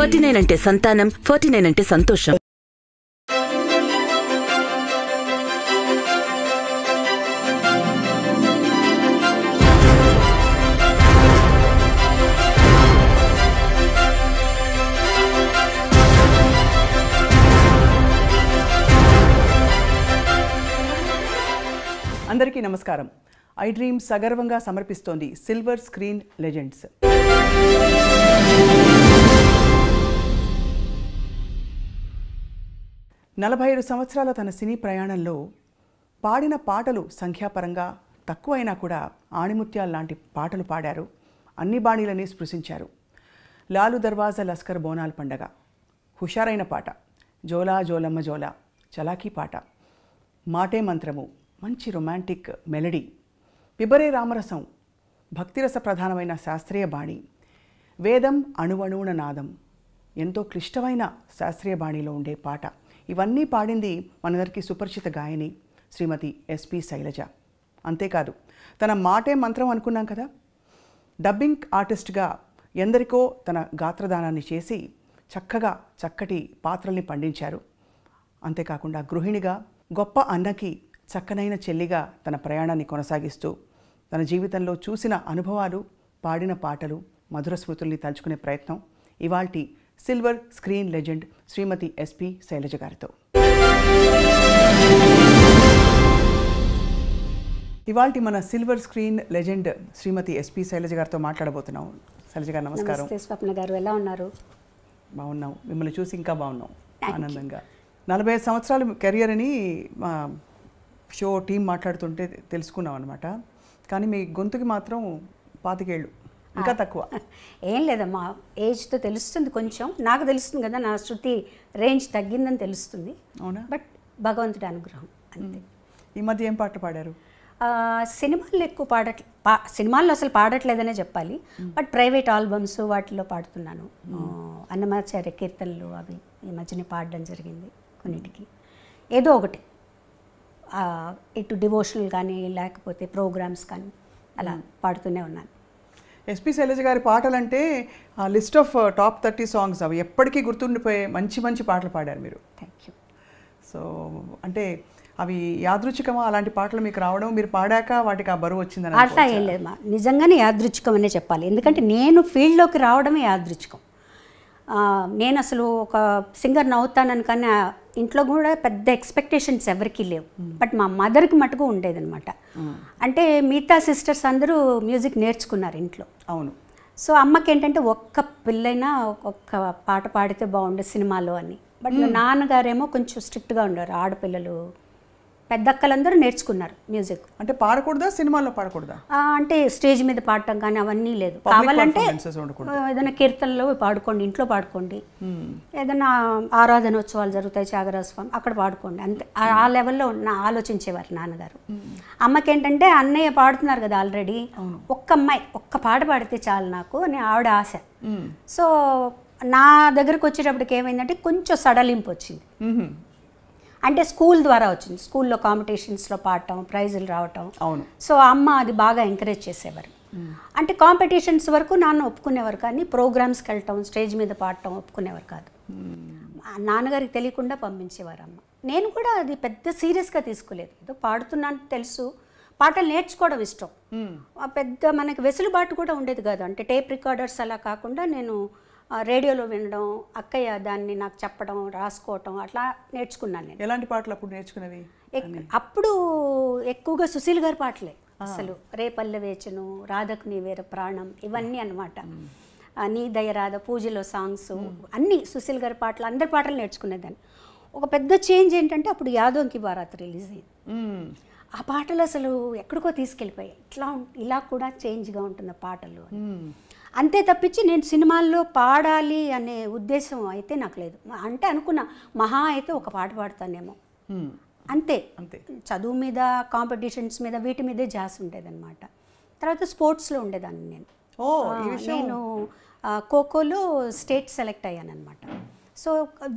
Forty nine అంటే సంతానం forty nine అంటే సంతోషం అందరికీ నమస్కారం ఐ డ్రీమ్ సగర్వంగా సమర్పిస్తోంది సిల్వర్ స్క్రీన్ లెజెండ్స్ నలభై ఐదు సంవత్సరాల తన సినీ ప్రయాణంలో పాడిన పాటలు సంఖ్యాపరంగా తక్కువైనా కూడా ఆణిముత్యాలు లాంటి పాటలు పాడారు అన్ని బాణీలని స్పృశించారు లాలు దర్వాజా లస్కర్ బోనాల్ పండగ హుషారైన పాట జోలా జోలమ్మ జోలా చలాకీ పాట మాటే మంత్రము మంచి రొమాంటిక్ మెలడీ పిబరే రామరసం భక్తిరస ప్రధానమైన శాస్త్రీయ బాణి వేదం అణువణువున నాదం ఎంతో క్లిష్టమైన శాస్త్రీయ బాణిలో ఉండే పాట ఇవన్నీ పాడింది మనందరికీ సుపరిచిత గాయని శ్రీమతి ఎస్పి శైలజ అంతేకాదు తన మాటే మంత్రం అనుకున్నాం కదా డబ్బింగ్ ఆర్టిస్ట్గా ఎందరికో తన గాత్రదానాన్ని చేసి చక్కగా చక్కటి పాత్రల్ని పండించారు అంతేకాకుండా గృహిణిగా గొప్ప అన్నకి చక్కనైన చెల్లిగా తన ప్రయాణాన్ని కొనసాగిస్తూ తన జీవితంలో చూసిన అనుభవాలు పాడిన పాటలు మధుర స్మృతుల్ని తలుచుకునే ప్రయత్నం ఇవాల్టి silver screen legend Shrimati S P Sailaja గారితో ఇవాళ మన silver screen legend Shrimati S P Sailaja గారితో మాట్లాడబోతున్నాం శైలజ గారు నమస్కారం స్వప్న గారు ఎలా ఉన్నారు బాగున్నాం మిమ్మల్ని చూసి ఇంకా బాగున్నాం ఆనందంగా నలభై ఐదు సంవత్సరాలు కెరియర్ అని మా షో టీం మాట్లాడుతుంటే తెలుసుకున్నాం అనమాట కానీ మీ గొంతుకి మాత్రం పాతికేళ్ళు ఇంకా తక్కువ ఏం లేదమ్మా ఏజ్తో తెలుస్తుంది కొంచెం నాకు తెలుస్తుంది కదా నా శృతి రేంజ్ తగ్గిందని తెలుస్తుంది అవునా బట్ భగవంతుడి అనుగ్రహం అంతే ఈ మధ్య ఏం పాట పాడారు సినిమాల్లో ఎక్కువ పాడట్ పా సినిమాల్లో అసలు పాడట్లేదనే చెప్పాలి బట్ ప్రైవేట్ ఆల్బమ్స్ వాటిలో పాడుతున్నాను అన్నమాచార్య కీర్తనలు అవి ఈ మధ్యనే పాడడం జరిగింది కొన్నిటికి ఏదో ఒకటి ఇటు డివోషనల్ కానీ లేకపోతే ప్రోగ్రామ్స్ కానీ అలా పాడుతూనే ఉన్నాను ఎస్పి శైలజ గారి పాటలంటే list of top thirty songs అవి ఎప్పటికీ గుర్తుండిపోయే మంచి మంచి పాటలు పాడారు మీరు థ్యాంక్ యూ సో అంటే అవి యాదృచ్ఛికమా అలాంటి పాటలు మీకు రావడం మీరు పాడాక వాటికి ఆ బరువు అని అట్లా ఏం లేదు నిజంగానే యాదృచ్ఛికం అనే చెప్పాలి ఎందుకంటే నేను ఫీల్డ్లోకి రావడమే యాదృచ్ఛికం నేను అసలు ఒక సింగర్ అవుతానని కానీ ఇంట్లో కూడా పెద్ద ఎక్స్పెక్టేషన్స్ ఎవరికీ లేవు బట్ hmm. మా మదర్కి మటుకు ఉండేదనమాట hmm. అంటే మిగతా సిస్టర్స్ అందరూ మ్యూజిక్ నేర్చుకున్నారు ఇంట్లో అవును సో అమ్మకి ఏంటంటే ఒక్క పిల్లైనా ఒక్క పాట పాడితే బాగుండే సినిమాలో అని బట్ hmm. నాన్నగారేమో కొంచెం స్ట్రిక్ట్గా ఉండేవారు ఆడపిల్లలు పెద్దక్కలందరూ నేర్చుకున్నారు మ్యూజిక్ అంటే పాడకూడదా సినిమాలో పాడకూడదా అంటే స్టేజ్ మీద పాడటం కానీ అవన్నీ లేదు కావాలంటే ఏదైనా కీర్తనలో పాడుకోండి ఇంట్లో పాడుకోండి hmm. ఏదైనా ఆరాధనోత్సవాలు జరుగుతాయి త్యాగరాజ స్వామి అక్కడ పాడుకోండి అంతే ఆ లెవెల్లో నా ఆలోచించేవారు నాన్నగారు hmm. అమ్మకి ఏంటంటే అన్నయ్య పాడుతున్నారు కదా ఆల్రెడీ ఒక్క అమ్మాయి ఒక్క పాట పాడితే చాలు నాకు అని ఆవిడ ఆశ hmm. సో నా దగ్గరకు వచ్చేటప్పటికి ఏమైందంటే కొంచెం సడలింపు వచ్చింది అంటే స్కూల్ ద్వారా వచ్చింది స్కూల్లో కాంపిటీషన్స్లో పాడటం ప్రైజులు రావటం అవును సో అమ్మ అది బాగా ఎంకరేజ్ చేసేవారు అంటే కాంపిటీషన్స్ వరకు నాన్న ఒప్పుకునేవారు కానీ ప్రోగ్రామ్స్కి వెళ్ళటం స్టేజ్ మీద పాడటం ఒప్పుకునేవారు కాదు నాన్నగారికి తెలియకుండా పంపించేవారు అమ్మ నేను కూడా అది పెద్ద సీరియస్గా తీసుకోలేదు ఏదో పాడుతున్నాను తెలుసు పాటలు నేర్చుకోవడం ఇష్టం పెద్ద మనకి వెసులుబాటు కూడా ఉండేది కాదు అంటే టేప్ రికార్డర్స్ అలా కాకుండా నేను రేడియోలో వినడం అక్కయ్య దాన్ని నాకు చెప్పడం రాసుకోవటం అట్లా నేర్చుకున్నాను నేను ఎలాంటి పాటలు అప్పుడు నేర్చుకునేవి అప్పుడు ఎక్కువగా సుశీల్ గారి పాటలే అసలు రేపల్ల వేచను రాధకు వేరే ప్రాణం ఇవన్నీ అనమాట నీ దయరాధ పూజలో సాంగ్స్ అన్ని సుశీల్ గారి పాటలు అందరి పాటలు నేర్చుకునేదాన్ని ఒక పెద్ద చేంజ్ ఏంటంటే అప్పుడు యాదోంకి భారత్ రిలీజ్ అయింది ఆ పాటలు అసలు ఎక్కడికో తీసుకెళ్ళిపోయాయి ఇట్లా ఇలా కూడా చేంజ్గా ఉంటుంది ఆ పాటలు అంతే తప్పించి నేను సినిమాల్లో పాడాలి అనే ఉద్దేశం అయితే నాకు లేదు అంటే అనుకున్నా మహా అయితే ఒక పాట పాడతానేమో అంతే అంతే చదువు మీద కాంపిటీషన్స్ మీద వీటి మీదే జాస్ ఉండేదన్నమాట తర్వాత స్పోర్ట్స్లో ఉండేదాన్ని నేను నేను ఖోఖోలో స్టేట్ సెలెక్ట్ అయ్యాను అనమాట సో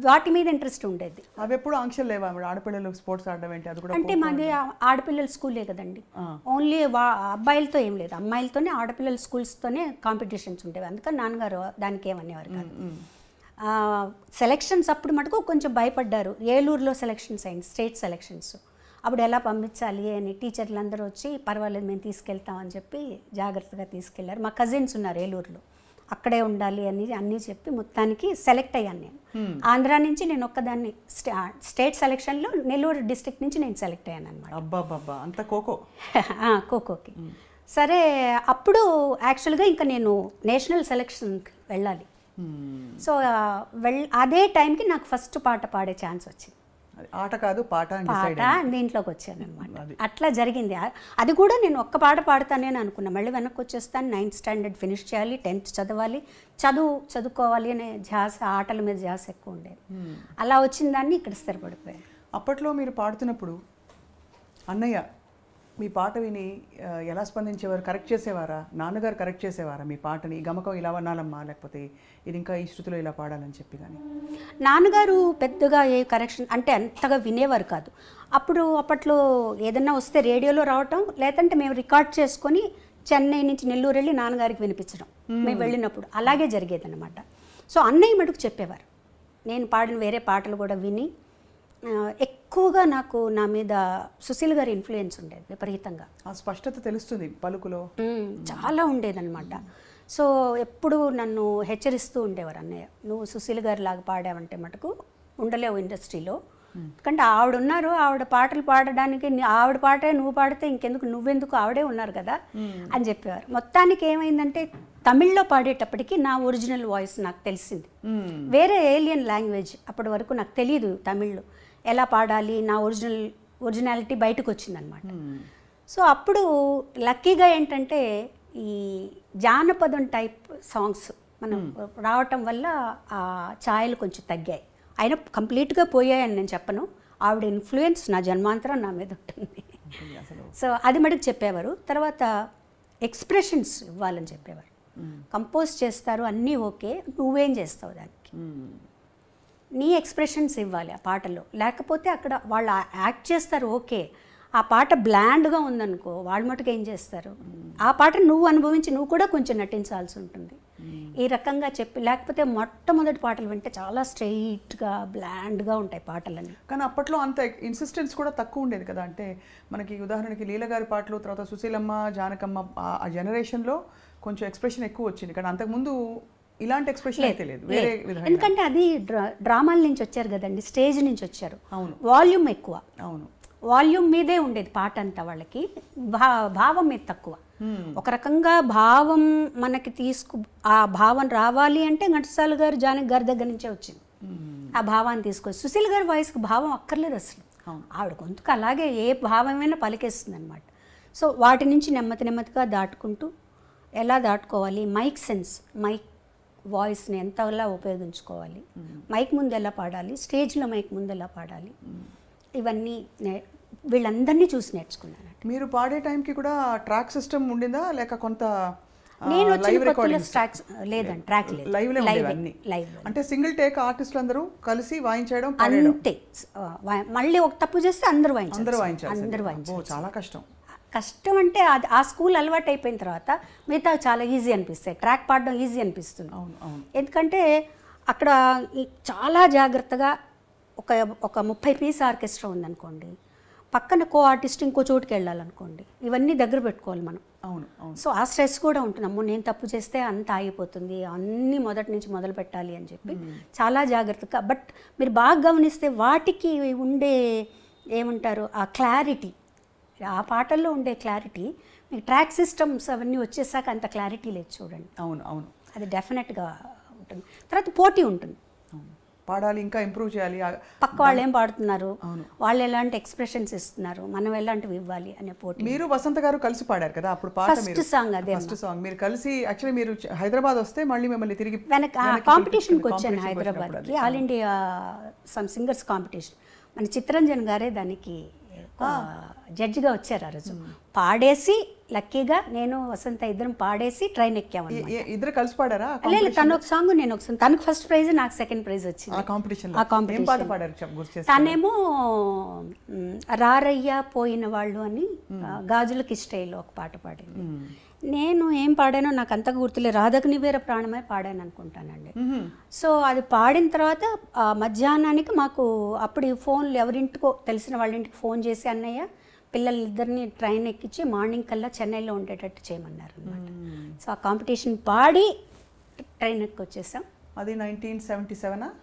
వాటి మీద ఇంట్రెస్ట్ ఉండేది అవి ఎప్పుడు ఆంక్షలు లేవా ఆడపిల్లలు స్పోర్ట్స్ ఆడడం ఏంటి అది కూడా అంటే మాది ఆడపిల్లల స్కూలే కదండి ఓన్లీ అబ్బాయిలతో ఏం లేదు అమ్మాయిలతోనే ఆడపిల్లల స్కూల్స్తోనే కాంపిటీషన్స్ ఉండేవి అందుకని నాన్నగారు దానికి ఏమనేవారు కాదు సెలెక్షన్స్ అప్పుడు మటుకు కొంచెం భయపడ్డారు ఏలూరులో సెలెక్షన్స్ అయింది స్టేట్ సెలెక్షన్స్ అప్పుడు ఎలా పంపించాలి అని టీచర్లు అందరూ వచ్చి పర్వాలేదు మేము తీసుకెళ్తామని చెప్పి జాగ్రత్తగా తీసుకెళ్లారు మా కజిన్స్ ఉన్నారు ఏలూరులో అక్కడే ఉండాలి అని అన్నీ చెప్పి మొత్తానికి సెలెక్ట్ అయ్యాను నేను ఆంధ్ర నుంచి నేను ఒక్కదాన్ని స్టేట్ సెలెక్షన్లో నెల్లూరు డిస్టిక్ నుంచి నేను సెలెక్ట్ అయ్యాను అనమాట అంత ఖోఖో ఖోఖోకి సరే అప్పుడు యాక్చువల్గా ఇంకా నేను నేషనల్ సెలెక్షన్కి వెళ్ళాలి సో వెళ్ అదే టైంకి నాకు ఫస్ట్ పాట పాడే ఛాన్స్ వచ్చింది ఆట కాదు పాట పాట దీంట్లోకి వచ్చాను అనమాట అట్లా జరిగింది అది కూడా నేను ఒక్క పాట పాడతానే అనుకున్నా మళ్ళీ వెనక్కి వచ్చేస్తాను నైన్త్ స్టాండర్డ్ ఫినిష్ చేయాలి టెన్త్ చదవాలి చదువు చదువుకోవాలి అనే ధ్యాస ఆటల మీద ధ్యాస ఎక్కువ ఉండేది అలా వచ్చిన దాన్ని ఇక్కడ స్థిరపడిపోయాను అప్పట్లో మీరు పాడుతున్నప్పుడు అన్నయ్య మీ పాట విని ఎలా స్పందించేవారు కరెక్ట్ చేసేవారా నాన్నగారు కరెక్ట్ చేసేవారా మీ పాటని గమకం ఇలా వనాలమ్మా లేకపోతే ఇది ఇంకా ఈ శృతిలో ఇలా పాడాలని చెప్పి కానీ నాన్నగారు పెద్దగా ఏ కరెక్షన్ అంటే అంతగా వినేవారు కాదు అప్పుడు అప్పట్లో ఏదన్నా వస్తే రేడియోలో రావటం లేదంటే మేము రికార్డ్ చేసుకొని చెన్నై నుంచి నెల్లూరు వెళ్ళి నాన్నగారికి వినిపించడం మేము వెళ్ళినప్పుడు అలాగే జరిగేదన్నమాట సో అన్నయ్య మటుకు చెప్పేవారు నేను పాడిన వేరే పాటలు కూడా విని ఎక్కువగా నాకు నా మీద సుశీల్ గారి ఇన్ఫ్లుయెన్స్ ఉండేది విపరీతంగా ఆ స్పష్టత తెలుస్తుంది పలుకులో చాలా ఉండేదన్నమాట సో ఎప్పుడు నన్ను హెచ్చరిస్తూ ఉండేవారు అన్నయ్య నువ్వు సుశీల్ గారి లాగా పాడావంటే మటుకు ఉండలేవు ఇండస్ట్రీలో ఎందుకంటే ఆవిడ ఉన్నారు ఆవిడ పాటలు పాడడానికి ఆవిడ పాటే నువ్వు పాడితే ఇంకెందుకు నువ్వెందుకు ఆవిడే ఉన్నారు కదా అని చెప్పేవారు మొత్తానికి ఏమైందంటే తమిళ్లో పాడేటప్పటికి నా ఒరిజినల్ వాయిస్ నాకు తెలిసింది వేరే ఏలియన్ లాంగ్వేజ్ అప్పటి వరకు నాకు తెలియదు తమిళ్లో ఎలా పాడాలి నా ఒరిజినల్ ఒరిజినాలిటీ బయటకు వచ్చిందనమాట సో అప్పుడు లక్కీగా ఏంటంటే ఈ జానపదం టైప్ సాంగ్స్ మనం రావటం వల్ల ఆ ఛాయలు కొంచెం తగ్గాయి అయినా కంప్లీట్గా పోయాయని నేను చెప్పను ఆవిడ ఇన్ఫ్లుయెన్స్ నా జన్మాంతరం నా మీద ఉంటుంది సో అది మటుకు చెప్పేవారు తర్వాత ఎక్స్ప్రెషన్స్ ఇవ్వాలని చెప్పేవారు కంపోజ్ చేస్తారు అన్నీ ఓకే నువ్వేం చేస్తావు దానికి నీ ఎక్స్ప్రెషన్స్ ఇవ్వాలి ఆ పాటలో లేకపోతే అక్కడ వాళ్ళు యాక్ట్ చేస్తారు ఓకే ఆ పాట బ్లాండ్గా ఉందనుకో వాళ్ళ మటుకు ఏం చేస్తారు ఆ పాట నువ్వు అనుభవించి నువ్వు కూడా కొంచెం నటించాల్సి ఉంటుంది ఈ రకంగా చెప్పి లేకపోతే మొట్టమొదటి పాటలు వింటే చాలా స్ట్రెయిట్గా బ్లాండ్గా ఉంటాయి పాటలన్నీ కానీ అప్పట్లో అంత ఇన్సిస్టెన్స్ కూడా తక్కువ ఉండేది కదా అంటే మనకి ఉదాహరణకి లీలగారి పాటలు తర్వాత సుశీలమ్మ జానకమ్మ ఆ జనరేషన్లో కొంచెం ఎక్స్ప్రెషన్ ఎక్కువ వచ్చింది కానీ అంతకుముందు ఇలాంటి ఎక్స్ప్రెషన్ అయితే లేదు ఎందుకంటే అది డ్రామాల నుంచి వచ్చారు కదండి స్టేజ్ నుంచి వచ్చారు అవును వాల్యూమ్ ఎక్కువ అవును వాల్యూమ్ మీదే ఉండేది పాట అంతా వాళ్ళకి భావం మీద తక్కువ ఒక రకంగా భావం మనకి తీసుకు ఆ భావం రావాలి అంటే ఘంటసాల గారు జానక్ గారి దగ్గర నుంచే వచ్చింది ఆ భావాన్ని తీసుకొచ్చి సుశీల్ గారి వాయిస్కి భావం అక్కర్లేదు అసలు ఆవిడ గొంతుకు అలాగే ఏ భావమైనా పలికేస్తుంది అనమాట సో వాటి నుంచి నెమ్మది నెమ్మదిగా దాటుకుంటూ ఎలా దాటుకోవాలి మైక్ సెన్స్ మైక్ వాయిస్ని ఎంతలా ఉపయోగించుకోవాలి మైక్ ముందు ఎలా పాడాలి స్టేజ్లో మైక్ ముందు ఎలా పాడాలి ఇవన్నీ వీళ్ళందరినీ చూసి నేర్చుకున్నాను మీరు పాడే టైంకి కూడా ట్రాక్ సిస్టమ్ ఉండిందా లేక కొంత నేను ట్రాక్స్ లేదండి ట్రాక్ లేదు లైవ్ లైవ్ అంటే సింగిల్ టేక్ ఆర్టిస్టులు అందరూ కలిసి వాయించడం అంతే మళ్ళీ ఒక తప్పు చేస్తే అందరూ వాయించారు అందరూ వాయించారు అందరూ వాయించారు చాలా కష్టం కష్టం అంటే అది ఆ స్కూల్ అలవాటు అయిపోయిన తర్వాత మిగతా చాలా ఈజీ అనిపిస్తాయి ట్రాక్ పాడడం ఈజీ అనిపిస్తుంది ఎందుకంటే అక్కడ చాలా జాగ్రత్తగా ఒక ఒక ముప్పై పీస్ ఆర్కెస్ట్రా ఉందనుకోండి పక్కన కో ఆర్టిస్ట్ ఇంకో చోటుకి వెళ్ళాలనుకోండి ఇవన్నీ దగ్గర పెట్టుకోవాలి మనం అవును సో ఆ స్ట్రెస్ కూడా ఉంటుంది అమ్మో నేను తప్పు చేస్తే అంత ఆగిపోతుంది అన్నీ మొదటి నుంచి మొదలు పెట్టాలి అని చెప్పి చాలా జాగ్రత్తగా బట్ మీరు బాగా గమనిస్తే వాటికి ఉండే ఏమంటారు ఆ క్లారిటీ ఆ పాటల్లో ఉండే క్లారిటీ మీకు ట్రాక్ సిస్టమ్స్ అవన్నీ వచ్చేసాక అంత క్లారిటీ లేదు చూడండి అవును అవును అది డెఫినెట్గా ఉంటుంది తర్వాత పోటీ ఉంటుంది పాడాలి ఇంకా ఇంప్రూవ్ చేయాలి పక్క వాళ్ళు ఏం పాడుతున్నారు వాళ్ళు ఎలాంటి ఎక్స్ప్రెషన్స్ ఇస్తున్నారు మనం ఎలాంటివి ఇవ్వాలి అనే పోటీ మీరు వసంత గారు కలిసి పాడారు కదా అప్పుడు ఫస్ట్ సాంగ్ అదే ఫస్ట్ సాంగ్ మీరు కలిసి యాక్చువల్లీ మీరు హైదరాబాద్ వస్తే మళ్ళీ మిమ్మల్ని తిరిగి వెనక కాంపిటీషన్కి వచ్చాను హైదరాబాద్కి all India some singers competition మన చిత్రంజన్ గారే దానికి జడ్జిగా వచ్చారు ఆ రోజు పాడేసి లక్కీగా నేను వసంత ఇద్దరం పాడేసి ట్రైన్ ఎక్కాము ఇద్దరు కలిసి పాడారా లేదు తన ఒక సాంగ్ నేను ఒక సాంగ్ తనకు ఫస్ట్ ప్రైజ్ నాకు సెకండ్ ప్రైజ్ వచ్చింది ఆ కాంపిటీషన్ తనేమో రారయ్య పోయిన వాళ్ళు అని గాజులకి స్టైల్లో ఒక పాట పాడింది నేను ఏం పాడానో నాకు అంతగా గుర్తులే రాధకు నివేర ప్రాణమై పాడాను అనుకుంటానండి సో అది పాడిన తర్వాత మధ్యాహ్నానికి మాకు అప్పుడు ఫోన్లు ఎవరింటికో తెలిసిన వాళ్ళ ఇంటికి ఫోన్ చేసి అన్నయ్య పిల్లలిద్దరిని ట్రైన్ ఎక్కించి మార్నింగ్ కల్లా చెన్నైలో ఉండేటట్టు చేయమన్నారు అనమాట సో ఆ కాంపిటీషన్ పాడి ట్రైన్ ఎక్కి వచ్చేసాం అది nineteen seventy seventy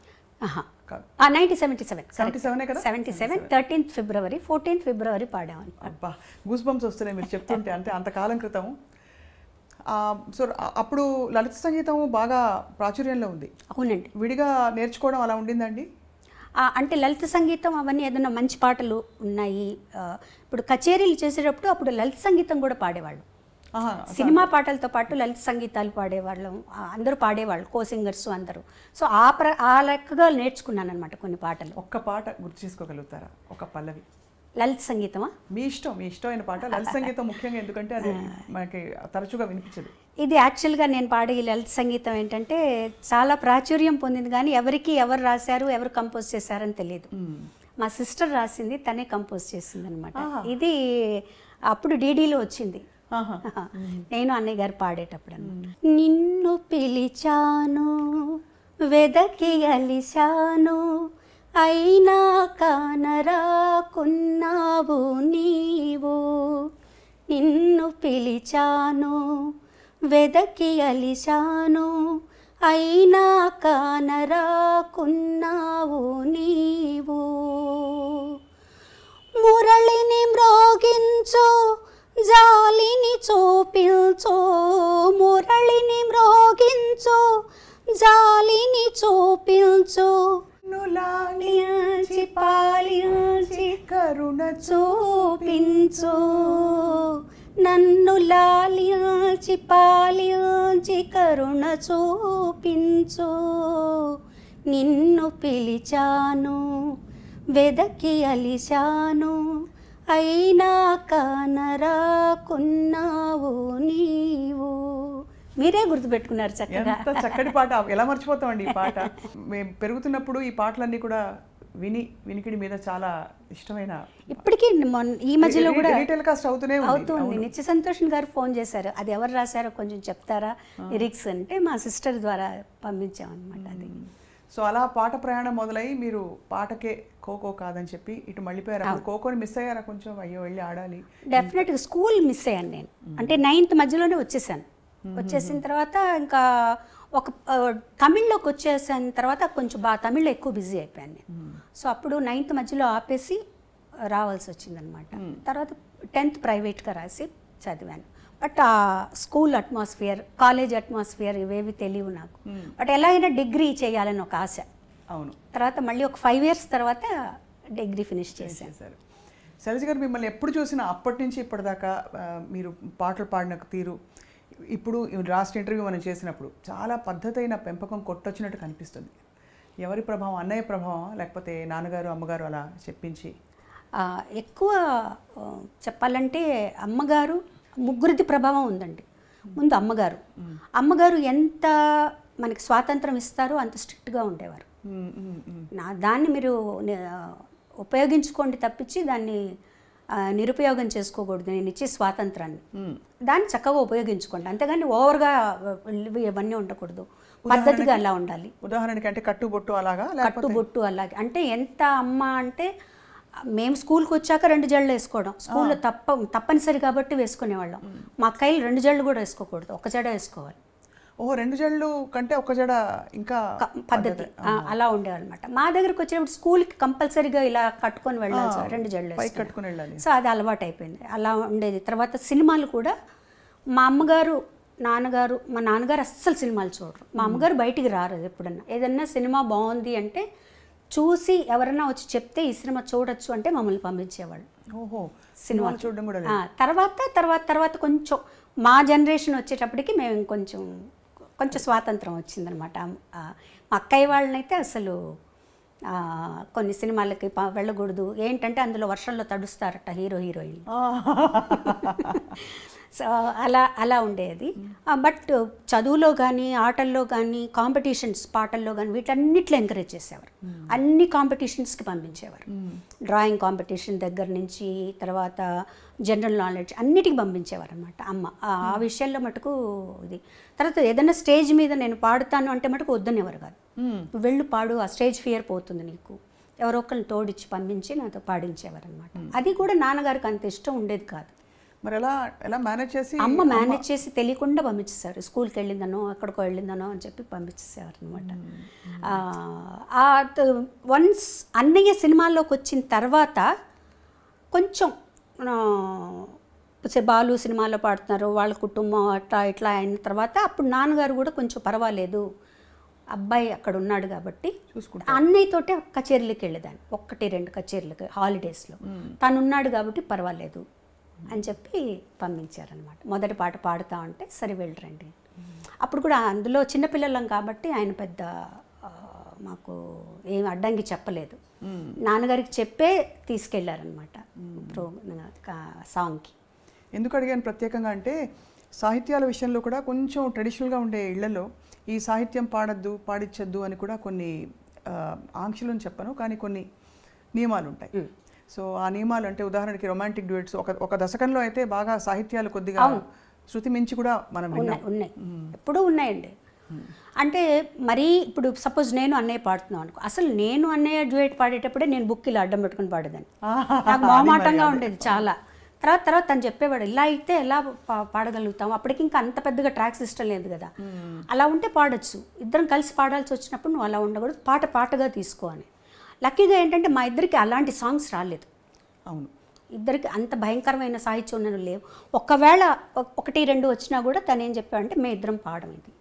seven seventy seven seventy seven thirteenth February fourteenth February పాడామని గూస్ బంప్స్ వస్తున్నాయి మీరు చెప్తుంటే అంటే అంతకాలం క్రితం సో అప్పుడు లలిత సంగీతం బాగా ప్రాచుర్యంలో ఉంది అవునండి విడిగా నేర్చుకోవడం అలా ఉండిందండి అంటే లలిత సంగీతం అవన్నీ ఏదైనా మంచి పాటలు ఉన్నాయి ఇప్పుడు కచేరీలు చేసేటప్పుడు అప్పుడు లలిత సంగీతం కూడా పాడేవాళ్ళు సినిమా పాటలతో పాటు లలిత సంగీతాలు పాడేవాళ్ళం అందరూ పాడేవాళ్ళు కో సింగర్స్ అందరూ సో ఆ ప్ర ఆ లెక్కగా నేర్చుకున్నాను అనమాట కొన్ని పాటలు ఒక్క పాట గుర్తు చేసుకోగలుగుతారా ఒక పల్లవి లలిత్ సంగీతమా మీ ఇష్టం మీ ఇష్టమైన పాట లలిత్ సంగీతం ముఖ్యంగా ఎందుకంటే అది మనకి తరచుగా వినిపించదు ఇది యాక్చువల్గా నేను పాడే ఈ లలిత్ సంగీతం ఏంటంటే చాలా ప్రాచుర్యం పొందింది కానీ ఎవరికి ఎవరు రాశారు ఎవరు కంపోజ్ చేశారని తెలియదు మా సిస్టర్ రాసింది తనే కంపోజ్ చేసింది అనమాట ఇది అప్పుడు డీడీలో వచ్చింది నేను అన్నయ్య గారు పాడేటప్పుడు నిన్ను పిలిచాను వెదకి అలిశాను అయినా కానరాకున్నావు నీవు నిన్ను పిలిచాను వెదకి అలిశాను అయినా కానరాకున్నావు నీవు మురళిని మ్రోగించు జాలిని చూపించు మురళిని మ్రోగించు జాలిని చూపించు నులాలియాచి పాలియాచి కరుణ చూపించు నన్ను లాలియాచి పాలియాచి కరుణ చూపించు నిన్ను పిలిచాను వెదకి అలిశాను అయినా కానరాకున్నావు నీవు మీరే గుర్తుపెట్టుకున్నారు చక్కగా చక్కటి పాట ఎలా మర్చిపోతామండి ఈ పాట మేము పెరుగుతున్నప్పుడు ఈ పాటలన్నీ కూడా విని వినికిడి మీద చాలా ఇష్టమైన ఇప్పటికీ ఈ మధ్యలో కూడా కాస్ట్ అవుతూనే అవుతుంది నిత్య సంతోషం గారు ఫోన్ చేశారు అది ఎవరు రాశారో కొంచెం చెప్తారా లిరిక్స్ అంటే మా సిస్టర్ ద్వారా పంపించామన్నమాట అది సో అలా పాట ప్రయాణం మొదలై మీరు పాటకే ఖోఖో కాదని చెప్పి ఇటు మళ్ళీపోయారు ఖోఖోని మిస్ అయ్యారా కొంచెం అయ్యో వెళ్ళి ఆడాలి డెఫినెట్గా స్కూల్ మిస్ అయ్యాను నేను అంటే నైన్త్ మధ్యలోనే వచ్చేసాను వచ్చేసిన తర్వాత ఇంకా ఒక తమిళ్లోకి వచ్చేసిన తర్వాత కొంచెం బాగా తమిళ్ ఎక్కువ బిజీ అయిపోయాను నేను సో అప్పుడు నైన్త్ మధ్యలో ఆపేసి రావాల్సి వచ్చిందనమాట hmm. తర్వాత టెన్త్ ప్రైవేట్గా రాసి చదివాను బట్ ఆ స్కూల్ అట్మాస్ఫియర్ కాలేజ్ అట్మాస్ఫియర్ ఇవేవి తెలియవు నాకు hmm. బట్ ఎలా అయినా డిగ్రీ చేయాలని ఒక ఆశ అవును తర్వాత మళ్ళీ ఒక ఫైవ్ ఇయర్స్ తర్వాత డిగ్రీ ఫినిష్ చేశాను శైలజ గారు మిమ్మల్ని ఎప్పుడు చూసినా అప్పటి నుంచి ఇప్పటిదాకా మీరు పాటలు పాడిన తీరు ఇప్పుడు లాస్ట్ ఇంటర్వ్యూ మనం చేసినప్పుడు చాలా పద్ధతైన పెంపకం కొట్టొచ్చినట్టు కనిపిస్తుంది ఎవరి ప్రభావం అన్నయ్య ప్రభావం లేకపోతే నాన్నగారు అమ్మగారు అలా చెప్పించి ఎక్కువ చెప్పాలంటే అమ్మగారు ముగ్గురిది ప్రభావం ఉందండి ముందు అమ్మగారు అమ్మగారు ఎంత మనకి స్వాతంత్రం ఇస్తారో అంత స్ట్రిక్ట్గా ఉండేవారు నా దాన్ని మీరు ఉపయోగించుకోండి తప్పించి దాన్ని నిరుపయోగం చేసుకోకూడదు నేను ఇచ్చే స్వాతంత్రాన్ని దాన్ని చక్కగా ఉపయోగించుకోండి అంతేగాని ఓవర్గా ఇవన్నీ ఉండకూడదు పద్ధతిగా అలా ఉండాలి ఉదాహరణకి అంటే కట్టుబొట్టు అలాగా కట్టుబొట్టు అలాగే అంటే ఎంత అమ్మ అంటే మేము స్కూల్కి వచ్చాక రెండు జళ్ళు వేసుకోవడం స్కూల్లో తప్ప తప్పనిసరి కాబట్టి వేసుకునేవాళ్ళం మా అక్కయ్యలు రెండు జళ్ళు కూడా వేసుకోకూడదు ఒక జడ వేసుకోవాలి ఓ రెండు జడలు కంటే ఒక జడ ఇంకా పద్ధతి అలా ఉండేవన్నమాట మా దగ్గరకు వచ్చినప్పుడు స్కూల్కి కంపల్సరీగా ఇలా కట్టుకొని వెళ్ళాలి సార్ రెండు జడలు కట్టుకొని వెళ్ళాలి సో అది అలవాటు అయిపోయింది అలా ఉండేది తర్వాత సినిమాలు కూడా మా అమ్మగారు నాన్నగారు మా నాన్నగారు అస్సలు సినిమాలు చూడరు మా అమ్మగారు బయటికి రారు ఎప్పుడన్నా ఏదన్నా సినిమా బాగుంది అంటే చూసి ఎవరైనా వచ్చి చెప్తే ఈ సినిమా చూడొచ్చు అంటే మమ్మల్ని పంపించేవాళ్ళు ఓహో సినిమా చూడడం కూడా తర్వాత తర్వాత తర్వాత కొంచెం మా జనరేషన్ వచ్చేటప్పటికి మేము కొంచెం కొంచెం స్వాతంత్రం వచ్చిందనమాట మా అక్కయ్య వాళ్ళనైతే అసలు కొన్ని సినిమాలకి వెళ్ళకూడదు ఏంటంటే అందులో వర్షంలో తడుస్తారట హీరో హీరోయిన్ సో అలా అలా ఉండేది hmm. బట్ చదువులో కానీ ఆటల్లో కానీ కాంపిటీషన్స్ పాటల్లో కానీ వీటన్నిట్లో ఎంకరేజ్ చేసేవారు hmm. అన్ని కాంపిటీషన్స్కి పంపించేవారు hmm. డ్రాయింగ్ కాంపిటీషన్ దగ్గర నుంచి తర్వాత జనరల్ నాలెడ్జ్ అన్నిటికి పంపించేవారు అనమాట అమ్మ ఆ విషయాల్లో మటుకు ఇది తర్వాత ఏదైనా స్టేజ్ మీద నేను పాడుతాను అంటే మటుకు వద్దనేవారు కాదు వెళ్ళు పాడు ఆ స్టేజ్ ఫియర్ పోతుంది నీకు ఎవరో ఒకరిని తోడిచ్చి పంపించి నాతో పాడించేవారు అనమాట అది కూడా నాన్నగారికి అంత ఇష్టం ఉండేది కాదు మరి ఎలా ఎలా మేనేజ్ చేసి అమ్మ మేనేజ్ చేసి తెలియకుండా పంపించేశారు స్కూల్కి వెళ్ళిందనో అక్కడికో వెళ్ళిందనో అని చెప్పి పంపించేసేవారు అనమాట వన్స్ అన్నయ్య సినిమాల్లోకి వచ్చిన తర్వాత కొంచెం బాలు సినిమాలో పాడుతున్నారు వాళ్ళ కుటుంబం అట్లా ఇట్లా అయిన తర్వాత అప్పుడు నాన్నగారు కూడా కొంచెం పర్వాలేదు అబ్బాయి అక్కడ ఉన్నాడు కాబట్టి అన్నయ్యతోటే కచేరీలకు వెళ్ళేదాన్ని ఒక్కటి రెండు కచేరీలకు హాలిడేస్లో తను ఉన్నాడు కాబట్టి పర్వాలేదు అని చెప్పి పంపించారనమాట మొదటి పాట పాడుతా ఉంటే సరే వెళ్ళరండి అప్పుడు కూడా అందులో చిన్నపిల్లలం కాబట్టి ఆయన పెద్ద మాకు ఏం అడ్డంకి చెప్పలేదు నాన్నగారికి చెప్పే తీసుకెళ్లారనమాట సాంగ్కి ఎందుకు అడిగాను ప్రత్యేకంగా అంటే సాహిత్యాల విషయంలో కూడా కొంచెం ట్రెడిషనల్గా ఉండే ఇళ్లలో ఈ సాహిత్యం పాడద్దు పాడించద్దు అని కూడా కొన్ని ఆంక్షలను చెప్పను కానీ కొన్ని నియమాలు ఉంటాయి సో ఆ నియమాలు అంటే ఉదాహరణకి రొమాంటిక్ డ్యూయట్స్ ఒక ఒక దశకంలో అయితే బాగా సాహిత్యాలు కొద్దిగా శృతి మించి కూడా మనం ఉన్నాయి ఉన్నాయి ఎప్పుడూ ఉన్నాయండి అంటే మరీ ఇప్పుడు సపోజ్ నేను అన్నయ్య పాడుతున్నాను అనుకో అసలు నేను అన్నయ్య డ్యూయట్ పాడేటప్పుడే నేను బుక్ ఇలా అడ్డం పెట్టుకుని పాడేదాన్ని నాకు మొహమాటంగా ఉండేది చాలా తర్వాత తర్వాత తను చెప్పేవాడు ఇలా అయితే ఎలా పాడగలుగుతాం అప్పటికి ఇంకా అంత పెద్దగా ట్రాక్ సిస్టమ్ లేదు కదా అలా ఉంటే పాడచ్చు ఇద్దరం కలిసి పాడాల్సి వచ్చినప్పుడు నువ్వు అలా ఉండకూడదు పాట పాటగా తీసుకో అని లక్కీగా ఏంటంటే మా ఇద్దరికి అలాంటి సాంగ్స్ రాలేదు అవును ఇద్దరికి అంత భయంకరమైన సాహిత్యం నేను లేవు ఒకవేళ ఒకటి రెండు వచ్చినా కూడా తను ఏం చెప్పాడంటే మేము ఇద్దరం పాడడం ఇది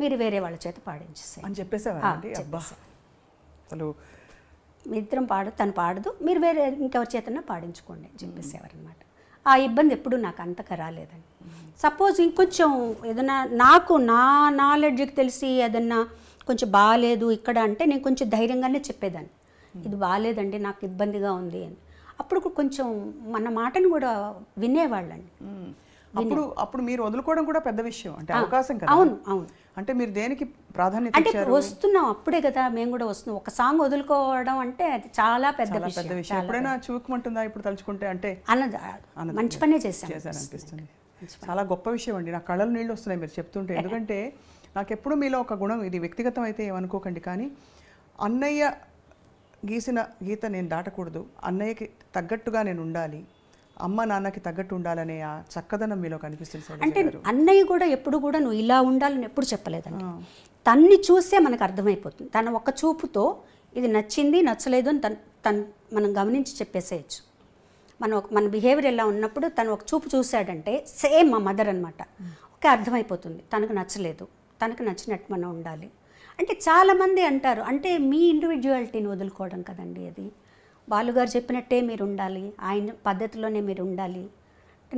మీరు వేరే వాళ్ళ చేత పాడించేసాయి అని చెప్పేసేవారు మీ ఇద్దరం పాడదు తను పాడదు మీరు వేరే ఇంకెవరి చేతనా పాడించుకోండి అని చెప్పేసేవారనమాట ఆ ఇబ్బంది ఎప్పుడు నాకు అంతగా రాలేదండి సపోజ్ ఇంకొంచెం ఏదైనా నాకు నా నాలెడ్జ్కి తెలిసి ఏదన్నా కొంచెం బాగాలేదు ఇక్కడ అంటే నేను కొంచెం ధైర్యంగానే చెప్పేదాన్ని ఇది బాగాలేదండి నాకు ఇబ్బందిగా ఉంది అని అప్పుడు కొంచెం మన మాటను కూడా వినేవాళ్ళండి అప్పుడు అప్పుడు మీరు వదులుకోవడం కూడా పెద్ద విషయం అంటే అవకాశం కదా అవును అవును అంటే మీరు దేనికి ప్రాధాన్యత అంటే వస్తున్నాం అప్పుడే కదా మేము కూడా వస్తున్నాం ఒక సాంగ్ వదులుకోవడం అంటే అది చాలా పెద్ద పెద్ద విషయం ఎప్పుడైనా చూకుమంటుందా ఇప్పుడు తలుచుకుంటే అంటే అన్నది మంచి పనే చేస్తాను చేశాను అనిపిస్తుంది చాలా గొప్ప విషయం అండి నా కళ్ళలు నీళ్ళు వస్తున్నాయి మీరు చెప్తుంటే ఎందుకంటే నాకు మీలో ఒక గుణం ఇది వ్యక్తిగతం అయితే ఏమనుకోకండి కానీ అన్నయ్య గీసిన గీత నేను దాటకూడదు అన్నయ్యకి తగ్గట్టుగా నేను ఉండాలి అమ్మ నాన్నకి తగ్గట్టు ఉండాలనే ఆ చక్కదనం మీలో కనిపిస్తుంది అంటే అన్నయ్య కూడా ఎప్పుడు కూడా నువ్వు ఇలా ఉండాలని ఎప్పుడు చెప్పలేదండి తన్ని చూస్తే మనకు అర్థమైపోతుంది తన ఒక చూపుతో ఇది నచ్చింది నచ్చలేదు అని తన తన్ మనం గమనించి చెప్పేసేయచ్చు మనం మన బిహేవియర్ ఎలా ఉన్నప్పుడు తను ఒక చూపు చూశాడంటే సేమ్ మా మదర్ అనమాట ఓకే అర్థమైపోతుంది తనకు నచ్చలేదు తనకు నచ్చినట్టు మనం ఉండాలి అంటే చాలామంది అంటారు అంటే మీ ఇండివిజువాలిటీని వదులుకోవడం కదండి అది బాలుగారు చెప్పినట్టే మీరు ఉండాలి ఆయన పద్ధతిలోనే మీరు ఉండాలి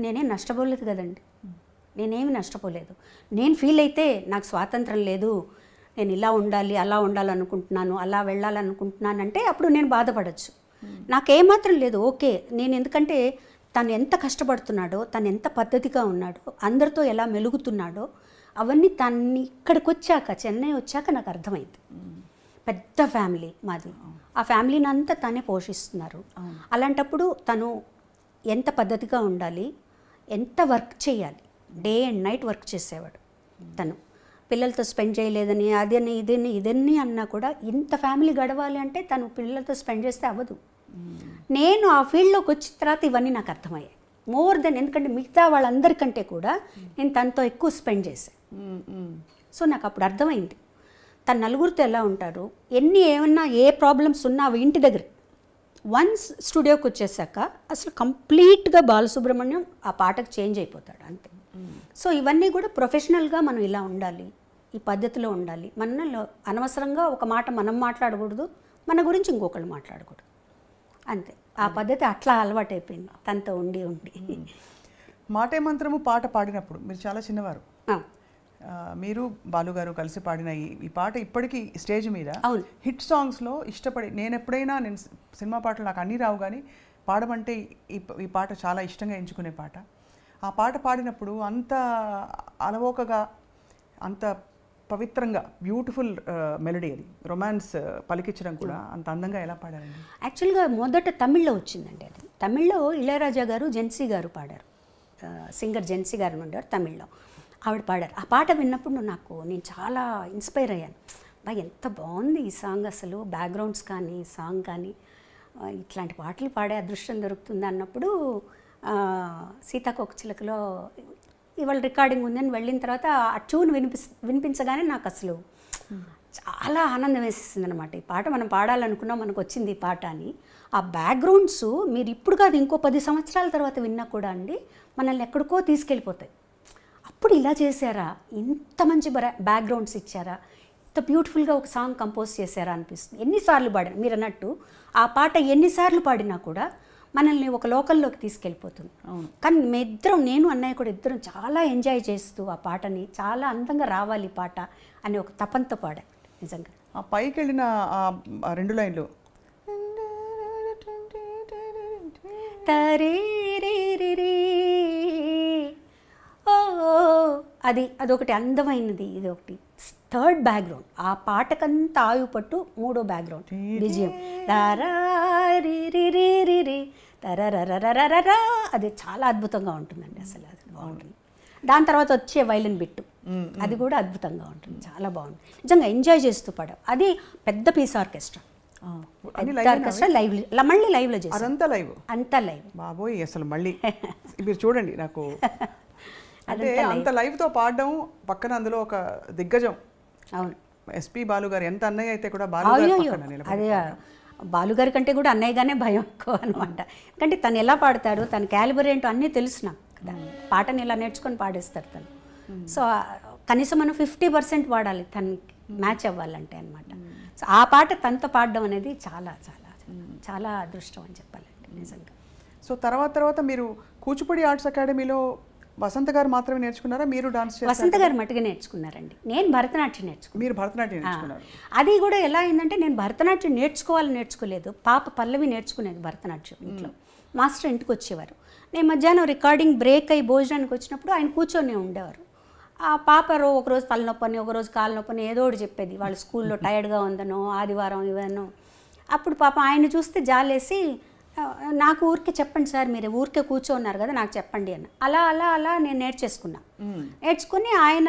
నేనేం నష్టపోలేదు కదండి నేనేమి నష్టపోలేదు నేను ఫీల్ అయితే నాకు స్వాతంత్రం లేదు నేను ఇలా ఉండాలి అలా ఉండాలనుకుంటున్నాను అలా వెళ్ళాలనుకుంటున్నాను అంటే అప్పుడు నేను బాధపడచ్చు నాకేమాత్రం లేదు ఓకే నేను ఎందుకంటే తను ఎంత కష్టపడుతున్నాడో తను ఎంత పద్ధతిగా ఉన్నాడో అందరితో ఎలా మెలుగుతున్నాడో అవన్నీ తన్ని ఇక్కడికి వచ్చాక చెన్నై వచ్చాక నాకు అర్థమైంది పెద్ద ఫ్యామిలీ మాది ఆ ఫ్యామిలీని అంతా తనే పోషిస్తున్నారు అలాంటప్పుడు తను ఎంత పద్ధతిగా ఉండాలి ఎంత వర్క్ చేయాలి డే అండ్ నైట్ వర్క్ చేసేవాడు తను పిల్లలతో స్పెండ్ చేయలేదని అదని ఇదని ఇదన్నీ అన్నా కూడా ఇంత ఫ్యామిలీ గడవాలి అంటే తను పిల్లలతో స్పెండ్ చేస్తే అవ్వదు నేను ఆ ఫీల్డ్లోకి వచ్చిన తర్వాత ఇవన్నీ నాకు అర్థమయ్యాయి మోర్ దెన్ ఎందుకంటే మిగతా వాళ్ళందరికంటే కూడా నేను తనతో ఎక్కువ స్పెండ్ చేశాను సో నాకు అప్పుడు అర్థమైంది తన నలుగురితో ఎలా ఉంటారు ఎన్ని ఏమన్నా ఏ ప్రాబ్లమ్స్ ఉన్నా అవి ఇంటి దగ్గర వన్స్ స్టూడియోకి వచ్చేసాక అసలు కంప్లీట్గా బాలసుబ్రహ్మణ్యం ఆ పాటకు చేంజ్ అయిపోతాడు అంతే సో ఇవన్నీ కూడా ప్రొఫెషనల్గా మనం ఇలా ఉండాలి ఈ పద్ధతిలో ఉండాలి మనలో అనవసరంగా ఒక మాట మనం మాట్లాడకూడదు మన గురించి ఇంకొకళ్ళు మాట్లాడకూడదు అంతే ఆ పద్ధతి అట్లా అలవాటు అయిపోయింది తనతో ఉండి ఉండి మాటే మంత్రము పాట పాడినప్పుడు మీరు చాలా చిన్నవారు మీరు బాలుగారు కలిసి పాడిన ఈ పాట ఇప్పటికీ స్టేజ్ మీద హిట్ సాంగ్స్లో ఇష్టపడి నేను ఎప్పుడైనా నేను సినిమా పాటలు నాకు అన్నీ రావు కానీ పాడమంటే ఈ పాట చాలా ఇష్టంగా ఎంచుకునే పాట ఆ పాట పాడినప్పుడు అంత అలవోకగా అంత పవిత్రంగా బ్యూటిఫుల్ మెలడీ అది రొమాన్స్ పలికించడం కూడా అంత అందంగా ఎలా పాడారు యాక్చువల్గా మొదట తమిళ్లో వచ్చిందండి అది తమిళ్లో ఇళయరాజా గారు జెన్సీ గారు పాడారు సింగర్ జెన్సీ గారు ఉండారు తమిళ్లో ఆవిడ పాడారు ఆ పాట విన్నప్పుడు నాకు నేను చాలా ఇన్స్పైర్ అయ్యాను బా ఎంత బాగుంది ఈ సాంగ్ అసలు బ్యాక్గ్రౌండ్స్ కానీ ఈ సాంగ్ కానీ ఇట్లాంటి పాటలు పాడే అదృష్టం దొరుకుతుంది అన్నప్పుడు చిలకలో ఇవాళ రికార్డింగ్ ఉందని వెళ్ళిన తర్వాత ఆ ట్యూన్ వినిపి వినిపించగానే నాకు అసలు చాలా ఆనందం వేసేసింది అనమాట ఈ పాట మనం పాడాలనుకున్నాం మనకు వచ్చింది ఈ పాట అని ఆ బ్యాక్గ్రౌండ్స్ మీరు ఇప్పుడు కాదు ఇంకో పది సంవత్సరాల తర్వాత విన్నా కూడా అండి మనల్ని ఎక్కడికో తీసుకెళ్ళిపోతాయి ఎప్పుడు ఇలా చేశారా ఇంత మంచి బ్యాక్గ్రౌండ్స్ ఇచ్చారా ఇంత బ్యూటిఫుల్గా ఒక సాంగ్ కంపోజ్ చేశారా అనిపిస్తుంది ఎన్నిసార్లు పాడిన మీరు అన్నట్టు ఆ పాట ఎన్నిసార్లు పాడినా కూడా మనల్ని ఒక లోకల్లోకి తీసుకెళ్ళిపోతుంది కానీ మీ ఇద్దరం నేను అన్నయ్య కూడా ఇద్దరం చాలా ఎంజాయ్ చేస్తూ ఆ పాటని చాలా అందంగా రావాలి పాట అనే ఒక తపంతో పాడ నిజంగా ఆ పైకి వెళ్ళిన ఆ రెండు లైన్లు తరే రే రే రే ఓ అది అదొకటి అందమైనది ఇది ఒకటి థర్డ్ బ్యాక్గ్రౌండ్ ఆ పాటకంతా ఆయు పట్టు మూడో బ్యాక్గ్రౌండ్ విజయం అది చాలా అద్భుతంగా ఉంటుందండి అసలు అది బాగుంటుంది దాని తర్వాత వచ్చే వైలిన్ బిట్టు అది కూడా అద్భుతంగా ఉంటుంది చాలా బాగుంటుంది నిజంగా ఎంజాయ్ చేస్తూ పడవు అది పెద్ద పీస్ ఆర్కెస్ట్రా ఆర్కెస్ట్రా లైవ్ మళ్ళీ లైవ్లో అంతా లైవ్ అంతా లైవ్ బాబోయ్ అసలు మళ్ళీ మీరు చూడండి నాకు అంటే అంత లైఫ్తో పాడడం పక్కన అందులో ఒక దిగ్గజం అవును ఎస్పి బాలుగారు ఎంత అన్నయ్య అయితే కూడా అదే బాలుగారి కంటే కూడా అన్నయ్యగానే భయం ఎక్కువ అనమాట ఎందుకంటే తను ఎలా పాడతాడు తన క్యాలిబర్ ఏంటో అన్నీ తెలుసిన కదా పాటని ఇలా నేర్చుకొని పాడేస్తాడు తను hmm. సో కనీసం మనం ఫిఫ్టీ పర్సెంట్ వాడాలి తనకి hmm. మ్యాచ్ అవ్వాలంటే అనమాట hmm. సో ఆ పాట తనతో పాడడం అనేది చాలా చాలా చాలా అదృష్టం అని చెప్పాలంటే నిజంగా సో తర్వాత తర్వాత మీరు కూచిపూడి ఆర్ట్స్ అకాడమీలో వసంత గారు మాత్రమే నేర్చుకున్నారా మీరు డాన్స్ వసంత గారు మట్టుగా నేర్చుకున్నారండి నేను భరతనాట్యం నేర్చుకున్నాను మీరు భరతనాట్యం నేర్చుకున్నారు అది కూడా ఎలా అయిందంటే నేను భరతనాట్యం నేర్చుకోవాలని నేర్చుకోలేదు పాప పల్లవి నేర్చుకునేది భరతనాట్యం ఇంట్లో మాస్టర్ ఇంటికి వచ్చేవారు నేను మధ్యాహ్నం రికార్డింగ్ బ్రేక్ అయ్యి భోజనానికి వచ్చినప్పుడు ఆయన కూర్చొని ఉండేవారు ఆ పాప రో ఒకరోజు తలనొప్పని ఒకరోజు కాలు నొప్పని ఏదో ఒకటి చెప్పేది వాళ్ళ స్కూల్లో టైర్డ్గా ఉందనో ఆదివారం ఇవ్వనో అప్పుడు పాప ఆయన చూస్తే జాలేసి నాకు ఊరికే చెప్పండి సార్ మీరు ఊరికే కూర్చోన్నారు కదా నాకు చెప్పండి అని అలా అలా అలా నేను నేర్చేసుకున్నా నేర్చుకుని ఆయన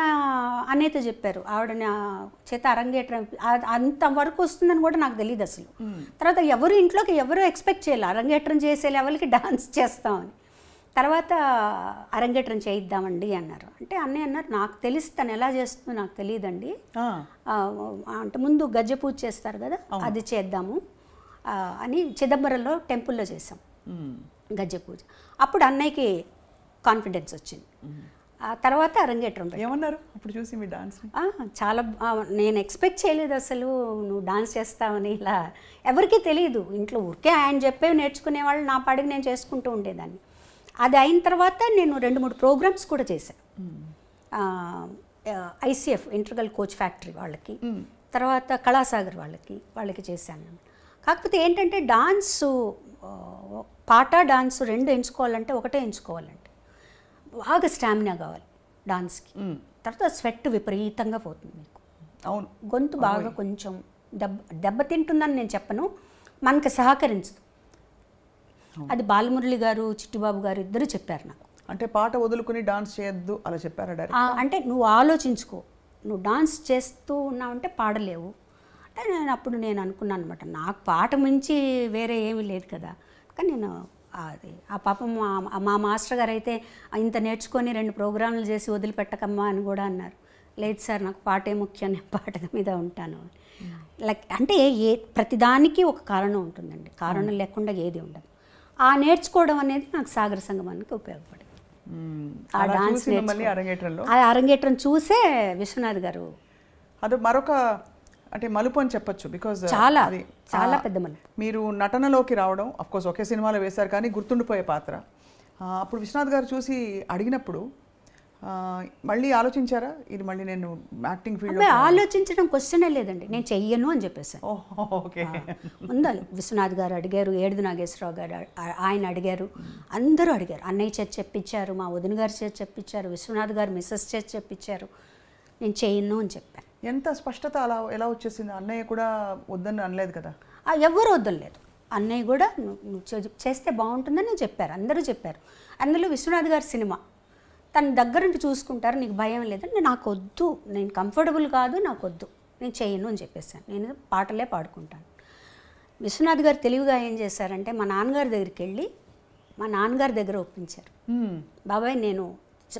అనేత చెప్పారు ఆవిడ చేత అరంగేట్రం అంత వరకు వస్తుందని కూడా నాకు తెలియదు అసలు తర్వాత ఎవరు ఇంట్లోకి ఎవరు ఎక్స్పెక్ట్ చేయాలి అరంగేట్రం చేసే లెవెల్కి డాన్స్ చేస్తామని తర్వాత అరంగేట్రం చేయిద్దామండి అన్నారు అంటే అన్నయ్య అన్నారు నాకు తెలిసి తను ఎలా చేస్తుందో నాకు తెలియదండి అంటే ముందు గజ్జ పూజ చేస్తారు కదా అది చేద్దాము అని చిదంబరంలో టెంపుల్లో చేసాం గజ్జ పూజ అప్పుడు అన్నయ్యకి కాన్ఫిడెన్స్ వచ్చింది ఆ తర్వాత అరంగేట్రం ఏమన్నారు అప్పుడు చూసి మీ డాన్స్ చాలా నేను ఎక్స్పెక్ట్ చేయలేదు అసలు నువ్వు డాన్స్ చేస్తావని ఇలా ఎవరికీ తెలియదు ఇంట్లో ఊరికే ఆయన చెప్పేవి వాళ్ళు నా పాడికి నేను చేసుకుంటూ ఉండేదాన్ని అది అయిన తర్వాత నేను రెండు మూడు ప్రోగ్రామ్స్ కూడా చేశాను ఐసీఎఫ్ ఇంటర్గల్ కోచ్ ఫ్యాక్టరీ వాళ్ళకి తర్వాత కళాసాగర్ వాళ్ళకి వాళ్ళకి చేశాను కాకపోతే ఏంటంటే డాన్స్ పాట డాన్స్ రెండు ఎంచుకోవాలంటే ఒకటే ఎంచుకోవాలంటే బాగా స్టామినా కావాలి డాన్స్కి తర్వాత స్వెట్ విపరీతంగా పోతుంది మీకు అవును గొంతు బాగా కొంచెం దెబ్బ దెబ్బతింటుందని నేను చెప్పను మనకి సహకరించదు అది బాలమురళి గారు చిట్టుబాబు గారు ఇద్దరు చెప్పారు నాకు అంటే పాట వదులుకుని డాన్స్ చేయొద్దు అలా చెప్పారు అంటే నువ్వు ఆలోచించుకో నువ్వు డాన్స్ చేస్తూ ఉన్నావు అంటే పాడలేవు అంటే నేను అప్పుడు నేను అనుకున్నాను అనమాట నాకు పాట మించి వేరే ఏమీ లేదు కదా కానీ నేను అది ఆ పాపం మా మాస్టర్ గారు అయితే ఇంత నేర్చుకొని రెండు ప్రోగ్రాంలు చేసి వదిలిపెట్టకమ్మా అని కూడా అన్నారు లేదు సార్ నాకు పాటే ముఖ్యం నేను పాట మీద ఉంటాను లైక్ అంటే ఏ ప్రతిదానికి ఒక కారణం ఉంటుందండి కారణం లేకుండా ఏది ఉండదు ఆ నేర్చుకోవడం అనేది నాకు సాగర సంగమానికి ఉపయోగపడింది ఆ డాన్స్ అరంగేట్రంలో ఆ అరంగేట్రం చూసే విశ్వనాథ్ గారు అది మరొక అంటే మలుపు అని చెప్పొచ్చు బికాజ్ uh, చాలా చాలా పెద్ద మలుపు మీరు నటనలోకి రావడం అఫ్ కోర్స్ ఒకే సినిమాలో వేశారు కానీ గుర్తుండిపోయే పాత్ర అప్పుడు విశ్వనాథ్ గారు చూసి అడిగినప్పుడు మళ్ళీ ఆలోచించారా ఇది మళ్ళీ నేను యాక్టింగ్ ఫీల్డ్ ఆలోచించడం క్వశ్చనే లేదండి నేను చెయ్యను అని చెప్పేసి ఓకే ఉందా విశ్వనాథ్ గారు అడిగారు ఏడుది నాగేశ్వరరావు గారు ఆయన అడిగారు అందరూ అడిగారు అన్నయ్య చేతి చెప్పించారు మా వదిన గారి చేతి చెప్పించారు విశ్వనాథ్ గారు మిస్సెస్ చేతి చెప్పించారు నేను చెయ్యను అని చెప్పాను ఎంత స్పష్టత అలా ఎలా వచ్చేసింది అన్నయ్య కూడా వద్దని అనలేదు కదా ఎవరు వద్దలేదు అన్నయ్య కూడా చేస్తే బాగుంటుందని చెప్పారు అందరూ చెప్పారు అందులో విశ్వనాథ్ గారి సినిమా తన దగ్గరుండి చూసుకుంటారు నీకు భయం లేదని నేను నాకు వద్దు నేను కంఫర్టబుల్ కాదు నాకు వద్దు నేను చేయను అని చెప్పేసాను నేను పాటలే పాడుకుంటాను విశ్వనాథ్ గారు తెలివిగా ఏం చేశారంటే మా నాన్నగారి దగ్గరికి వెళ్ళి మా నాన్నగారి దగ్గర ఒప్పించారు బాబాయ్ నేను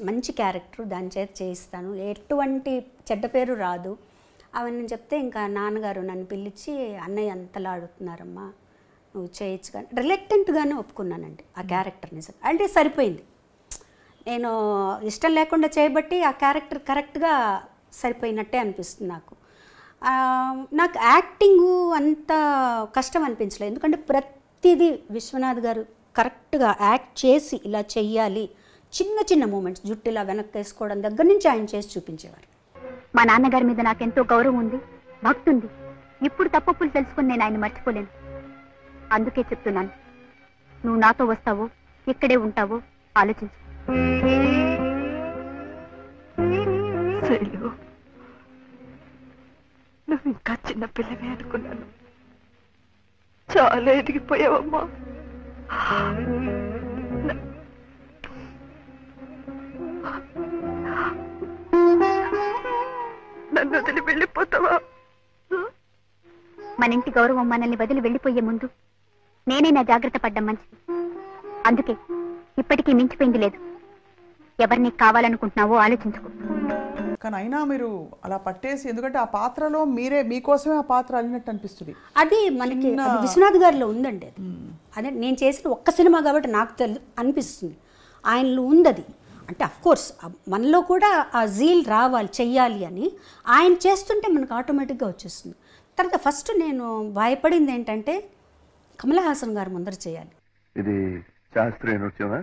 మంచి క్యారెక్టర్ దాని చేత చేయిస్తాను ఎటువంటి చెడ్డ పేరు రాదు అవన్నీ చెప్తే ఇంకా నాన్నగారు నన్ను పిలిచి అన్నయ్య అంతలాడుతున్నారమ్మా నువ్వు చేయొచ్చు కానీ రిలెక్టెంట్గానే ఒప్పుకున్నానండి ఆ క్యారెక్టర్ నిజం అంటే సరిపోయింది నేను ఇష్టం లేకుండా చేయబట్టి ఆ క్యారెక్టర్ కరెక్ట్గా సరిపోయినట్టే అనిపిస్తుంది నాకు నాకు యాక్టింగ్ అంత కష్టం అనిపించలేదు ఎందుకంటే ప్రతిదీ విశ్వనాథ్ గారు కరెక్ట్గా యాక్ట్ చేసి ఇలా చెయ్యాలి చిన్న చిన్న మూమెంట్స్ జుట్టు వెనక్కి వేసుకోవడం దగ్గర నుంచి ఆయన చేసి చూపించేవారు మా నాన్నగారి మీద నాకెంతో గౌరవం ఉంది భక్తుంది ఇప్పుడు తప్పప్పులు తెలుసుకుని నేను ఆయన మర్చిపోలేను అందుకే చెప్తున్నాను నువ్వు నాతో వస్తావో ఇక్కడే ఉంటావో ఆలోచించు నువ్వు ఇంకా చిన్న పిల్లవే అనుకున్నాను చాలా ఎదిగిపోయావమ్మా నన్ను వదిలి వెళ్ళిపోతావా మన ఇంటి గౌరవం మనల్ని వదిలి వెళ్ళిపోయే ముందు నేనే నా జాగ్రత్త పడ్డం మంచిది అందుకే ఇప్పటికీ మించిపోయింది లేదు ఎవరిని కావాలనుకుంటున్నావో ఆలోచించుకో కానీ అయినా మీరు అలా పట్టేసి ఎందుకంటే ఆ పాత్రలో మీరే మీకోసమే ఆ పాత్ర అల్లినట్టు అనిపిస్తుంది అది మనకి విశ్వనాథ్ గారిలో ఉందండి అది అదే నేను చేసిన ఒక్క సినిమా కాబట్టి నాకు తెలు అనిపిస్తుంది ఆయనలో ఉంది అది అంటే అఫ్ కోర్స్ మనలో కూడా ఆ జీల్ రావాలి చెయ్యాలి అని ఆయన చేస్తుంటే మనకు ఆటోమేటిక్గా వచ్చేస్తుంది తర్వాత ఫస్ట్ నేను భయపడింది ఏంటంటే కమలహాసన్ హాసన్ గారు ముందర చేయాలి ఇది శాస్త్రీయ నృత్యమా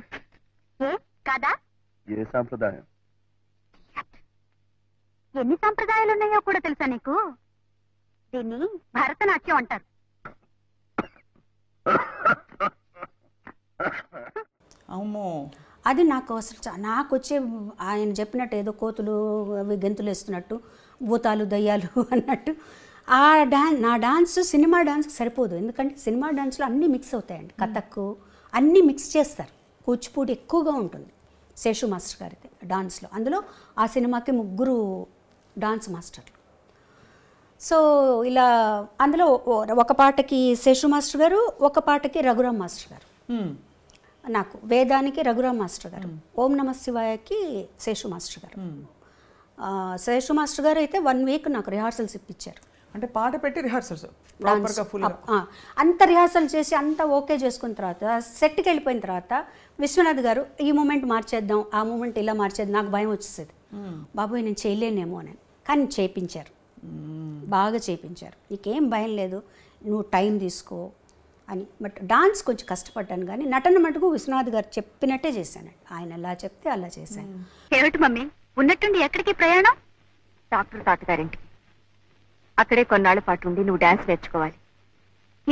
కాదా ఏ సాంప్రదాయం ఎన్ని సాంప్రదాయాలు ఉన్నాయో కూడా తెలుసా నీకు దీన్ని భరతనాట్యం అంటారు అమ్మో అది నాకు అసలు నాకు వచ్చే ఆయన చెప్పినట్టు ఏదో కోతులు అవి గెంతులు వేస్తున్నట్టు భూతాలు దయ్యాలు అన్నట్టు ఆ డాన్ నా డాన్స్ సినిమా డాన్స్ సరిపోదు ఎందుకంటే సినిమా డాన్స్లో అన్నీ మిక్స్ అవుతాయండి కథక్ అన్నీ మిక్స్ చేస్తారు కూచిపూడి ఎక్కువగా ఉంటుంది శేషు మాస్టర్ గారి డాన్స్లో అందులో ఆ సినిమాకి ముగ్గురు డాన్స్ మాస్టర్లు సో ఇలా అందులో ఒక పాటకి శేషు మాస్టర్ గారు ఒక పాటకి రఘురామ్ మాస్టర్ గారు నాకు వేదానికి రఘురామ్ మాస్టర్ గారు ఓం నమ శివాయకి శేషు మాస్టర్ గారు శేషు మాస్టర్ గారు అయితే వన్ వీక్ నాకు రిహార్సల్స్ ఇప్పించారు అంటే పాట పెట్టి రిహార్సల్స్ అంత రిహార్సల్ చేసి అంతా ఓకే చేసుకున్న తర్వాత సెట్కి వెళ్ళిపోయిన తర్వాత విశ్వనాథ్ గారు ఈ మూమెంట్ మార్చేద్దాం ఆ మూమెంట్ ఇలా మార్చేద్దాం నాకు భయం వచ్చేసేది బాబోయ్ నేను చేయలేనేమో అని కానీ చేయించారు బాగా చేయించారు నీకేం భయం లేదు నువ్వు టైం తీసుకో అని బట్ డాన్స్ కొంచెం కష్టపడ్డాను కానీ నటన మటుకు విశ్వనాథ్ గారు చెప్పినట్టే చేశాను ఆయన అలా చెప్తే అలా చేశాను ఏమిటి మమ్మీ ఉన్నట్టుండి ఎక్కడికి ప్రయాణం డాక్టర్ తాతగారింటికి అక్కడే కొన్నాళ్ళ పాటు ఉండి నువ్వు డాన్స్ నేర్చుకోవాలి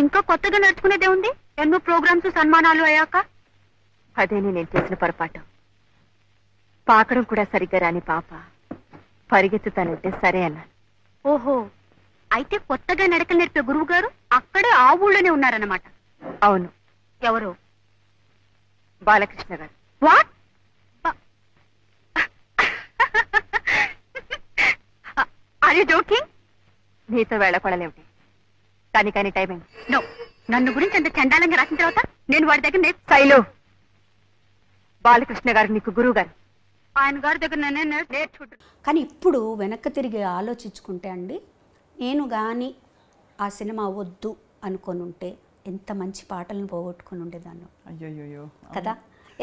ఇంకా కొత్తగా నేర్చుకునేదే ఉంది ఎన్నో ప్రోగ్రామ్స్ సన్మానాలు అయ్యాక అదే నేను చేసిన పొరపాటు పాకడం కూడా సరిగ్గా రాని పాప పరిగెత్తుతానంటే సరే అన్నాను ఓహో అయితే కొత్తగా నడక నేర్పే గురువు గారు అక్కడే ఆ ఊళ్ళోనే ఉన్నారన్నమాట అవును ఎవరు బాలకృష్ణ గారు వాట్ అరే జోకింగ్ నీతో వెళ్ళపడలేమిటి కానీ కానీ టైమింగ్ నో నన్ను గురించి అంత చండాలంగా రాసిన తర్వాత నేను వాడి దగ్గర నేర్చుకో బాలకృష్ణ గారు నీకు గురువు గారు ఆయన గారి దగ్గర నేనే నేర్చుకుంటాను కానీ ఇప్పుడు వెనక్కి తిరిగి ఆలోచించుకుంటే అండి నేను కానీ ఆ సినిమా వద్దు అనుకొని ఉంటే ఎంత మంచి పాటలను పోగొట్టుకుని ఉండేదాన్ని అయ్యో కదా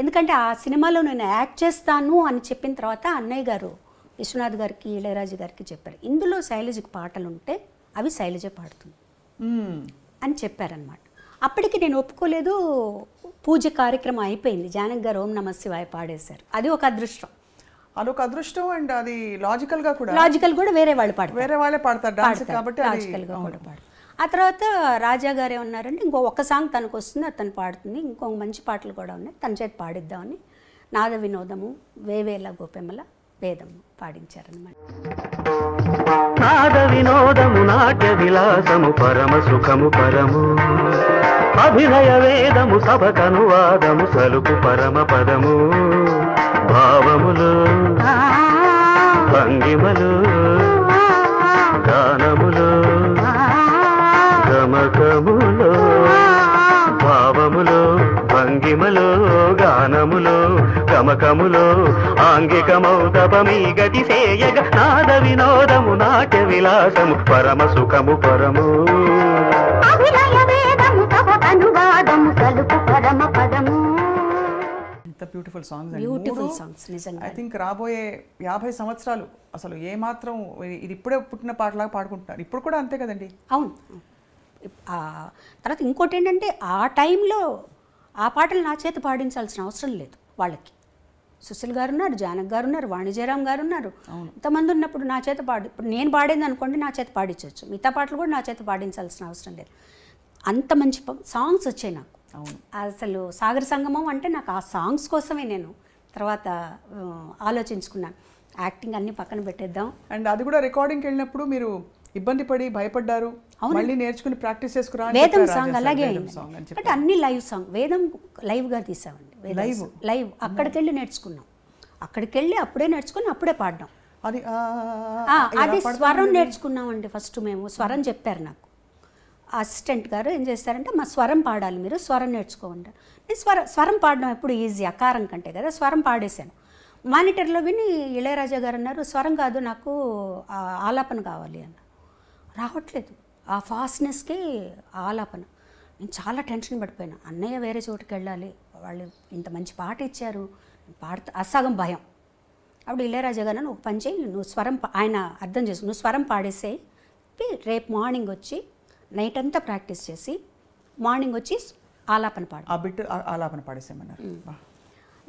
ఎందుకంటే ఆ సినిమాలో నేను యాక్ట్ చేస్తాను అని చెప్పిన తర్వాత అన్నయ్య గారు విశ్వనాథ్ గారికి ఇళయరాజు గారికి చెప్పారు ఇందులో శైలజకి పాటలు ఉంటే అవి శైలజ పాడుతుంది అని చెప్పారనమాట అప్పటికి నేను ఒప్పుకోలేదు పూజ కార్యక్రమం అయిపోయింది జానక్ గారు ఓం నమ శివాయ పాడేశారు అది ఒక అదృష్టం అదొక అదృష్టం అండ్ అది లాజికల్ గా కూడా లాజికల్ కూడా వేరే వాళ్ళు పాడతారు వేరే వాళ్ళే పాడతారు డాన్స్ కాబట్టి లాజికల్ గా కూడా పాడతారు ఆ తర్వాత రాజా గారే ఉన్నారంటే ఇంకో ఒక్క సాంగ్ తనకు వస్తుంది అతను పాడుతుంది ఇంకో మంచి పాటలు కూడా ఉన్నాయి తన చేతి పాడిద్దామని నాద వినోదము వేవేల గోపెమ్మల వేదము పాడించారనమాట నాద వినోదము నాట్య విలాసము పరమ సుఖము పరము అభినయ వేదము సభకనువాదము సలుపు పరమ పదము భావములు భంగిమలు గానములు గమకములు భావములు భంగిమలు గానములు గమకములు ఆంగికమౌతపమీ గతి సేయగ నాద వినోదము నాట్య విలాసము పరమ సుఖము పరము అనువాదము కలుపు పరమ పద బ్యూటిఫుల్ సాంగ్స్ బ్యూటిఫుల్ సాంగ్స్ నిజంగా ఐ థింక్ రాబోయే యాభై సంవత్సరాలు అసలు ఏ మాత్రం ఇది ఇప్పుడే పుట్టిన పాటలాగా పాడుకుంటున్నారు ఇప్పుడు కూడా అంతే కదండి అవును తర్వాత ఇంకోటి ఏంటంటే ఆ టైంలో ఆ పాటలు నా చేతి పాడించాల్సిన అవసరం లేదు వాళ్ళకి సుశీల్ గారు ఉన్నారు జానక్ గారు ఉన్నారు వాణిజయరామ్ గారు ఉన్నారు ఇంతమంది ఉన్నప్పుడు నా చేత పాడు ఇప్పుడు నేను పాడేది అనుకోండి నా చేత పాడించవచ్చు మిగతా పాటలు కూడా నా చేత పాడించాల్సిన అవసరం లేదు అంత మంచి సాంగ్స్ వచ్చాయి నాకు అవును అసలు సాగర సంగమం అంటే నాకు ఆ సాంగ్స్ కోసమే నేను తర్వాత ఆలోచించుకున్నాను యాక్టింగ్ అన్ని పక్కన పెట్టేద్దాం అండ్ అది కూడా రికార్డింగ్కి వెళ్ళినప్పుడు మీరు ఇబ్బంది పడి భయపడ్డారు మళ్ళీ నేర్చుకుని ప్రాక్టీస్ చేసుకురా వేదం సాంగ్ అలాగే అంటే అన్ని లైవ్ సాంగ్ వేదం లైవ్గా తీసామండి లైవ్ లైవ్ అక్కడికి వెళ్ళి నేర్చుకున్నాం అక్కడికి వెళ్ళి అప్పుడే నేర్చుకుని అప్పుడే పాడడం అది అది స్వరం నేర్చుకున్నామండి ఫస్ట్ మేము స్వరం చెప్పారు నాకు అసిస్టెంట్ గారు ఏం చేస్తారంటే మా స్వరం పాడాలి మీరు స్వరం నేర్చుకోండి నేను స్వర స్వరం పాడడం ఎప్పుడు ఈజీ అకారం కంటే కదా స్వరం పాడేశాను మానిటర్లో విని ఇళయరాజా గారు అన్నారు స్వరం కాదు నాకు ఆలాపన కావాలి అన్న రావట్లేదు ఆ ఫాస్ట్నెస్కి ఆలాపన నేను చాలా టెన్షన్ పడిపోయాను అన్నయ్య వేరే చోటుకి వెళ్ళాలి వాళ్ళు ఇంత మంచి పాట ఇచ్చారు పాడత అసగం భయం అప్పుడు ఇళయరాజా గారు నువ్వు పని చేయి నువ్వు స్వరం ఆయన అర్థం చేసుకు నువ్వు స్వరం పాడేసేయి రేపు మార్నింగ్ వచ్చి నైట్ అంతా ప్రాక్టీస్ చేసి మార్నింగ్ వచ్చి ఆలాపన పాడు ఆ బిట్ ఆలాపన పాడేసేమన్నారు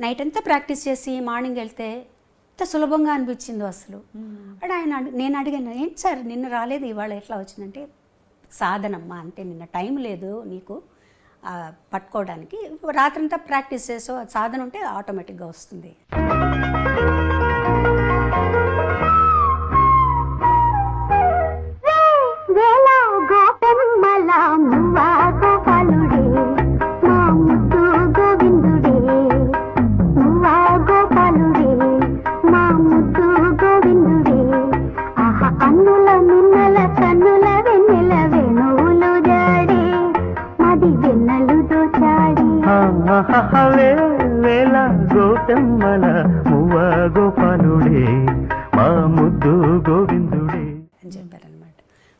నైట్ అంతా ప్రాక్టీస్ చేసి మార్నింగ్ వెళ్తే ఎంత సులభంగా అనిపించిందో అసలు అండ్ ఆయన నేను అడిగాను ఏంటి సార్ నిన్న రాలేదు ఇవాళ ఎట్లా వచ్చిందంటే సాధనమ్మా అంటే నిన్న టైం లేదు నీకు పట్టుకోవడానికి రాత్రంతా ప్రాక్టీస్ చేసో సాధన ఉంటే ఆటోమేటిక్గా వస్తుంది అని చెప్పారనమాట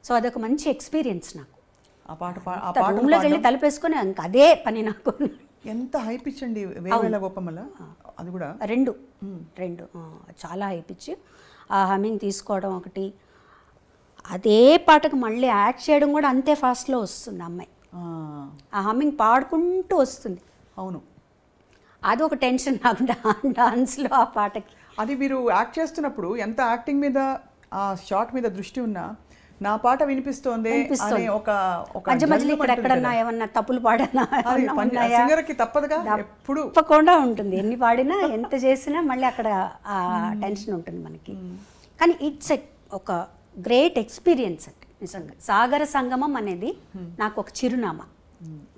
సో అదొక మంచి ఎక్స్పీరియన్స్ నాకు ఆ పాట ఆ పాట రూమ్లోకి వెళ్ళి తలపేసుకొని ఇంకా అదే పని నాకు ఎంత హై అండి వేరేలా గోపమల అది కూడా రెండు రెండు చాలా హై ఆ హమ్మింగ్ తీసుకోవడం ఒకటి అదే పాటకు మళ్ళీ యాడ్ చేయడం కూడా అంతే ఫాస్ట్లో వస్తుంది అమ్మాయి ఆ హమ్మింగ్ పాడుకుంటూ వస్తుంది అవును అది ఒక టెన్షన్ నాకు డాన్స్లో ఆ పాటకి అది మీరు యాక్ట్ చేస్తున్నప్పుడు ఎంత యాక్టింగ్ మీద ఆ షార్ట్ మీద దృష్టి ఉన్నా నా పాట వినిపిస్తోంది అనే ఒక ఒక మధ్య ఇక్కడ ఎక్కడన్నా ఏమన్నా తప్పులు పాడన్నా సింగర్ కి తప్పదుగా ఎప్పుడు తప్పకుండా ఉంటుంది ఎన్ని పాడినా ఎంత చేసినా మళ్ళీ అక్కడ ఆ టెన్షన్ ఉంటుంది మనకి కానీ ఇట్స్ ఒక గ్రేట్ ఎక్స్పీరియన్స్ అండి నిజంగా సాగర సంగమం అనేది నాకు ఒక చిరునామా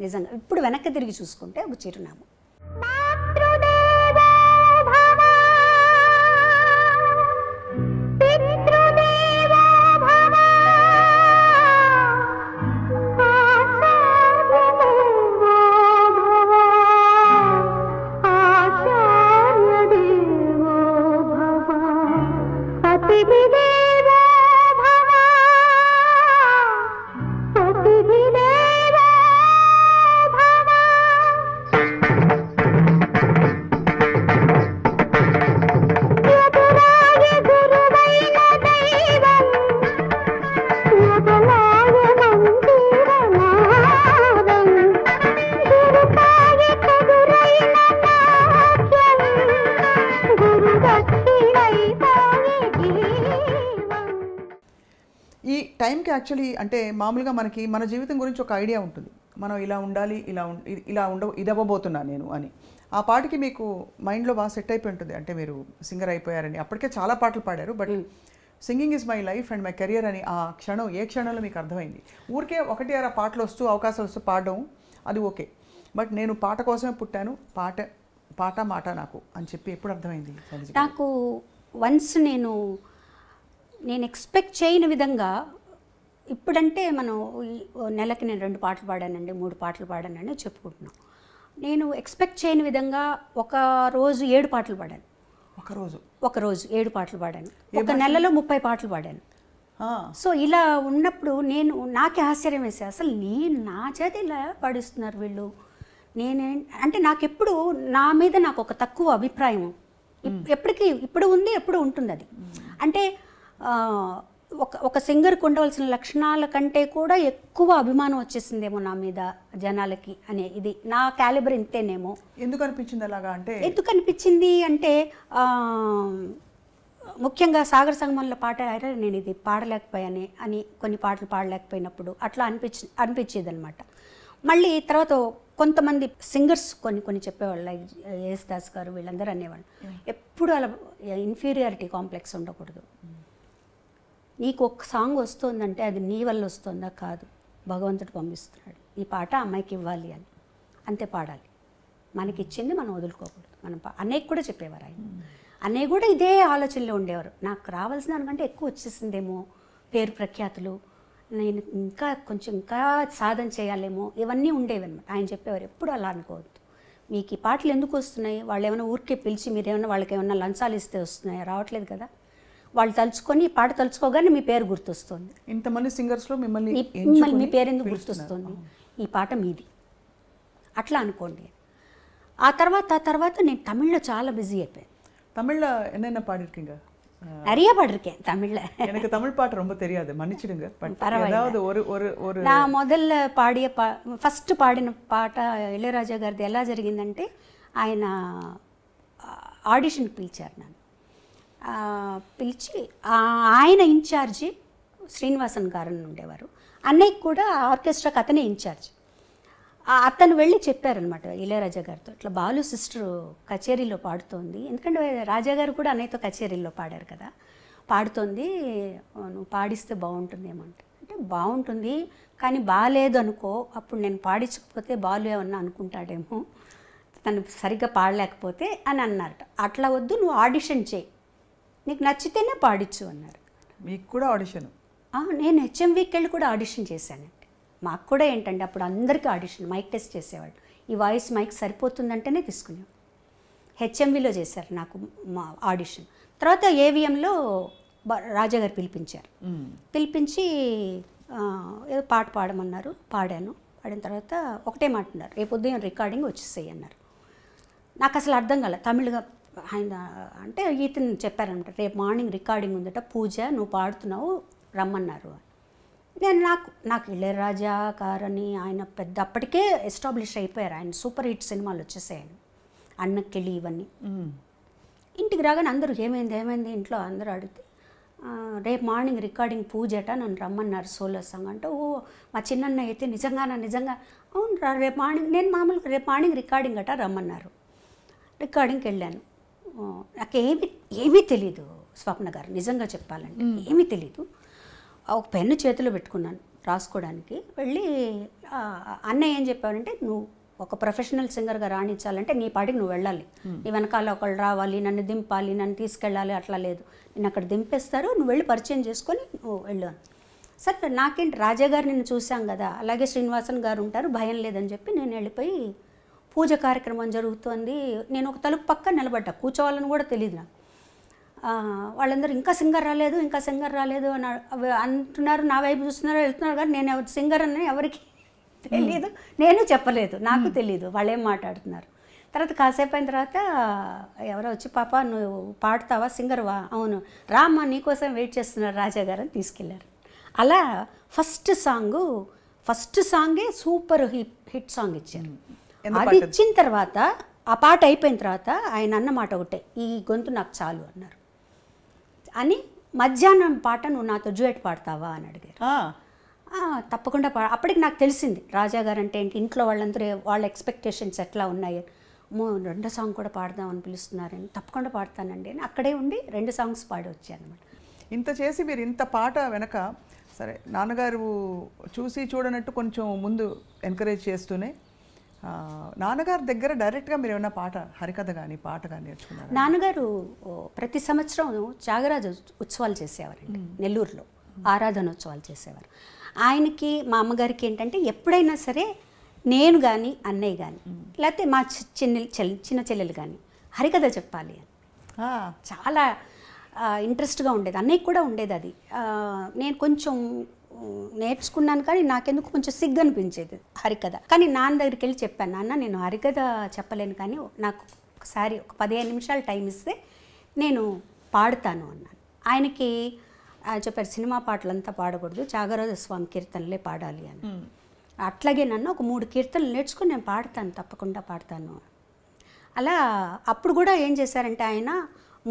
నిజంగా ఇప్పుడు వెనక్కి తిరిగి చూసుకుంటే ఒక చిరునామా యాక్చువల్లీ అంటే మామూలుగా మనకి మన జీవితం గురించి ఒక ఐడియా ఉంటుంది మనం ఇలా ఉండాలి ఇలా ఇలా ఉండ ఇదవ్వబోతున్నా నేను అని ఆ పాటకి మీకు మైండ్లో బాగా సెట్ అయిపోయి ఉంటుంది అంటే మీరు సింగర్ అయిపోయారని అప్పటికే చాలా పాటలు పాడారు but singing is my life and my career అని ఆ క్షణం ఏ క్షణంలో మీకు అర్థమైంది ఊరికే ఒకటి అర పాటలు వస్తూ అవకాశాలు వస్తూ పాడడం అది ఓకే బట్ నేను పాట కోసమే పుట్టాను పాట పాట మాట నాకు అని చెప్పి ఎప్పుడు అర్థమైంది నాకు వన్స్ నేను నేను ఎక్స్పెక్ట్ చేయని విధంగా ఇప్పుడంటే మనం నెలకి నేను రెండు పాటలు పాడానండి మూడు పాటలు పాడానండి చెప్పుకుంటున్నాం నేను ఎక్స్పెక్ట్ చేయని విధంగా ఒక రోజు ఏడు పాటలు పాడాను ఒక రోజు ఒక రోజు ఏడు పాటలు పాడాను ఒక నెలలో ముప్పై పాటలు పాడాను సో ఇలా ఉన్నప్పుడు నేను నాకే ఆశ్చర్యం వేసే అసలు నేను నా చేత ఇలా పాడిస్తున్నారు వీళ్ళు నేనే అంటే నాకు ఎప్పుడు నా మీద నాకు ఒక తక్కువ అభిప్రాయం ఎప్పటికీ ఇప్పుడు ఉంది ఎప్పుడు ఉంటుంది అది అంటే ఒక ఒక సింగర్కి ఉండవలసిన లక్షణాల కంటే కూడా ఎక్కువ అభిమానం వచ్చేసిందేమో నా మీద జనాలకి అనే ఇది నా క్యాలిబర్ ఇంతేనేమో ఎందుకు అనిపించింది అలాగా అంటే ఎందుకు అనిపించింది అంటే ముఖ్యంగా సాగర్ సంగమంలో పాట నేను ఇది పాడలేకపోయానే అని కొన్ని పాటలు పాడలేకపోయినప్పుడు అట్లా అనిపించి అనిపించేది అనమాట మళ్ళీ తర్వాత కొంతమంది సింగర్స్ కొన్ని కొన్ని చెప్పేవాళ్ళు లైక్ ఎస్ దాస్ గారు వీళ్ళందరూ అనేవాళ్ళు ఎప్పుడు అలా ఇన్ఫీరియారిటీ కాంప్లెక్స్ ఉండకూడదు నీకు ఒక సాంగ్ వస్తుందంటే అది నీ వల్ల వస్తుందా కాదు భగవంతుడు పంపిస్తున్నాడు ఈ పాట అమ్మాయికి ఇవ్వాలి అని అంతే పాడాలి మనకి ఇచ్చింది మనం వదులుకోకూడదు మనం అనేక కూడా చెప్పేవారు ఆయన hmm. అనే కూడా ఇదే ఆలోచనలో ఉండేవారు నాకు రావాల్సిన దానికంటే ఎక్కువ వచ్చేసిందేమో పేరు ప్రఖ్యాతులు నేను ఇంకా కొంచెం ఇంకా సాధన చేయాలేమో ఇవన్నీ ఉండేవి అనమాట ఆయన చెప్పేవారు ఎప్పుడు అలా అనుకోవద్దు మీకు ఈ పాటలు ఎందుకు వస్తున్నాయి వాళ్ళు ఏమైనా ఊరికే పిలిచి మీరేమైనా వాళ్ళకి ఏమైనా లంచాలు ఇస్తే వస్తున్నాయి రావట్లేదు కదా వాళ్ళు తలుచుకొని పాట తలుచుకోగానే మీ పేరు గుర్తొస్తుంది ఇంతమంది సింగర్స్లో మిమ్మల్ని మిమ్మల్ని మీ పేరు ఎందుకు గుర్తొస్తుంది ఈ పాట మీది అట్లా అనుకోండి ఆ తర్వాత ఆ తర్వాత నేను తమిళ్లో చాలా బిజీ అయిపోయాను తమిళ్లో ఎన్నైనా பாடிருக்கீங்க நிறைய பாடிருக்கேன் தமிழ்ல எனக்கு தமிழ் பாட்டு ரொம்ப தெரியாது மன்னிச்சிடுங்க ஏதாவது ஒரு ஒரு ஒரு நான் முதல்ல పాడియ పా ఫస్ట్ పాడిన పాట ఇళయరాజా గారిది ఎలా జరిగిందంటే ఆయన ఆడిషన్కి పిలిచారు నన్ను పిలిచి ఆయన ఇన్ఛార్జి శ్రీనివాసన్ గారు ఉండేవారు అన్నయ్యకి కూడా ఆర్కెస్ట్రాకి అతనే ఇన్ఛార్జ్ అతను వెళ్ళి చెప్పారనమాట ఇళయరాజా గారితో ఇట్లా బాలు సిస్టరు కచేరీలో పాడుతోంది ఎందుకంటే రాజా గారు కూడా అన్నయ్యతో కచేరీలో పాడారు కదా పాడుతోంది నువ్వు పాడిస్తే బాగుంటుంది ఏమంట అంటే బాగుంటుంది కానీ బాగాలేదు అనుకో అప్పుడు నేను పాడించకపోతే బాలు ఏమన్నా అనుకుంటాడేమో తను సరిగ్గా పాడలేకపోతే అని అన్నారట అట్లా వద్దు నువ్వు ఆడిషన్ చేయి నీకు నచ్చితేనే పాడిచ్చు అన్నారు మీకు కూడా ఆడిషన్ నేను హెచ్ఎం వెళ్ళి కూడా ఆడిషన్ చేశానండి మాకు కూడా ఏంటంటే అప్పుడు అందరికీ ఆడిషన్ మైక్ టెస్ట్ చేసేవాళ్ళు ఈ వాయిస్ మైక్ సరిపోతుందంటేనే తీసుకున్నాం హెచ్ఎంవిలో చేశారు నాకు మా ఆడిషన్ తర్వాత ఏవిఎంలో రాజాగారు పిలిపించారు పిలిపించి ఏదో పాట పాడమన్నారు పాడాను పాడిన తర్వాత ఒకటే మాట అన్నారు రేపు ఉదయం రికార్డింగ్ వచ్చేసేయన్నారు అన్నారు నాకు అసలు అర్థం కాలే తమిళగా ఆయన అంటే ఈతను చెప్పారనమాట రేపు మార్నింగ్ రికార్డింగ్ ఉందట పూజ నువ్వు పాడుతున్నావు రమ్మన్నారు నేను నాకు నాకు ఇళ్ళరాజా గారని ఆయన పెద్ద అప్పటికే ఎస్టాబ్లిష్ అయిపోయారు ఆయన సూపర్ హిట్ సినిమాలు వచ్చేసాయని వెళ్ళి ఇవన్నీ ఇంటికి రాగానే అందరూ ఏమైంది ఏమైంది ఇంట్లో అందరూ అడిగితే రేపు మార్నింగ్ రికార్డింగ్ పూజట నన్ను రమ్మన్నారు సోలో సాంగ్ అంటే ఓ మా చిన్నన్న అయితే నిజంగా నా నిజంగా అవును రేపు మార్నింగ్ నేను మామూలుగా రేపు మార్నింగ్ రికార్డింగ్ అట రమ్మన్నారు రికార్డింగ్కి వెళ్ళాను నాకేమి ఏమీ తెలీదు స్వప్న గారు నిజంగా చెప్పాలంటే ఏమీ తెలీదు ఒక పెన్ను చేతిలో పెట్టుకున్నాను రాసుకోవడానికి వెళ్ళి అన్నయ్య ఏం చెప్పాడంటే నువ్వు ఒక ప్రొఫెషనల్ సింగర్గా రాణించాలంటే నీ పాటికి నువ్వు వెళ్ళాలి నీ వెనకాల ఒకళ్ళు రావాలి నన్ను దింపాలి నన్ను తీసుకెళ్ళాలి అట్లా లేదు నేను అక్కడ దింపేస్తారు నువ్వు వెళ్ళి పరిచయం చేసుకొని నువ్వు వెళ్ళాను సరే నాకేంటి రాజా గారు నిన్ను చూశాను కదా అలాగే శ్రీనివాసన్ గారు ఉంటారు భయం లేదని చెప్పి నేను వెళ్ళిపోయి పూజ కార్యక్రమం జరుగుతోంది నేను ఒక తలుపు పక్క నిలబడ్డా కూర్చోవాలని కూడా తెలియదు నాకు వాళ్ళందరూ ఇంకా సింగర్ రాలేదు ఇంకా సింగర్ రాలేదు అని అంటున్నారు నా వైపు చూస్తున్నారు వెళ్తున్నారు కానీ నేను సింగర్ అని ఎవరికి తెలియదు నేను చెప్పలేదు నాకు తెలియదు వాళ్ళు మాట్లాడుతున్నారు తర్వాత కాసేపు అయిన తర్వాత ఎవరో వచ్చి పాప నువ్వు పాడుతావా సింగర్వా అవును రామ్మ నీకోసం వెయిట్ చేస్తున్నారు రాజా గారు అని తీసుకెళ్ళారు అలా ఫస్ట్ సాంగు ఫస్ట్ సాంగే సూపర్ హిట్ హిట్ సాంగ్ ఇచ్చారు అది ఇచ్చిన తర్వాత ఆ పాట అయిపోయిన తర్వాత ఆయన అన్నమాట ఒకటే ఈ గొంతు నాకు చాలు అన్నారు అని మధ్యాహ్నం పాట నువ్వు నాతో జ్యూయట్ పాడతావా అని అడిగారు తప్పకుండా పా అప్పటికి నాకు తెలిసింది రాజా గారు అంటే ఏంటి ఇంట్లో వాళ్ళందరూ వాళ్ళ ఎక్స్పెక్టేషన్స్ ఎట్లా ఉన్నాయి మో రెండో సాంగ్ కూడా పాడదామని పిలుస్తున్నారని తప్పకుండా పాడతానండి అని అక్కడే ఉండి రెండు సాంగ్స్ పాడి వచ్చాను అనమాట ఇంత చేసి మీరు ఇంత పాట వెనక సరే నాన్నగారు చూసి చూడనట్టు కొంచెం ముందు ఎంకరేజ్ చేస్తూనే నాన్నగారి దగ్గర డైరెక్ట్గా మీరు ఏమైనా పాట హరికథ కానీ పాట కానీ నేర్చుకున్నారు నాన్నగారు ప్రతి సంవత్సరం త్యాగరాజ ఉత్సవాలు చేసేవారండి నెల్లూరులో ఆరాధనోత్సవాలు చేసేవారు ఆయనకి మా అమ్మగారికి ఏంటంటే ఎప్పుడైనా సరే నేను కానీ అన్నయ్య కానీ లేకపోతే మా చిన్న చిన్న చెల్లెలు కానీ హరికథ చెప్పాలి అని చాలా ఇంట్రెస్ట్గా ఉండేది అన్నయ్య కూడా ఉండేది అది నేను కొంచెం నేర్చుకున్నాను కానీ నాకెందుకు కొంచెం సిగ్గు అనిపించేది హరికథ కానీ నాన్న దగ్గరికి వెళ్ళి చెప్పాను నాన్న నేను హరికథ చెప్పలేను కానీ నాకు ఒకసారి ఒక పదిహేను నిమిషాలు టైం ఇస్తే నేను పాడుతాను అన్నాను ఆయనకి చెప్పారు సినిమా పాటలంతా పాడకూడదు చాగరాజ స్వామి కీర్తనలే పాడాలి అని అట్లాగే నన్ను ఒక మూడు కీర్తనలు నేర్చుకుని నేను పాడతాను తప్పకుండా పాడతాను అలా అప్పుడు కూడా ఏం చేశారంటే ఆయన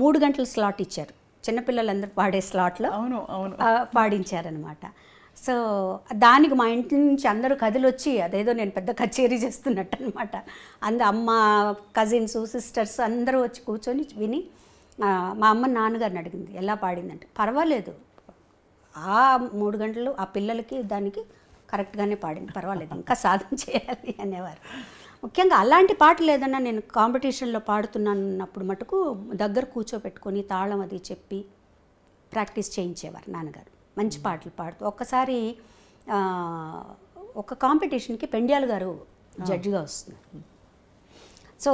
మూడు గంటల స్లాట్ ఇచ్చారు చిన్నపిల్లలందరూ పాడే స్లాట్లో అవును అవును పాడించారనమాట సో దానికి మా ఇంటి నుంచి అందరూ కదిలి వచ్చి అదేదో నేను పెద్ద కచేరీ చేస్తున్నట్టు అనమాట అందు అమ్మ కజిన్స్ సిస్టర్స్ అందరూ వచ్చి కూర్చొని విని మా అమ్మ నాన్నగారిని అడిగింది ఎలా పాడిందంటే పర్వాలేదు ఆ మూడు గంటలు ఆ పిల్లలకి దానికి కరెక్ట్గానే పాడింది పర్వాలేదు ఇంకా సాధన చేయాలి అనేవారు ముఖ్యంగా అలాంటి పాటలు ఏదన్నా నేను కాంపిటీషన్లో పాడుతున్నాను అన్నప్పుడు మటుకు దగ్గర కూర్చోపెట్టుకొని తాళం అది చెప్పి ప్రాక్టీస్ చేయించేవారు నాన్నగారు మంచి పాటలు పాడుతూ ఒక్కసారి ఒక కాంపిటీషన్కి పెండ్యాల్ గారు జడ్జిగా వస్తున్నారు సో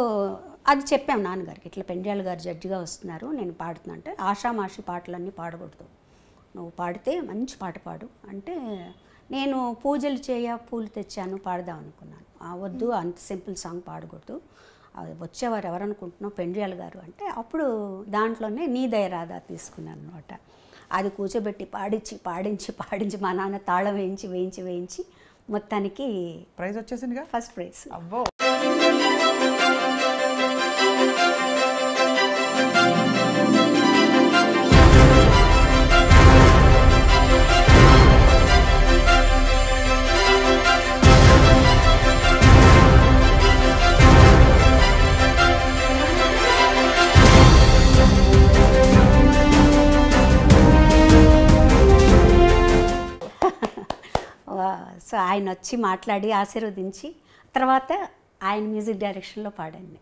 అది చెప్పాం నాన్నగారికి ఇట్లా పెండ్యాల్ గారు జడ్జిగా వస్తున్నారు నేను పాడుతున్నా అంటే ఆషామాషి పాటలన్నీ పాడకూడదు నువ్వు పాడితే మంచి పాట పాడు అంటే నేను పూజలు చేయ పూలు తెచ్చాను పాడదాం అనుకున్నాను వద్దు అంత సింపుల్ సాంగ్ పాడకూడదు వచ్చేవారు ఎవరనుకుంటున్నావు పెండ్యాలు గారు అంటే అప్పుడు దాంట్లోనే నీ దయరాధ తీసుకున్నాను అనమాట అది కూర్చోబెట్టి పాడించి పాడించి పాడించి మా నాన్న తాళం వేయించి వేయించి వేయించి మొత్తానికి ప్రైజ్ వచ్చేసిందిగా ఫస్ట్ ప్రైజ్ అబ్బో సో ఆయన వచ్చి మాట్లాడి ఆశీర్వదించి తర్వాత ఆయన మ్యూజిక్ డైరెక్షన్లో పాడండి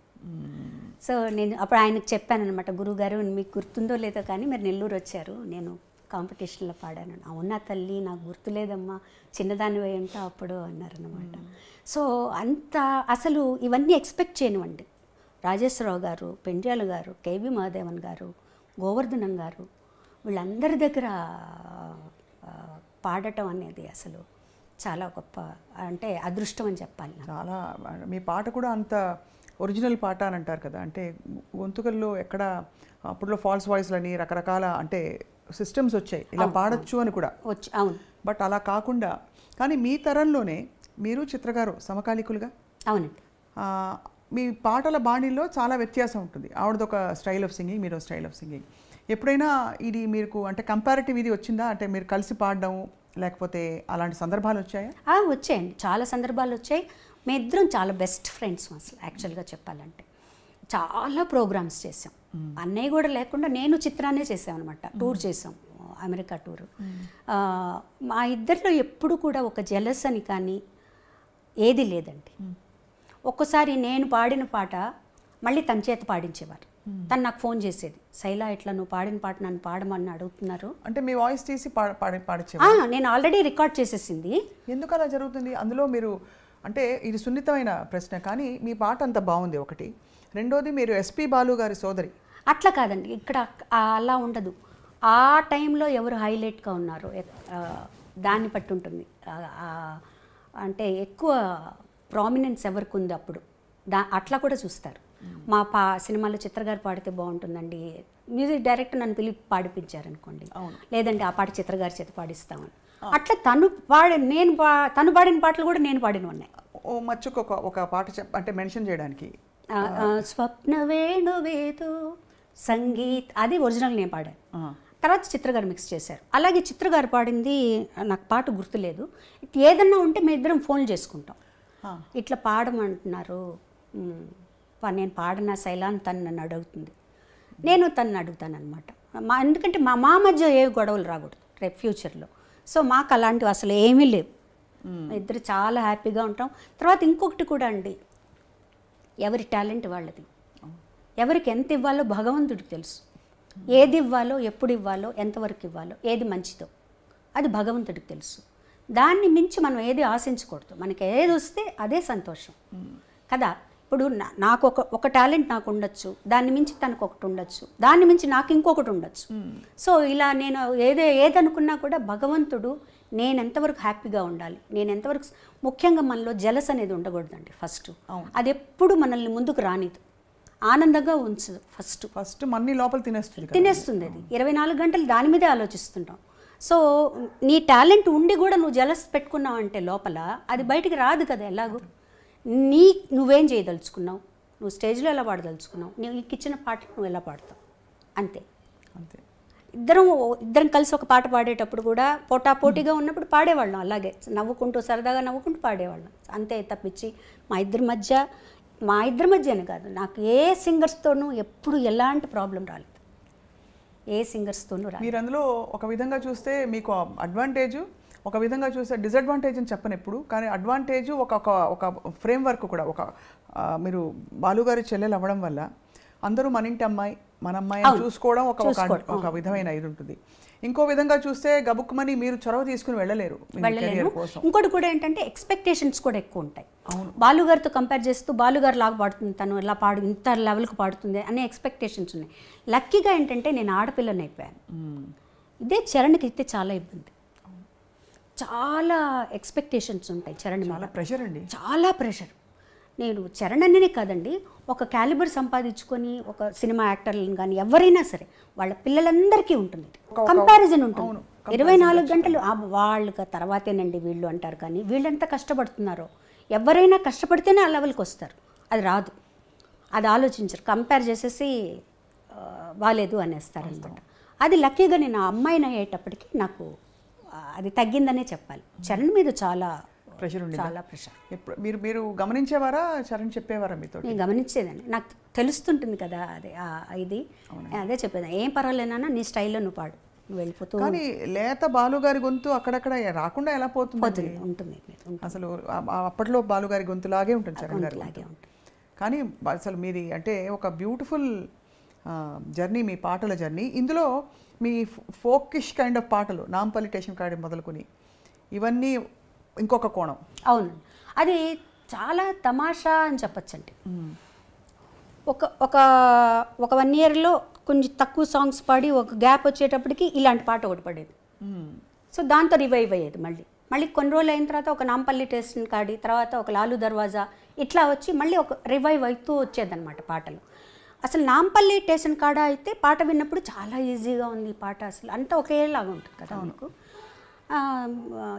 సో నేను అప్పుడు ఆయనకు చెప్పాను అనమాట గురుగారు మీకు గుర్తుందో లేదో కానీ మీరు నెల్లూరు వచ్చారు నేను కాంపిటీషన్లో పాడాను అవునా తల్లి నాకు గుర్తులేదమ్మా చిన్నదాని పోయి అప్పుడు అన్నారనమాట సో అంత అసలు ఇవన్నీ ఎక్స్పెక్ట్ చేయనివ్వండి రాజేశ్వరరావు గారు పెండ్యాలు గారు కేవి మహాదేవన్ గారు గోవర్ధనం గారు వీళ్ళందరి దగ్గర పాడటం అనేది అసలు చాలా గొప్ప అంటే అదృష్టం అని చెప్పాలి చాలా మీ పాట కూడా అంత ఒరిజినల్ పాట అని అంటారు కదా అంటే గొంతుకల్లో ఎక్కడ అప్పట్లో ఫాల్స్ వాయిస్లని రకరకాల అంటే సిస్టమ్స్ వచ్చాయి ఇలా పాడచ్చు అని కూడా వచ్చి అవును బట్ అలా కాకుండా కానీ మీ తరంలోనే మీరు చిత్రగారు సమకాలికులుగా అవునండి మీ పాటల బాణీలో చాలా వ్యత్యాసం ఉంటుంది ఆవిడదొక స్టైల్ ఆఫ్ సింగింగ్ మీరు స్టైల్ ఆఫ్ సింగింగ్ ఎప్పుడైనా ఇది మీకు అంటే కంపారిటివ్ ఇది వచ్చిందా అంటే మీరు కలిసి పాడడం లేకపోతే అలాంటి సందర్భాలు వచ్చాయా వచ్చాయండి చాలా సందర్భాలు వచ్చాయి మీ ఇద్దరం చాలా బెస్ట్ ఫ్రెండ్స్ అసలు యాక్చువల్గా చెప్పాలంటే చాలా ప్రోగ్రామ్స్ చేసాం అన్నయ్య కూడా లేకుండా నేను చిత్రాన్నే చేసాం అనమాట టూర్ చేసాం అమెరికా టూరు మా ఇద్దరిలో ఎప్పుడు కూడా ఒక జెలస్ అని కానీ ఏది లేదండి ఒక్కసారి నేను పాడిన పాట మళ్ళీ తన చేత పాడించేవారు Hmm. తను నాకు ఫోన్ చేసేది శైలా ఎట్లా నువ్వు పాడిన పాట నన్ను పాడమని అడుగుతున్నారు అంటే మీ వాయిస్ తీసి నేను ఆల్రెడీ రికార్డ్ చేసేసింది ఎందుకు అలా జరుగుతుంది అందులో మీరు అంటే ఇది సున్నితమైన ప్రశ్న కానీ మీ పాట అంత బాగుంది ఒకటి రెండోది మీరు ఎస్పి బాలు గారి సోదరి అట్లా కాదండి ఇక్కడ అలా ఉండదు ఆ టైంలో ఎవరు హైలైట్గా ఉన్నారు దాన్ని బట్టి ఉంటుంది అంటే ఎక్కువ ప్రామినెన్స్ ఎవరికి ఉంది అప్పుడు దా అట్లా కూడా చూస్తారు మా పా సినిమాలో చిత్రగారు పాడితే బాగుంటుందండి మ్యూజిక్ డైరెక్టర్ నన్ను పిలిపి పాడిపించారు అనుకోండి లేదంటే ఆ పాట చిత్రగారి చేత పాడిస్తామని అట్లా తను పాడి నేను పా తను పాడిన పాటలు కూడా నేను పాడిన ఉన్నాయి ఓ మచ్చుకు ఒక ఒక పాట అంటే మెన్షన్ చేయడానికి స్వప్న వేదు సంగీత్ అది ఒరిజినల్ నేను పాడాను తర్వాత చిత్రగారు మిక్స్ చేశారు అలాగే చిత్రగారు పాడింది నాకు పాట గుర్తులేదు ఏదన్నా ఉంటే మేము ఇద్దరం ఫోన్ చేసుకుంటాం ఇట్లా పాడమంటున్నారు నేను పాడిన శైలా అని తను నన్ను అడుగుతుంది నేను తనను అడుగుతాను అనమాట మా ఎందుకంటే మా మా మధ్య ఏ గొడవలు రాకూడదు రేపు ఫ్యూచర్లో సో మాకు అలాంటివి అసలు ఏమీ లేవు ఇద్దరు చాలా హ్యాపీగా ఉంటాం తర్వాత ఇంకొకటి కూడా అండి ఎవరి టాలెంట్ వాళ్ళది ఎవరికి ఎంత ఇవ్వాలో భగవంతుడికి తెలుసు ఏది ఇవ్వాలో ఎప్పుడు ఇవ్వాలో ఎంతవరకు ఇవ్వాలో ఏది మంచిదో అది భగవంతుడికి తెలుసు దాన్ని మించి మనం ఏది ఆశించకూడదు మనకి ఏది వస్తే అదే సంతోషం కదా ఇప్పుడు నాకు ఒక ఒక టాలెంట్ నాకు ఉండొచ్చు దాన్ని మించి తనకు ఒకటి ఉండొచ్చు దాన్ని మించి నాకు ఇంకొకటి ఉండొచ్చు hmm. సో ఇలా నేను ఏదే ఏదనుకున్నా కూడా భగవంతుడు నేను ఎంతవరకు హ్యాపీగా ఉండాలి నేను ఎంతవరకు ముఖ్యంగా మనలో జలస్ అనేది ఉండకూడదండి ఫస్ట్ అది ఎప్పుడు మనల్ని ముందుకు రానిదు ఆనందంగా ఉంచదు ఫస్ట్ ఫస్ట్ మన్ని లోపల తినేస్తుంది తినేస్తుంది అది hmm. ఇరవై నాలుగు గంటలు దాని మీదే ఆలోచిస్తుంటాం సో నీ టాలెంట్ ఉండి కూడా నువ్వు జలస్ పెట్టుకున్నావు అంటే లోపల అది బయటికి రాదు కదా ఎలాగో నీ నువ్వేం చేయదలుచుకున్నావు నువ్వు స్టేజ్లో ఎలా పాడదలుచుకున్నావు నీకు ఇచ్చిన పాటలు నువ్వు ఎలా పాడతావు అంతే అంతే ఇద్దరం ఇద్దరం కలిసి ఒక పాట పాడేటప్పుడు కూడా పోటా పోటీగా ఉన్నప్పుడు పాడేవాళ్ళం అలాగే నవ్వుకుంటూ సరదాగా నవ్వుకుంటూ పాడేవాళ్ళం అంతే తప్పించి మా ఇద్దరి మధ్య మా ఇద్దరి మధ్యనే కాదు నాకు ఏ సింగర్స్తోనూ ఎప్పుడు ఎలాంటి ప్రాబ్లం రాలేదు ఏ సింగర్స్తోనూ రాలేదు మీరు అందులో ఒక విధంగా చూస్తే మీకు అడ్వాంటేజ్ ఒక విధంగా చూస్తే డిసడ్వాంటేజ్ అని చెప్పను ఎప్పుడు కానీ అడ్వాంటేజ్ ఒక ఒక ఫ్రేమ్ వర్క్ కూడా ఒక మీరు బాలుగారి చెల్లెలు అవ్వడం వల్ల అందరూ మన ఇంటి అమ్మాయి మన అమ్మాయి చూసుకోవడం ఒక ఒక విధమైన ఇది ఉంటుంది ఇంకో విధంగా చూస్తే గబుక్కుమని మీరు చొరవ తీసుకుని వెళ్ళలేరు ఇంకోటి కూడా ఏంటంటే ఎక్స్పెక్టేషన్స్ కూడా ఎక్కువ ఉంటాయి బాలుగారితో కంపేర్ చేస్తూ బాలుగారు లాగా పాడుతుంది తను ఇలా పాడు ఇంత లెవెల్కి పాడుతుంది అనే ఎక్స్పెక్టేషన్స్ ఉన్నాయి లక్కీగా ఏంటంటే నేను ఆడపిల్లని అయిపోయాను ఇదే చరణ్కి అయితే చాలా ఇబ్బంది చాలా ఎక్స్పెక్టేషన్స్ ఉంటాయి చరణ్ చాలా ప్రెషర్ అండి చాలా ప్రెషర్ నేను చరణ్ అనే కాదండి ఒక క్యాలిబర్ సంపాదించుకొని ఒక సినిమా యాక్టర్లను కానీ ఎవరైనా సరే వాళ్ళ పిల్లలందరికీ ఉంటుంది కంపారిజన్ ఉంటుంది ఇరవై నాలుగు గంటలు వాళ్ళకి తర్వాతేనండి వీళ్ళు అంటారు కానీ వీళ్ళంతా కష్టపడుతున్నారో ఎవరైనా కష్టపడితేనే ఆ లెవెల్కి వస్తారు అది రాదు అది ఆలోచించరు కంపేర్ చేసేసి బాగాలేదు అనేస్తారు అనమాట అది లక్కీగా నేను ఆ అమ్మాయిని అయ్యేటప్పటికి నాకు అది తగ్గిందనే చెప్పాలి చరణ్ మీద చాలా ప్రెషర్ ఉంది చాలా ప్రెషర్ మీరు మీరు గమనించేవారా చరణ్ చెప్పేవారా మీతో నేను గమనించేదండి నాకు తెలుస్తుంటుంది కదా అదే ఇది అదే చెప్పేదాన్ని ఏం పర్వాలేనా నీ స్టైల్లో నువ్వు పాడు వెళ్ళిపోతుంది కానీ లేత బాలుగారి గొంతు అక్కడక్కడ రాకుండా ఎలా పోతుంది ఉంటుంది అసలు అప్పట్లో బాలుగారి గొంతు లాగే ఉంటుంది చరణ్ గారి లాగే ఉంటుంది కానీ అసలు మీది అంటే ఒక బ్యూటిఫుల్ జర్నీ మీ పాటల జర్నీ ఇందులో మీ ఫోకిష్ కైండ్ ఆఫ్ పాటలు నాంపల్లిటేషన్ కాడి మొదలుకొని ఇవన్నీ ఇంకొక కోణం అవును అది చాలా తమాషా అని చెప్పచ్చండి ఒక ఒక ఒక వన్ ఇయర్లో కొంచెం తక్కువ సాంగ్స్ పాడి ఒక గ్యాప్ వచ్చేటప్పటికి ఇలాంటి పాట ఒకటి పడేది సో దాంతో రివైవ్ అయ్యేది మళ్ళీ మళ్ళీ కొన్ని రోజులు అయిన తర్వాత ఒక నాంపల్లి టేస్ట్ని కాడి తర్వాత ఒక లాలు దర్వాజా ఇట్లా వచ్చి మళ్ళీ ఒక రివైవ్ అవుతూ వచ్చేదన్నమాట పాటలు అసలు నాంపల్లి టేషన్ కాడ అయితే పాట విన్నప్పుడు చాలా ఈజీగా ఉంది ఈ పాట అసలు అంతా ఒకేలాగా ఉంటుంది కదా అవునుకు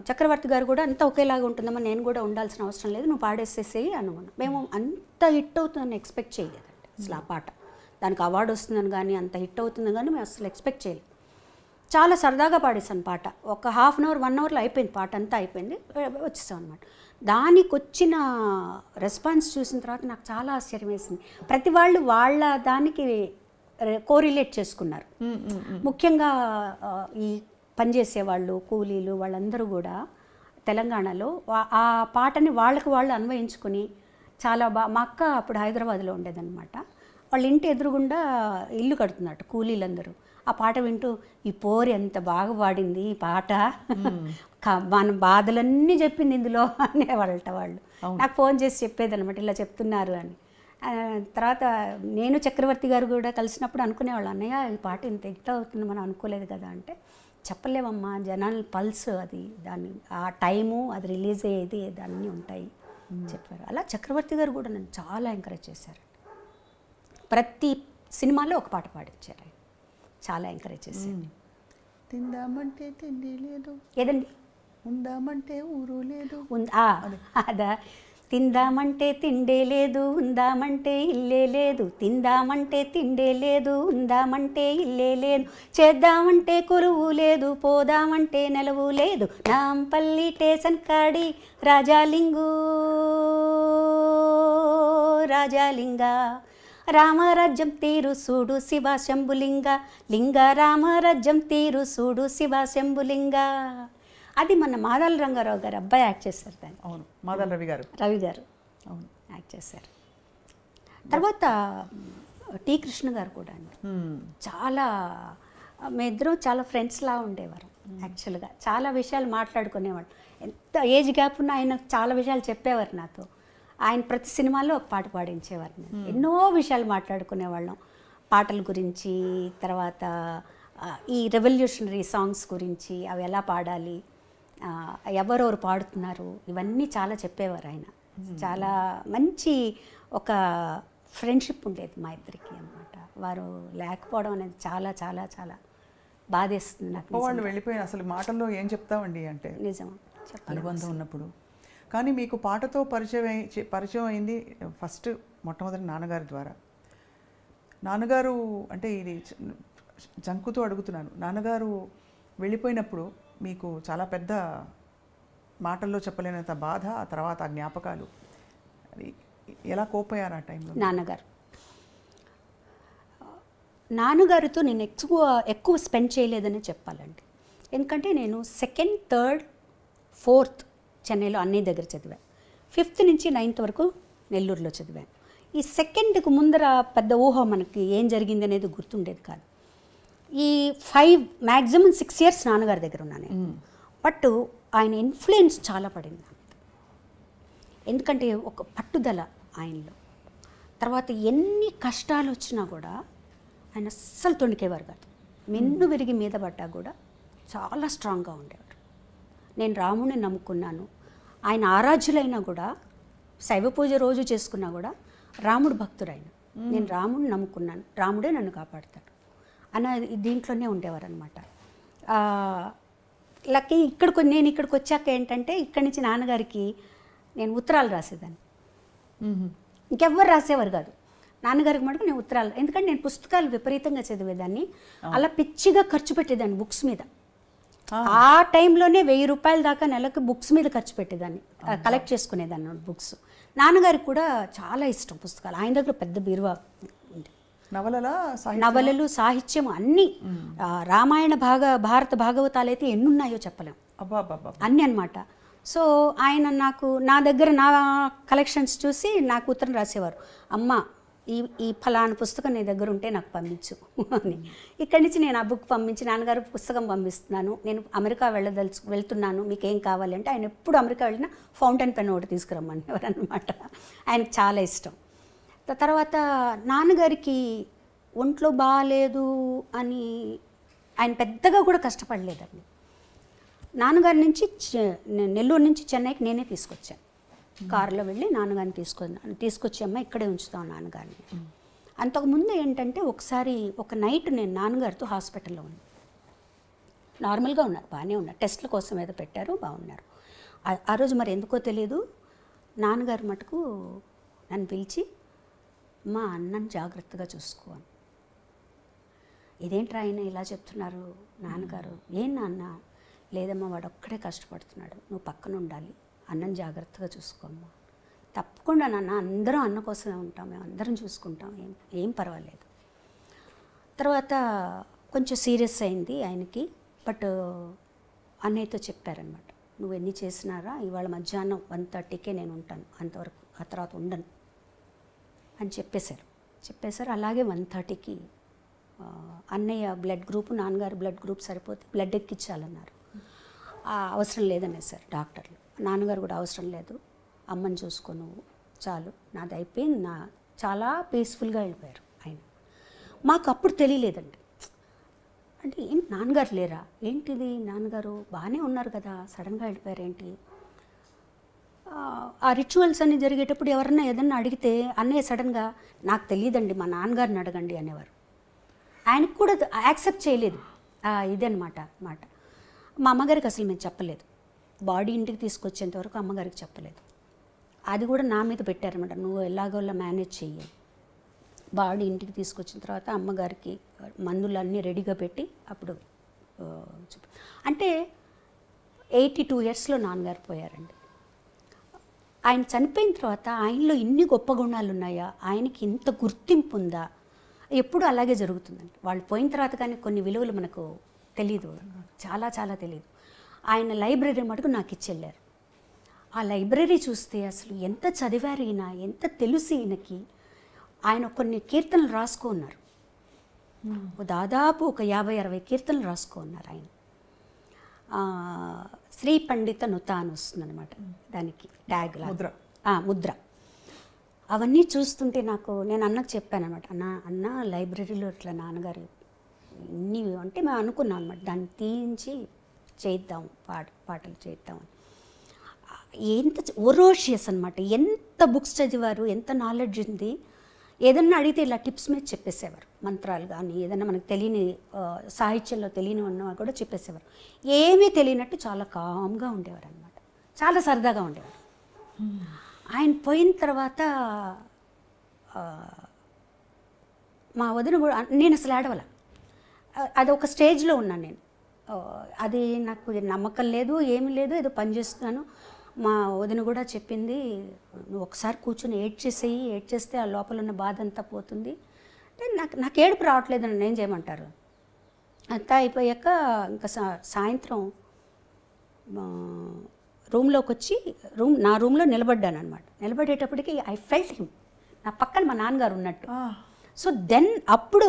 చక్రవర్తి గారు కూడా అంత ఒకేలాగా ఉంటుందమ్మా నేను కూడా ఉండాల్సిన అవసరం లేదు నువ్వు పాడేసేసేయి అనుకున్నాను మేము అంత హిట్ అవుతుందని ఎక్స్పెక్ట్ చేయలేదు అసలు ఆ పాట దానికి అవార్డు వస్తుందని కానీ అంత హిట్ అవుతుందని కానీ మేము అసలు ఎక్స్పెక్ట్ చేయలేదు చాలా సరదాగా పాడేసాను పాట ఒక హాఫ్ అన్ అవర్ వన్ అవర్లో అయిపోయింది పాట అంతా అయిపోయింది వచ్చేసాం అనమాట దానికి వచ్చిన రెస్పాన్స్ చూసిన తర్వాత నాకు చాలా ఆశ్చర్యం వేసింది ప్రతి వాళ్ళు వాళ్ళ దానికి కోరిలేట్ చేసుకున్నారు ముఖ్యంగా ఈ వాళ్ళు కూలీలు వాళ్ళందరూ కూడా తెలంగాణలో ఆ పాటని వాళ్ళకి వాళ్ళు అన్వయించుకుని చాలా బా మా అక్క అప్పుడు హైదరాబాద్లో ఉండేదన్నమాట వాళ్ళ ఇంటి ఎదురుగుండా ఇల్లు కడుతున్నట్టు కూలీలందరూ ఆ పాట వింటూ ఈ పోరు ఎంత బాగా పాడింది ఈ పాట మన బాధలన్నీ చెప్పింది ఇందులో అనేవాళ్ళట వాళ్ళు నాకు ఫోన్ చేసి చెప్పేది అనమాట ఇలా చెప్తున్నారు అని తర్వాత నేను చక్రవర్తి గారు కూడా కలిసినప్పుడు అనుకునేవాళ్ళు అన్నయ్య ఈ పాట ఇంత ఎంత అవుతుంది మనం అనుకోలేదు కదా అంటే చెప్పలేమమ్మా జనాల పల్స్ అది దాన్ని ఆ టైము అది రిలీజ్ అయ్యేది దాన్ని ఉంటాయి చెప్పారు అలా చక్రవర్తి గారు కూడా నన్ను చాలా ఎంకరేజ్ చేశారు ప్రతి సినిమాలో ఒక పాట పాడించారు చాలా ఎంకరేజ్ చేసేది తిందామంటే తిండి లేదు ఏదండి ఉందామంటే ఊరు లేదు అదా తిందామంటే తిండే లేదు ఉందామంటే ఇల్లే లేదు తిందామంటే తిండే లేదు ఉందామంటే ఇల్లే లేదు చేద్దామంటే కొలువు లేదు పోదామంటే నెలవు లేదు నాంపల్లి టేషన్ కాడి రాజాలింగు రాజాలింగా రామరాజ్యం తీరు సూడు శివ శంభులింగ లింగ రామరాజ్యం తీరు సూడు శివ శంభులింగ అది మన మాదాల రంగారావు గారు అబ్బాయి యాక్ట్ చేశారు దాన్ని అవును మాదాల రవి గారు రవి గారు అవును యాక్ట్ చేశారు తర్వాత టీ కృష్ణ గారు కూడా చాలా మేమిద్దరం చాలా ఫ్రెండ్స్లా ఉండేవారు యాక్చువల్గా చాలా విషయాలు మాట్లాడుకునేవాళ్ళు ఎంత ఏజ్ గ్యాప్ ఉన్నా ఆయన చాలా విషయాలు చెప్పేవారు నాతో ఆయన ప్రతి సినిమాలో ఒక పాట పాడించేవారు ఎన్నో విషయాలు మాట్లాడుకునేవాళ్ళం పాటల గురించి తర్వాత ఈ రెవల్యూషనరీ సాంగ్స్ గురించి అవి ఎలా పాడాలి ఎవరెవరు పాడుతున్నారు ఇవన్నీ చాలా చెప్పేవారు ఆయన చాలా మంచి ఒక ఫ్రెండ్షిప్ ఉండేది మా ఇద్దరికి అనమాట వారు లేకపోవడం అనేది చాలా చాలా చాలా బాధేస్తుంది నాకు వాళ్ళు వెళ్ళిపోయిన అసలు మాటల్లో ఏం చెప్తామండి అంటే నిజం అనుబంధం ఉన్నప్పుడు కానీ మీకు పాటతో పరిచయం పరిచయం అయింది ఫస్ట్ మొట్టమొదటి నాన్నగారి ద్వారా నాన్నగారు అంటే ఇది జంకుతో అడుగుతున్నాను నాన్నగారు వెళ్ళిపోయినప్పుడు మీకు చాలా పెద్ద మాటల్లో చెప్పలేనంత బాధ ఆ తర్వాత ఆ జ్ఞాపకాలు అది ఎలా కోపోయారు ఆ టైంలో నాన్నగారు నాన్నగారితో నేను ఎక్కువ ఎక్కువ స్పెండ్ చేయలేదని చెప్పాలండి ఎందుకంటే నేను సెకండ్ థర్డ్ ఫోర్త్ చెన్నైలో అన్నయ్య దగ్గర చదివాను ఫిఫ్త్ నుంచి నైన్త్ వరకు నెల్లూరులో చదివాను ఈ సెకండ్కి ముందర పెద్ద ఊహ మనకి ఏం జరిగింది అనేది గుర్తుండేది కాదు ఈ ఫైవ్ మ్యాక్సిమం సిక్స్ ఇయర్స్ నాన్నగారి దగ్గర ఉన్నాను బట్ ఆయన ఇన్ఫ్లుయెన్స్ చాలా పడింది ఎందుకంటే ఒక పట్టుదల ఆయనలో తర్వాత ఎన్ని కష్టాలు వచ్చినా కూడా ఆయన అస్సలు తొణికేవారు కాదు మెన్ను విరిగి మీద పడ్డా కూడా చాలా స్ట్రాంగ్గా ఉండేవారు నేను రాముని నమ్ముకున్నాను ఆయన ఆరాధ్యులైనా కూడా శైవ పూజ రోజు చేసుకున్నా కూడా రాముడు భక్తుడైన నేను రాముడిని నమ్ముకున్నాను రాముడే నన్ను కాపాడతాడు అని దీంట్లోనే ఉండేవారు అనమాట లక్కి ఇక్కడికి నేను ఇక్కడికి వచ్చాక ఏంటంటే ఇక్కడి నుంచి నాన్నగారికి నేను ఉత్తరాలు రాసేదాన్ని ఇంకెవ్వరు రాసేవారు కాదు నాన్నగారికి మటుకు నేను ఉత్తరాలు ఎందుకంటే నేను పుస్తకాలు విపరీతంగా చదివేదాన్ని అలా పిచ్చిగా ఖర్చు పెట్టేదాన్ని బుక్స్ మీద ఆ టైంలోనే వెయ్యి రూపాయల దాకా నెలకు బుక్స్ మీద ఖర్చు పెట్టేదాన్ని కలెక్ట్ చేసుకునేదాన్ని బుక్స్ నాన్నగారికి కూడా చాలా ఇష్టం పుస్తకాలు ఆయన దగ్గర పెద్ద బీరువా నవలల నవలలు సాహిత్యం అన్నీ రామాయణ భాగ భారత భాగవతాలు అయితే ఎన్నున్నాయో చెప్పలేం అన్నీ అనమాట సో ఆయన నాకు నా దగ్గర నా కలెక్షన్స్ చూసి నా కూతురు రాసేవారు అమ్మ ఈ ఈ ఫలాన పుస్తకం నీ దగ్గర ఉంటే నాకు పంపించు అని ఇక్కడి నుంచి నేను ఆ బుక్ పంపించి నాన్నగారు పుస్తకం పంపిస్తున్నాను నేను అమెరికా వెళ్ళదలుచు వెళ్తున్నాను మీకు ఏం కావాలంటే ఆయన ఎప్పుడు అమెరికా వెళ్ళినా ఫౌంటైన్ పెన్ ఒకటి తీసుకురమ్మనేవారు అనమాట ఆయనకు చాలా ఇష్టం తర్వాత నాన్నగారికి ఒంట్లో బాగాలేదు అని ఆయన పెద్దగా కూడా కష్టపడలేదండి నాన్నగారి నుంచి నెల్లూరు నుంచి చెన్నైకి నేనే తీసుకొచ్చాను కారులో వెళ్ళి నాన్నగారిని తీసుకొని తీసుకొచ్చి అమ్మ ఇక్కడే ఉంచుతాం నాన్నగారిని అంతకుముందు ఏంటంటే ఒకసారి ఒక నైట్ నేను నాన్నగారితో హాస్పిటల్లో ఉన్నాను నార్మల్గా ఉన్నారు బాగానే ఉన్నారు టెస్ట్ల కోసం ఏదో పెట్టారు బాగున్నారు ఆ రోజు మరి ఎందుకో తెలియదు నాన్నగారు మటుకు నన్ను పిలిచి మా అన్నను జాగ్రత్తగా చూసుకో ఇదేంటి ఆయన ఇలా చెప్తున్నారు నాన్నగారు ఏం నాన్న లేదమ్మా వాడు ఒక్కడే కష్టపడుతున్నాడు నువ్వు పక్కన ఉండాలి అన్నం జాగ్రత్తగా చూసుకోమ్మా తప్పకుండా నాన్న అందరం అన్న కోసమే ఉంటాం మేము అందరం చూసుకుంటాం ఏం ఏం పర్వాలేదు తర్వాత కొంచెం సీరియస్ అయింది ఆయనకి బట్ అన్నయ్యతో చెప్పారనమాట నువ్వు ఎన్ని చేసినారా ఇవాళ మధ్యాహ్నం వన్ థర్టీకే నేను ఉంటాను అంతవరకు ఆ తర్వాత ఉండను అని చెప్పేశారు చెప్పేశారు అలాగే వన్ థర్టీకి అన్నయ్య బ్లడ్ గ్రూప్ నాన్నగారు బ్లడ్ గ్రూప్ సరిపోతే బ్లడ్ ఎక్కించాలన్నారు అవసరం లేదనేసారు డాక్టర్లు నాన్నగారు కూడా అవసరం లేదు అమ్మని చూసుకో నువ్వు చాలు నాది అయిపోయింది నా చాలా పీస్ఫుల్గా వెళ్ళిపోయారు ఆయన మాకు అప్పుడు తెలియలేదండి అంటే ఏం నాన్నగారు లేరా ఏంటిది నాన్నగారు బాగానే ఉన్నారు కదా సడన్గా వెళ్ళిపోయారు ఏంటి ఆ రిచువల్స్ అన్ని జరిగేటప్పుడు ఎవరన్నా ఏదన్నా అడిగితే అన్నయ్య సడన్గా నాకు తెలియదండి మా నాన్నగారిని అడగండి అనేవారు ఆయనకు కూడా యాక్సెప్ట్ చేయలేదు ఇదనమాట మాట మా అమ్మగారికి అసలు మేము చెప్పలేదు బాడీ ఇంటికి తీసుకొచ్చేంత వరకు అమ్మగారికి చెప్పలేదు అది కూడా నా మీద పెట్టారనమాట నువ్వు ఎలాగోలా మేనేజ్ చెయ్యి బాడీ ఇంటికి తీసుకొచ్చిన తర్వాత అమ్మగారికి మందులన్నీ రెడీగా పెట్టి అప్పుడు చెప్ప అంటే ఎయిటీ టూ ఇయర్స్లో నాన్నగారు పోయారండి ఆయన చనిపోయిన తర్వాత ఆయనలో ఇన్ని గొప్ప గుణాలు ఉన్నాయా ఆయనకి ఇంత గుర్తింపు ఉందా ఎప్పుడు అలాగే జరుగుతుందండి వాళ్ళు పోయిన తర్వాత కానీ కొన్ని విలువలు మనకు తెలియదు చాలా చాలా తెలియదు ఆయన లైబ్రరీ మటుకు నాకు ఇచ్చెళ్ళారు ఆ లైబ్రరీ చూస్తే అసలు ఎంత చదివారు ఈయన ఎంత తెలుసు ఈయనకి ఆయన కొన్ని కీర్తనలు రాసుకున్నారు దాదాపు ఒక యాభై అరవై కీర్తనలు రాసుకున్నారు ఆయన శ్రీ పండిత నుత అని వస్తుంది అనమాట దానికి ట్యాగ్ ముద్ర ముద్ర అవన్నీ చూస్తుంటే నాకు నేను అన్నకు చెప్పాను అనమాట అన్న అన్న లైబ్రరీలో ఇట్లా నాన్నగారు ఇన్ని అంటే మేము అనుకున్నాం అనమాట దాన్ని తీయించి చేద్దాం పాట పాటలు చేద్దాం ఎంత ఒరోషియస్ అనమాట ఎంత బుక్స్ చదివారు ఎంత నాలెడ్జ్ ఉంది ఏదన్నా అడిగితే ఇలా టిప్స్ మీద చెప్పేసేవారు మంత్రాలు కానీ ఏదన్నా మనకు తెలియని సాహిత్యంలో తెలియని ఉన్నవా కూడా చెప్పేసేవారు ఏమీ తెలియనట్టు చాలా కామ్గా ఉండేవారు అనమాట చాలా సరదాగా ఉండేవారు ఆయన పోయిన తర్వాత మా వదిన కూడా నేను అసలు ఆడవల అది ఒక స్టేజ్లో ఉన్నాను నేను అది నాకు నమ్మకం లేదు ఏమి లేదు ఏదో పనిచేస్తున్నాను మా వదిన కూడా చెప్పింది నువ్వు ఒకసారి కూర్చొని ఏడ్ చేసేయి ఏడ్ చేస్తే ఆ లోపల ఉన్న బాధ అంతా పోతుంది అంటే నాకు నాకు ఏడుపు రావట్లేదు నన్ను ఏం చేయమంటారు అంతా అయిపోయాక ఇంకా సాయంత్రం రూమ్లోకి వచ్చి రూమ్ నా రూమ్లో నిలబడ్డాను అనమాట నిలబడేటప్పటికి ఐ ఫెల్ట్ హిమ్ నా పక్కన మా నాన్నగారు ఉన్నట్టు సో దెన్ అప్పుడు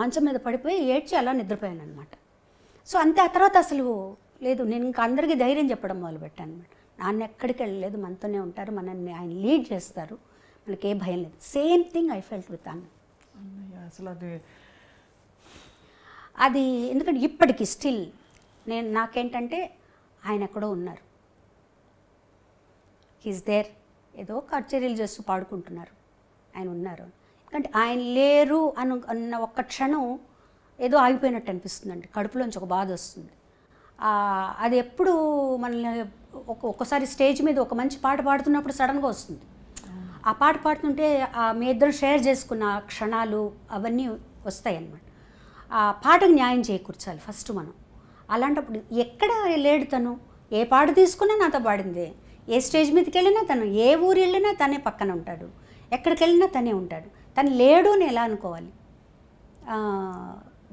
మంచం మీద పడిపోయి ఏడ్చి అలా నిద్రపోయాను అనమాట సో అంతే ఆ తర్వాత అసలు లేదు నేను ఇంకా అందరికీ ధైర్యం చెప్పడం మొదలుపెట్టాను అనమాట నాన్న ఎక్కడికి వెళ్ళలేదు మనతోనే ఉంటారు మనల్ని ఆయన లీడ్ చేస్తారు మనకి ఏ భయం లేదు same thing I felt with అన్న అసలు అది అది ఎందుకంటే ఇప్పటికీ స్టిల్ నేను నాకేంటంటే ఆయన ఎక్కడో ఉన్నారు హీస్ దేర్ ఏదో కచేరీలు చేస్తూ పాడుకుంటున్నారు ఆయన ఉన్నారు ఎందుకంటే ఆయన లేరు అను అన్న ఒక్క క్షణం ఏదో ఆగిపోయినట్టు అనిపిస్తుందండి కడుపులోంచి ఒక బాధ వస్తుంది అది ఎప్పుడు మనల్ని ఒక్కోసారి స్టేజ్ మీద ఒక మంచి పాట పాడుతున్నప్పుడు సడన్గా వస్తుంది ఆ పాట పాడుతుంటే మీ ఇద్దరు షేర్ చేసుకున్న క్షణాలు అవన్నీ వస్తాయి అన్నమాట ఆ పాటకు న్యాయం చేకూర్చాలి ఫస్ట్ మనం అలాంటప్పుడు ఎక్కడ లేడు తను ఏ పాట తీసుకున్నా నాతో పాడిందే ఏ స్టేజ్ మీదకి వెళ్ళినా తను ఏ ఊరు వెళ్ళినా తనే పక్కన ఉంటాడు ఎక్కడికి వెళ్ళినా తనే ఉంటాడు తను లేడు అని ఎలా అనుకోవాలి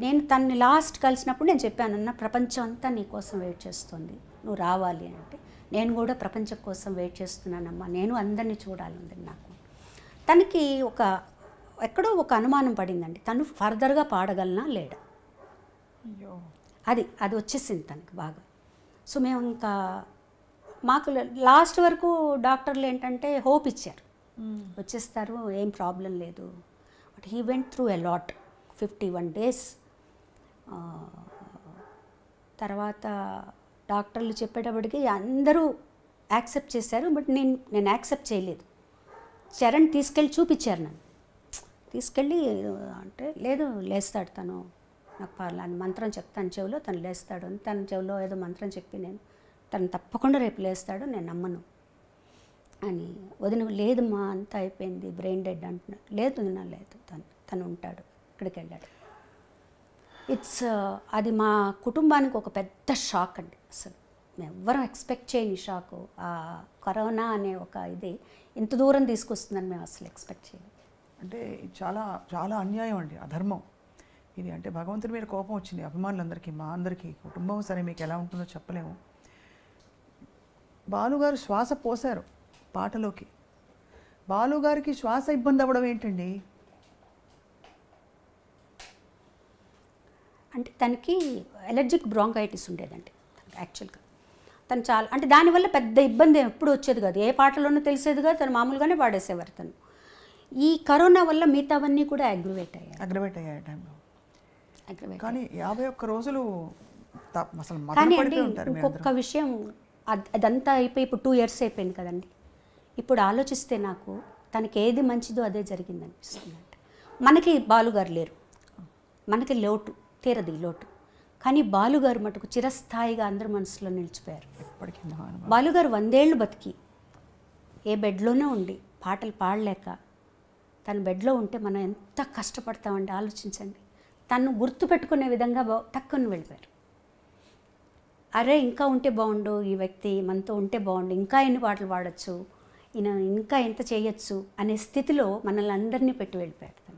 నేను తన్ని లాస్ట్ కలిసినప్పుడు నేను చెప్పాను అన్న ప్రపంచం అంతా నీ కోసం వెయిట్ చేస్తుంది నువ్వు రావాలి అంటే నేను కూడా ప్రపంచం కోసం వెయిట్ చేస్తున్నానమ్మా నేను అందరినీ చూడాలి నాకు తనకి ఒక ఎక్కడో ఒక అనుమానం పడిందండి తను ఫర్దర్గా పాడగలనా లేడా అది అది వచ్చేసింది తనకి బాగా సో మేము ఇంకా మాకు లాస్ట్ వరకు డాక్టర్లు ఏంటంటే హోప్ ఇచ్చారు వచ్చేస్తారు ఏం ప్రాబ్లం లేదు but he went through a lot fifty one days తర్వాత డాక్టర్లు చెప్పేటప్పటికి అందరూ యాక్సెప్ట్ చేశారు బట్ నేను నేను యాక్సెప్ట్ చేయలేదు చరణ్ తీసుకెళ్ళి చూపించారు నన్ను తీసుకెళ్ళి అంటే లేదు లేస్తాడు తను నాకు అని మంత్రం చెప్తాను చెవిలో తను లేస్తాడు తన చెవిలో ఏదో మంత్రం చెప్పి నేను తను తప్పకుండా రేపు లేస్తాడు నేను నమ్మను అని వదిన లేదు మా అంతా అయిపోయింది బ్రెయిన్ డెడ్ అంటున్నాడు లేదు నా లేదు తను తను ఉంటాడు ఇక్కడికి వెళ్ళాడు ఇట్స్ అది మా కుటుంబానికి ఒక పెద్ద షాక్ అండి అసలు ఎవ్వరం ఎక్స్పెక్ట్ చేయని షాకు కరోనా అనే ఒక ఇది ఇంత దూరం తీసుకొస్తుందని మేము అసలు ఎక్స్పెక్ట్ చేయలేదు అంటే చాలా చాలా అన్యాయం అండి అధర్మం ఇది అంటే భగవంతుడి మీద కోపం వచ్చింది అభిమానులందరికీ మా అందరికీ కుటుంబం సరే మీకు ఎలా ఉంటుందో చెప్పలేము బాలుగారు శ్వాస పోశారు పాటలోకి బాలుగారికి శ్వాస ఇబ్బంది అవ్వడం ఏంటండి అంటే తనకి ఎలర్జిక్ బ్రాంకైటిస్ ఉండేదండి యాక్చువల్గా తను చాలా అంటే దానివల్ల పెద్ద ఇబ్బంది ఎప్పుడు వచ్చేది కాదు ఏ పాటలోనూ తెలిసేది కాదు తను మామూలుగానే పాడేసేవారు తను ఈ కరోనా వల్ల మిగతావన్నీ కూడా అగ్రివేట్ అయ్యాయి అగ్రివేట్ అయ్యాయి అగ్రివేట్ కానీ యాభై ఒక్క రోజులు కానీ అండి ఇంకొక విషయం అదంతా అయిపోయి ఇప్పుడు టూ ఇయర్స్ అయిపోయింది కదండి ఇప్పుడు ఆలోచిస్తే నాకు తనకి ఏది మంచిదో అదే జరిగింది అనిపిస్తుంది మనకి బాలుగారు లేరు మనకి లోటు తీరది లోటు కానీ బాలుగారు మటుకు చిరస్థాయిగా అందరి మనసులో నిలిచిపోయారు బాలుగారు వందేళ్ళు బతికి ఏ బెడ్లోనే ఉండి పాటలు పాడలేక తను బెడ్లో ఉంటే మనం ఎంత కష్టపడతామండి ఆలోచించండి తను గుర్తుపెట్టుకునే విధంగా తక్కువని వెళ్ళిపోయారు అరే ఇంకా ఉంటే బాగుండు ఈ వ్యక్తి మనతో ఉంటే బాగుండు ఇంకా ఎన్ని పాటలు పాడచ్చు ఈయన ఇంకా ఎంత చేయొచ్చు అనే స్థితిలో మనల్ని అందరినీ పెట్టి వెళ్ళిపోయారు తను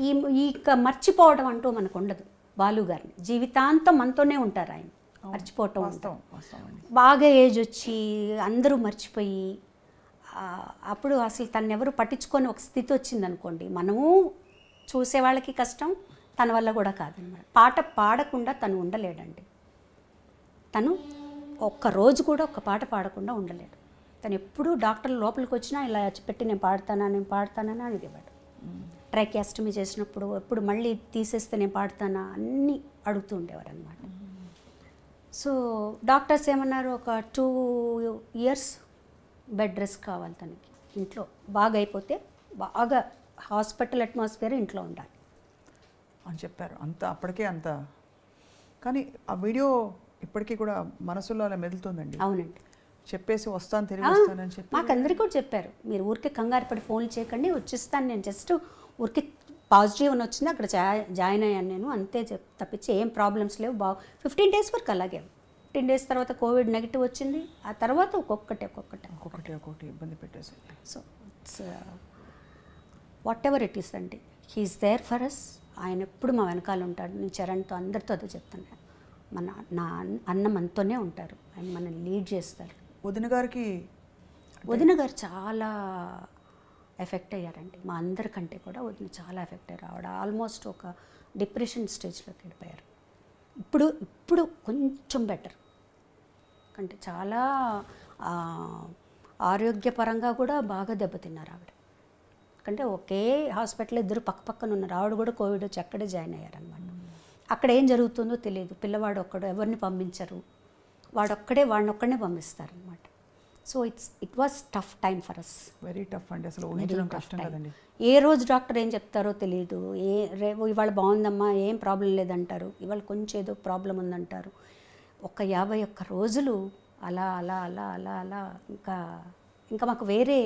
ఈ ఇక మర్చిపోవడం అంటూ మనకు ఉండదు బాలు గారిని జీవితాంతం మనతోనే ఉంటారు ఆయన మర్చిపోవటం బాగా ఏజ్ వచ్చి అందరూ మర్చిపోయి అప్పుడు అసలు తను ఎవరు పట్టించుకొని ఒక స్థితి వచ్చిందనుకోండి మనము చూసే వాళ్ళకి కష్టం తన వల్ల కూడా కాదనమాట పాట పాడకుండా తను ఉండలేడండి తను ఒక్క రోజు కూడా ఒక్క పాట పాడకుండా ఉండలేడు తను ఎప్పుడూ డాక్టర్ లోపలికి వచ్చినా ఇలా పెట్టి నేను పాడతానా నేను అనేది అడిగేవాడు యాస్టమీ చేసినప్పుడు ఎప్పుడు మళ్ళీ తీసేస్తే నేను పాడతానా అన్నీ అడుగుతూ ఉండేవారు అనమాట సో డాక్టర్స్ ఏమన్నారు ఒక టూ ఇయర్స్ బెడ్ రెస్ట్ కావాలి తనకి ఇంట్లో బాగా అయిపోతే బాగా హాస్పిటల్ అట్మాస్ఫియర్ ఇంట్లో ఉండాలి అని చెప్పారు అంత అప్పటికే అంత కానీ ఆ వీడియో ఇప్పటికీ కూడా మనసులో అలా మెదులుతుందండి అవునండి చెప్పేసి వస్తాను తెలియదు చెప్పి మాకు అందరికీ కూడా చెప్పారు మీరు ఊరికే కంగారు పడి ఫోన్లు చేయకండి వచ్చేస్తాను నేను జస్ట్ ఊరికి పాజిటివ్ అని వచ్చింది అక్కడ జా జాయిన్ అయ్యాను నేను అంతే చెప్ తప్పించి ఏం ప్రాబ్లమ్స్ లేవు బాగు ఫిఫ్టీన్ డేస్ వరకు అలాగే ఫిఫ్టీన్ డేస్ తర్వాత కోవిడ్ నెగిటివ్ వచ్చింది ఆ తర్వాత ఒక్కొక్కటి ఒక్కొక్కటి ఒక్కొక్కటి ఒక్కొక్కటి ఇబ్బంది పెట్టేసి so it's whatever it is అండి హీఈస్ దేర్ ఫర్ అస్ ఆయన ఎప్పుడు మా వెనకాల ఉంటాడు నేను చరణ్తో అందరితో అదే చెప్తాను మన నా అన్న మనతోనే ఉంటారు ఆయన మనల్ని లీడ్ చేస్తారు వదిన గారికి వదిన గారు చాలా ఎఫెక్ట్ అయ్యారండి మా అందరికంటే కూడా వదిన చాలా ఎఫెక్ట్ అయ్యారు ఆవిడ ఆల్మోస్ట్ ఒక డిప్రెషన్ స్టేజ్లోకి వెళ్ళిపోయారు ఇప్పుడు ఇప్పుడు కొంచెం బెటర్ అంటే చాలా ఆరోగ్యపరంగా కూడా బాగా దెబ్బతిన్నారు ఆవిడ ఎందుకంటే ఒకే హాస్పిటల్ ఇద్దరు పక్క పక్కన ఉన్నారు ఆవిడ కూడా కోవిడ్ వచ్చి అక్కడే జాయిన్ అయ్యారనమాట అక్కడ ఏం జరుగుతుందో తెలియదు పిల్లవాడు ఒక్కడు ఎవరిని పంపించరు వాడొక్కడే పంపిస్తారు పంపిస్తారనమాట so it's it was tough time for us very tough అండి అసలు ఊహించడం కష్టం కదండి ఏ రోజు డాక్టర్ ఏం చెప్తారో తెలియదు ఏ రేపు ఇవాళ బాగుందమ్మా ఏం ప్రాబ్లం లేదంటారు ఇవాళ కొంచెం ఏదో ప్రాబ్లం ఉందంటారు ఒక యాభై ఒక్క రోజులు అలా అలా అలా అలా అలా ఇంకా ఇంకా మాకు వేరే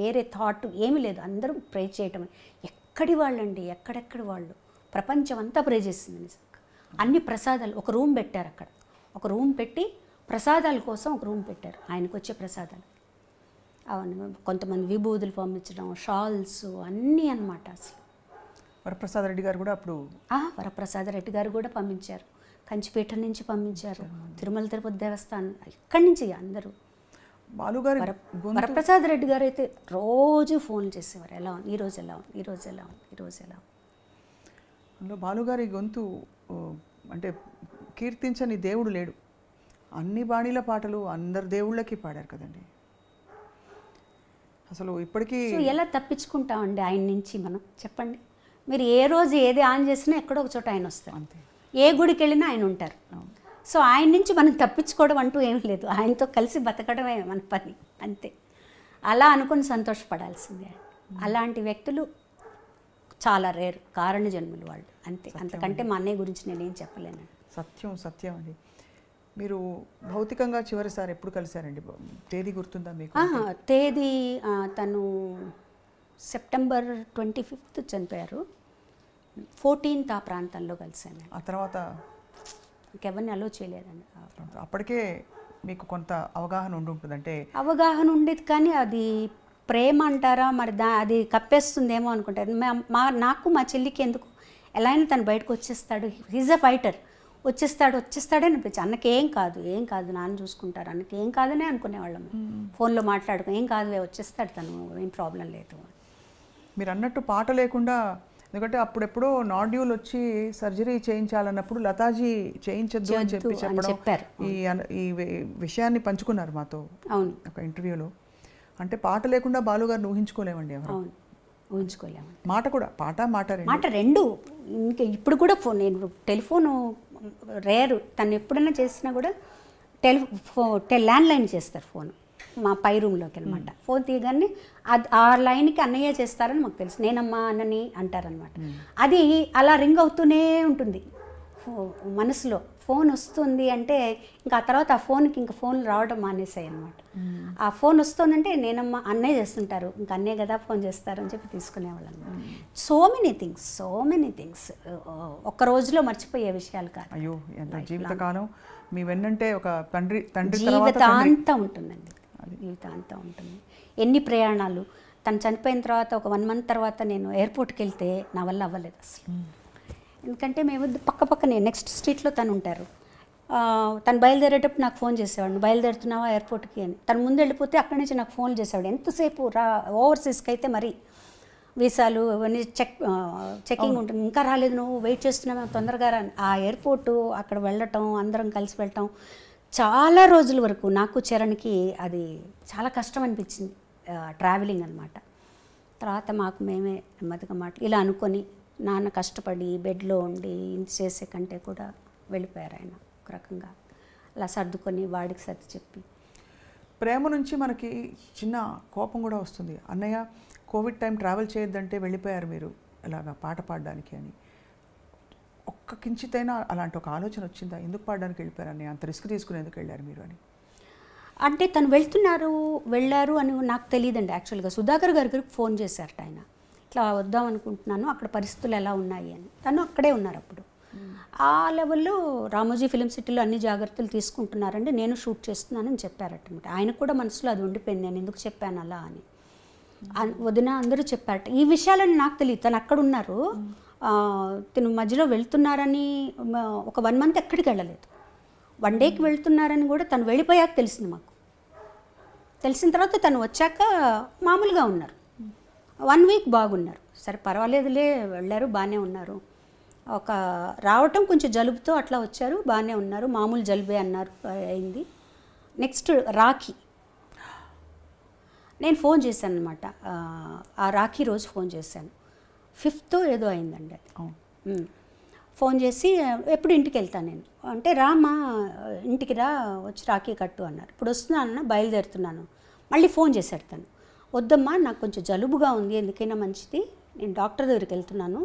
వేరే థాట్ ఏమీ లేదు అందరూ ప్రే చేయటం ఎక్కడి వాళ్ళు అండి ఎక్కడెక్కడి వాళ్ళు ప్రపంచం అంతా ప్రే చేసింది అన్ని ప్రసాదాలు ఒక రూమ్ పెట్టారు అక్కడ ఒక రూమ్ పెట్టి ప్రసాదాల కోసం ఒక రూమ్ పెట్టారు ఆయనకు వచ్చే ప్రసాదాలు అవును కొంతమంది విభూదులు పంపించడం షాల్స్ అన్నీ అనమాట అసలు వరప్రసాద్ రెడ్డి గారు కూడా అప్పుడు వరప్రసాద్ రెడ్డి గారు కూడా పంపించారు కంచిపేట నుంచి పంపించారు తిరుమల తిరుపతి దేవస్థానం ఇక్కడి నుంచి అందరూ బాలుగారు వరప్రసాద్ రెడ్డి గారు అయితే రోజు ఫోన్ చేసేవారు ఎలా ఉంది ఈరోజు ఎలా ఉంది ఈరోజు ఎలా ఉంది ఈరోజు ఎలా ఉంది బాలుగారి గొంతు అంటే కీర్తించని దేవుడు లేడు అన్ని బాణీల పాటలు అందరు దేవుళ్ళకి పాడారు కదండి అసలు ఇప్పటికీ ఎలా తప్పించుకుంటామండి ఆయన నుంచి మనం చెప్పండి మీరు ఏ రోజు ఏది ఆన్ చేసినా ఎక్కడో ఒక చోట ఆయన వస్తారు అంతే ఏ గుడికి వెళ్ళినా ఆయన ఉంటారు సో ఆయన నుంచి మనం తప్పించుకోవడం అంటూ ఏం లేదు ఆయనతో కలిసి బతకడమే మన పని అంతే అలా అనుకుని సంతోషపడాల్సిందే అలాంటి వ్యక్తులు చాలా రేర్ కారణ జన్ములు వాళ్ళు అంతే అంతకంటే మా అన్నయ్య గురించి నేనేం చెప్పలేను సత్యం సత్యం అండి మీరు భౌతికంగా చివరిసారి ఎప్పుడు కలిశారండి తేదీ గుర్తుందా మీకు తేదీ తను సెప్టెంబర్ ట్వంటీ ఫిఫ్త్ చనిపోయారు ఫోర్టీన్త్ ఆ ప్రాంతంలో కలిశాను ఆ తర్వాత ఇంకెవరిని అలో చేయలేదండి అప్పటికే మీకు కొంత అవగాహన ఉండి అంటే అవగాహన ఉండేది కానీ అది ప్రేమ అంటారా మరి దా అది కప్పేస్తుందేమో అనుకుంటారు మా నాకు మా చెల్లికి ఎందుకు ఎలా అయినా తను బయటకు వచ్చేస్తాడు హీజ్ అ ఫైటర్ వచ్చేస్తాడు వచ్చేస్తాడే అనిపించి అన్నకేం కాదు ఏం కాదు నాన్న చూసుకుంటారు అన్నకేం కాదనే అనుకునేవాళ్ళం ఫోన్లో మాట్లాడుకో ఏం కాదు వచ్చేస్తాడు తను ఏం ప్రాబ్లం లేదు మీరు అన్నట్టు పాట లేకుండా ఎందుకంటే అప్పుడెప్పుడో నాడ్యూల్ వచ్చి సర్జరీ చేయించాలన్నప్పుడు లతాజీ చేయించద్దు అని చెప్పి చెప్పారు ఈ ఈ విషయాన్ని పంచుకున్నారు మాతో అవును ఒక ఇంటర్వ్యూలో అంటే పాట లేకుండా బాలుగారిని ఊహించుకోలేమండి ఎవరు ఊహించుకోలేము మాట కూడా పాట మాట మాట రెండు ఇంకా ఇప్పుడు కూడా ఫోన్ నేను టెలిఫోను రేరు తను ఎప్పుడైనా చేసినా కూడా టెలి ఫో ల్యాండ్ లైన్ చేస్తారు ఫోన్ మా పై రూమ్లోకి అనమాట ఫోన్ తీయగానే అది ఆ లైన్కి అన్నయ్య చేస్తారని మాకు తెలుసు నేనమ్మా అన్నని అంటారనమాట అది అలా రింగ్ అవుతూనే ఉంటుంది మనసులో ఫోన్ వస్తుంది అంటే ఇంకా ఆ తర్వాత ఆ ఫోన్కి ఇంకా ఫోన్లు రావడం మానేసాయి అనమాట ఆ ఫోన్ వస్తుందంటే నేనమ్మ అన్నే చేస్తుంటారు ఇంకా అన్నే కదా ఫోన్ చేస్తారు అని చెప్పి తీసుకునేవాళ్ళం so many things so many things ఒక్క రోజులో మర్చిపోయే విషయాలు కాదు అయ్యో ఎంత జీవితకాలం మీ వెన్నంటే ఒక తండ్రి తండ్రి జీవితాంతం ఉంటుందండి జీవితాంతం ఉంటుంది ఎన్ని ప్రయాణాలు తను చనిపోయిన తర్వాత ఒక వన్ మంత్ తర్వాత నేను ఎయిర్పోర్ట్కి వెళ్తే నా వల్ల అవ్వలేదు అసలు ఎందుకంటే మేము పక్క పక్కనే నెక్స్ట్ స్ట్రీట్లో తను ఉంటారు తను బయలుదేరేటప్పుడు నాకు ఫోన్ చేసేవాడు బయలుదేరుతున్నావా ఎయిర్పోర్ట్కి అని తను ముందు వెళ్ళిపోతే అక్కడి నుంచి నాకు ఫోన్ చేసేవాడు ఎంతసేపు రా ఓవర్సీస్కి అయితే మరి వీసాలు ఇవన్నీ చెక్ చెకింగ్ ఉంటుంది ఇంకా రాలేదు నువ్వు వెయిట్ చేస్తున్నావు తొందరగా రా ఆ ఎయిర్పోర్టు అక్కడ వెళ్ళటం అందరం కలిసి వెళ్ళటం చాలా రోజుల వరకు నాకు చరణ్కి అది చాలా కష్టం అనిపించింది ట్రావెలింగ్ అనమాట తర్వాత మాకు మేమే నెమ్మదిగా మాట ఇలా అనుకొని నాన్న కష్టపడి బెడ్లో ఉండి చేసే కంటే కూడా వెళ్ళిపోయారు ఆయన ఒక రకంగా అలా సర్దుకొని వాడికి సర్ది చెప్పి ప్రేమ నుంచి మనకి చిన్న కోపం కూడా వస్తుంది అన్నయ్య కోవిడ్ టైం ట్రావెల్ చేయొద్దంటే వెళ్ళిపోయారు మీరు ఇలాగా పాట పాడడానికి అని ఒక్క కించితైనా అలాంటి ఒక ఆలోచన వచ్చిందా ఎందుకు పాడడానికి వెళ్ళిపోయారు అన్నయ్య అంత రిస్క్ తీసుకునేందుకు వెళ్ళారు మీరు అని అంటే తను వెళ్తున్నారు వెళ్ళారు అని నాకు తెలియదండి యాక్చువల్గా సుధాకర్ గారికి ఫోన్ చేశారట ఆయన ఇట్లా వద్దాం అనుకుంటున్నాను అక్కడ పరిస్థితులు ఎలా ఉన్నాయి అని తను అక్కడే ఉన్నారు అప్పుడు ఆ లెవెల్లో రామోజీ ఫిలిం సిటీలో అన్ని జాగ్రత్తలు తీసుకుంటున్నారండి నేను షూట్ చేస్తున్నానని చెప్పారటమాట ఆయన కూడా మనసులో అది ఉండిపోయింది నేను ఎందుకు చెప్పాను అలా అని వదిన అందరూ చెప్పారట ఈ విషయాలని నాకు తెలియదు తను అక్కడ ఉన్నారు తను మధ్యలో వెళ్తున్నారని ఒక వన్ మంత్ ఎక్కడికి వెళ్ళలేదు వన్ డేకి వెళ్తున్నారని కూడా తను వెళ్ళిపోయాక తెలిసింది మాకు తెలిసిన తర్వాత తను వచ్చాక మామూలుగా ఉన్నారు వన్ వీక్ బాగున్నారు సరే పర్వాలేదులే వెళ్ళారు బాగానే ఉన్నారు ఒక రావటం కొంచెం జలుబుతో అట్లా వచ్చారు బాగానే ఉన్నారు మామూలు జలుబే అన్నారు అయింది నెక్స్ట్ రాఖీ నేను ఫోన్ చేశాను అనమాట ఆ రాఖీ రోజు ఫోన్ చేశాను ఫిఫ్త్ ఏదో అయిందండి అది ఫోన్ చేసి ఎప్పుడు ఇంటికి వెళ్తాను నేను అంటే రామా ఇంటికి రా వచ్చి రాఖీ కట్టు అన్నారు ఇప్పుడు అన్న బయలుదేరుతున్నాను మళ్ళీ ఫోన్ చేసేడతాను వద్దమ్మా నాకు కొంచెం జలుబుగా ఉంది ఎందుకైనా మంచిది నేను డాక్టర్ దగ్గరికి వెళ్తున్నాను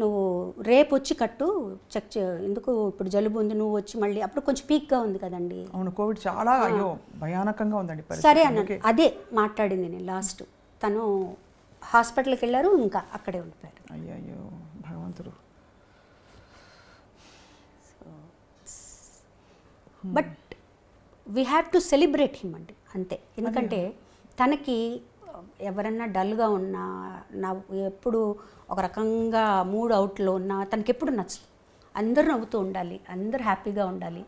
నువ్వు రేపు వచ్చి కట్టు చెక్ చే ఎందుకు ఇప్పుడు జలుబు ఉంది నువ్వు వచ్చి మళ్ళీ అప్పుడు కొంచెం పీక్గా ఉంది కదండి అవును కోవిడ్ చాలా అయ్యో భయానకంగా ఉందండి సరే అన్న అదే మాట్లాడింది నేను లాస్ట్ తను హాస్పిటల్కి వెళ్ళారు ఇంకా అక్కడే ఉండిపోయారు అయ్యో భగవంతుడు but we have to celebrate him అండి అంతే ఎందుకంటే తనకి ఎవరన్నా డల్గా ఉన్నా నా ఎప్పుడు ఒక రకంగా మూడ్ అవుట్లో ఉన్నా తనకి ఎప్పుడు నచ్చదు అందరూ నవ్వుతూ ఉండాలి అందరు హ్యాపీగా ఉండాలి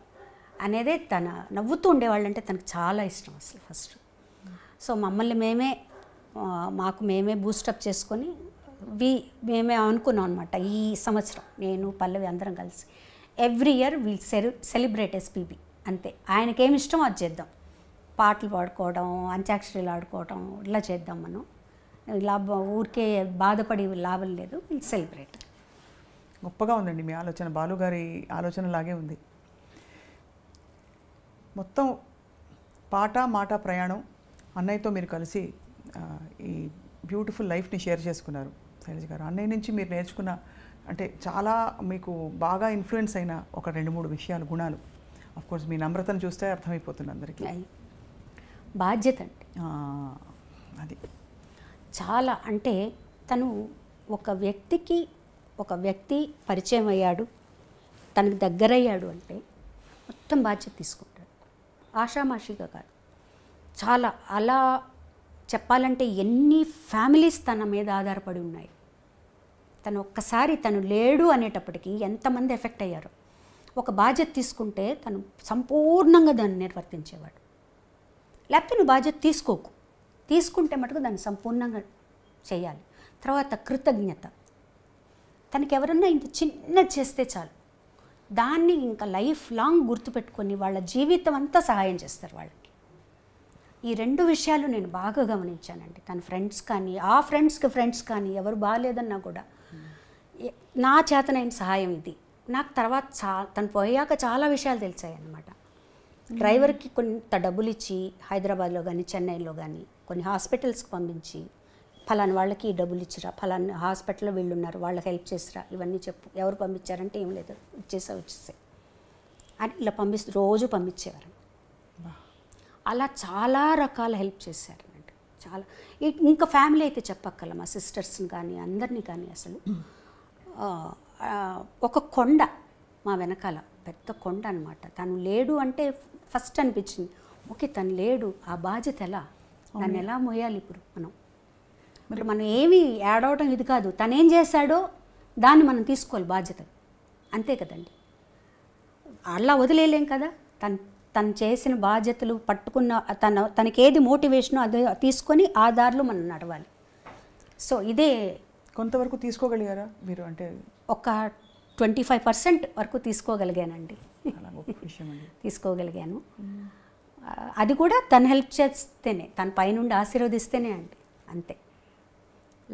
అనేదే తన నవ్వుతూ ఉండేవాళ్ళంటే తనకు చాలా ఇష్టం అసలు ఫస్ట్ సో మమ్మల్ని మేమే మాకు మేమే బూస్టప్ చేసుకొని వి మేమే అనుకున్నాం అనమాట ఈ సంవత్సరం నేను పల్లవి అందరం కలిసి every year we'll sell celebrate SPB అంతే ఆయనకేమి ఇష్టమో అది చేద్దాం పాటలు పాడుకోవడం అంత్యాక్షరీలు ఆడుకోవడం ఇట్లా చేద్దాం మనం ఇలా ఊరికే బాధపడి లాభం లేదు విల్ సెలబ్రేట్ గొప్పగా ఉందండి మీ ఆలోచన బాలు గారి ఆలోచన లాగే ఉంది మొత్తం పాట మాట ప్రయాణం అన్నయ్యతో మీరు కలిసి ఈ బ్యూటిఫుల్ లైఫ్ని షేర్ చేసుకున్నారు శైలజ గారు అన్నయ్య నుంచి మీరు నేర్చుకున్న అంటే చాలా మీకు బాగా ఇన్ఫ్లుయెన్స్ అయిన ఒక రెండు మూడు విషయాలు గుణాలు అఫ్కోర్స్ మీ నమ్రతను చూస్తే అర్థమైపోతుంది అందరికీ బాధ్యత అండి అది చాలా అంటే తను ఒక వ్యక్తికి ఒక వ్యక్తి పరిచయం అయ్యాడు తనకు దగ్గరయ్యాడు అంటే మొత్తం బాధ్యత తీసుకుంటాడు ఆషామాషిగా కాదు చాలా అలా చెప్పాలంటే ఎన్ని ఫ్యామిలీస్ తన మీద ఆధారపడి ఉన్నాయి తను ఒక్కసారి తను లేడు అనేటప్పటికీ ఎంతమంది ఎఫెక్ట్ అయ్యారు ఒక బాధ్యత తీసుకుంటే తను సంపూర్ణంగా దాన్ని నిర్వర్తించేవాడు లేకపోతే నువ్వు బాధ్యత తీసుకోకు తీసుకుంటే మటుకు దాన్ని సంపూర్ణంగా చేయాలి తర్వాత కృతజ్ఞత తనకి ఎవరన్నా ఇంత చిన్న చేస్తే చాలు దాన్ని ఇంకా లైఫ్ లాంగ్ గుర్తుపెట్టుకొని వాళ్ళ జీవితం అంతా సహాయం చేస్తారు వాళ్ళకి ఈ రెండు విషయాలు నేను బాగా గమనించానండి తన ఫ్రెండ్స్ కానీ ఆ ఫ్రెండ్స్కి ఫ్రెండ్స్ కానీ ఎవరు బాగాలేదన్నా కూడా నా చేతనైన సహాయం ఇది నాకు తర్వాత చా తను పోయాక చాలా విషయాలు తెలిసాయి అన్నమాట డ్రైవర్కి కొంత డబ్బులు ఇచ్చి హైదరాబాద్లో కానీ చెన్నైలో కానీ కొన్ని హాస్పిటల్స్కి పంపించి ఫలాని వాళ్ళకి డబ్బులు ఇచ్చిరా ఫలాని హాస్పిటల్లో వీళ్ళు ఉన్నారు వాళ్ళకి హెల్ప్ చేసిరా ఇవన్నీ చెప్పు ఎవరు పంపించారంటే ఏం లేదు ఇచ్చేసా వచ్చేసే అని ఇలా పంపిస్తూ రోజు పంపించేవారు అలా చాలా రకాల హెల్ప్ చేశారు చాలా ఇంకా ఫ్యామిలీ అయితే చెప్పక్కల మా సిస్టర్స్ని కానీ అందరినీ కానీ అసలు ఒక కొండ మా వెనకాల పెద్ద కొండ అనమాట తను లేడు అంటే ఫస్ట్ అనిపించింది ఓకే తను లేడు ఆ బాధ్యత ఎలా నన్ను ఎలా మోయాలి ఇప్పుడు మనం మరి మనం ఏమి ఏడవటం ఇది కాదు తనేం చేశాడో దాన్ని మనం తీసుకోవాలి బాధ్యత అంతే కదండి అలా వదిలేయలేం కదా తను తను చేసిన బాధ్యతలు పట్టుకున్న తన తనకేది మోటివేషనో అది తీసుకొని ఆ దారిలో మనం నడవాలి సో ఇదే కొంతవరకు తీసుకోగలిగారా మీరు అంటే ఒక ట్వంటీ ఫైవ్ పర్సెంట్ వరకు తీసుకోగలిగానండి తీసుకోగలిగాను అది కూడా తను హెల్ప్ చేస్తేనే తన పైనుండి ఆశీర్వదిస్తేనే అండి అంతే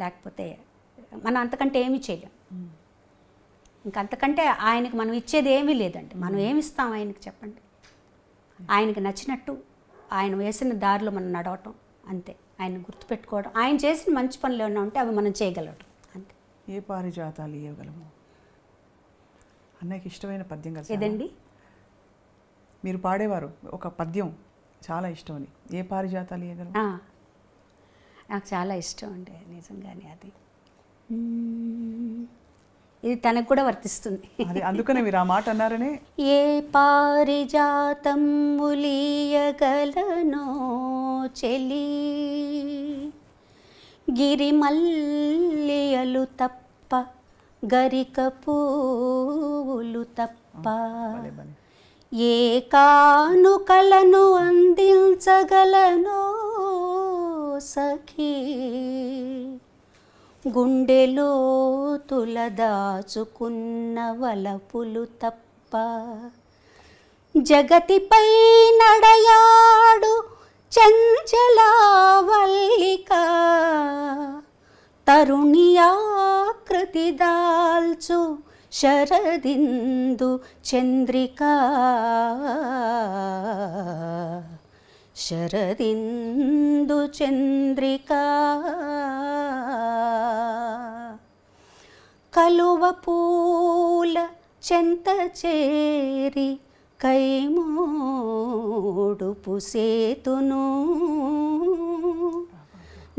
లేకపోతే మనం అంతకంటే ఏమీ చేయలేం ఇంకంతకంటే ఆయనకి మనం ఇచ్చేది ఏమీ లేదండి మనం ఏమి ఇస్తాం ఆయనకి చెప్పండి ఆయనకి నచ్చినట్టు ఆయన వేసిన దారిలో మనం నడవటం అంతే ఆయన గుర్తుపెట్టుకోవడం ఆయన చేసిన మంచి పనులు ఏమైనా ఉంటే అవి మనం చేయగలటం అంతే ఏ పారిజాతాలు ఇవ్వగలము అన్నయ్యకి ఇష్టమైన పద్యం కదా ఏదండి మీరు పాడేవారు ఒక పద్యం చాలా ఇష్టం అని ఏ పారిజాతాలు ఏదో నాకు చాలా ఇష్టం అండి నిజంగానే అది ఇది తనకు కూడా వర్తిస్తుంది అందుకనే మీరు ఆ మాట అన్నారని ఏ పారిజాతం ములియగలనో చెలి గిరిమల్లియలు తప్ప గరిక పూలు తప్ప ఏ కానుకలను అందించగలను సఖీ గుండెలో దాచుకున్న వలపులు తప్ప జగతిపై నడయాడు వల్లికా తరుణియాకృతి దాల్చు శరదిందు చంద్రిక శరదిందు చంద్రిక కలువ పూల చెంత చేరి కైమోడు పుసేతును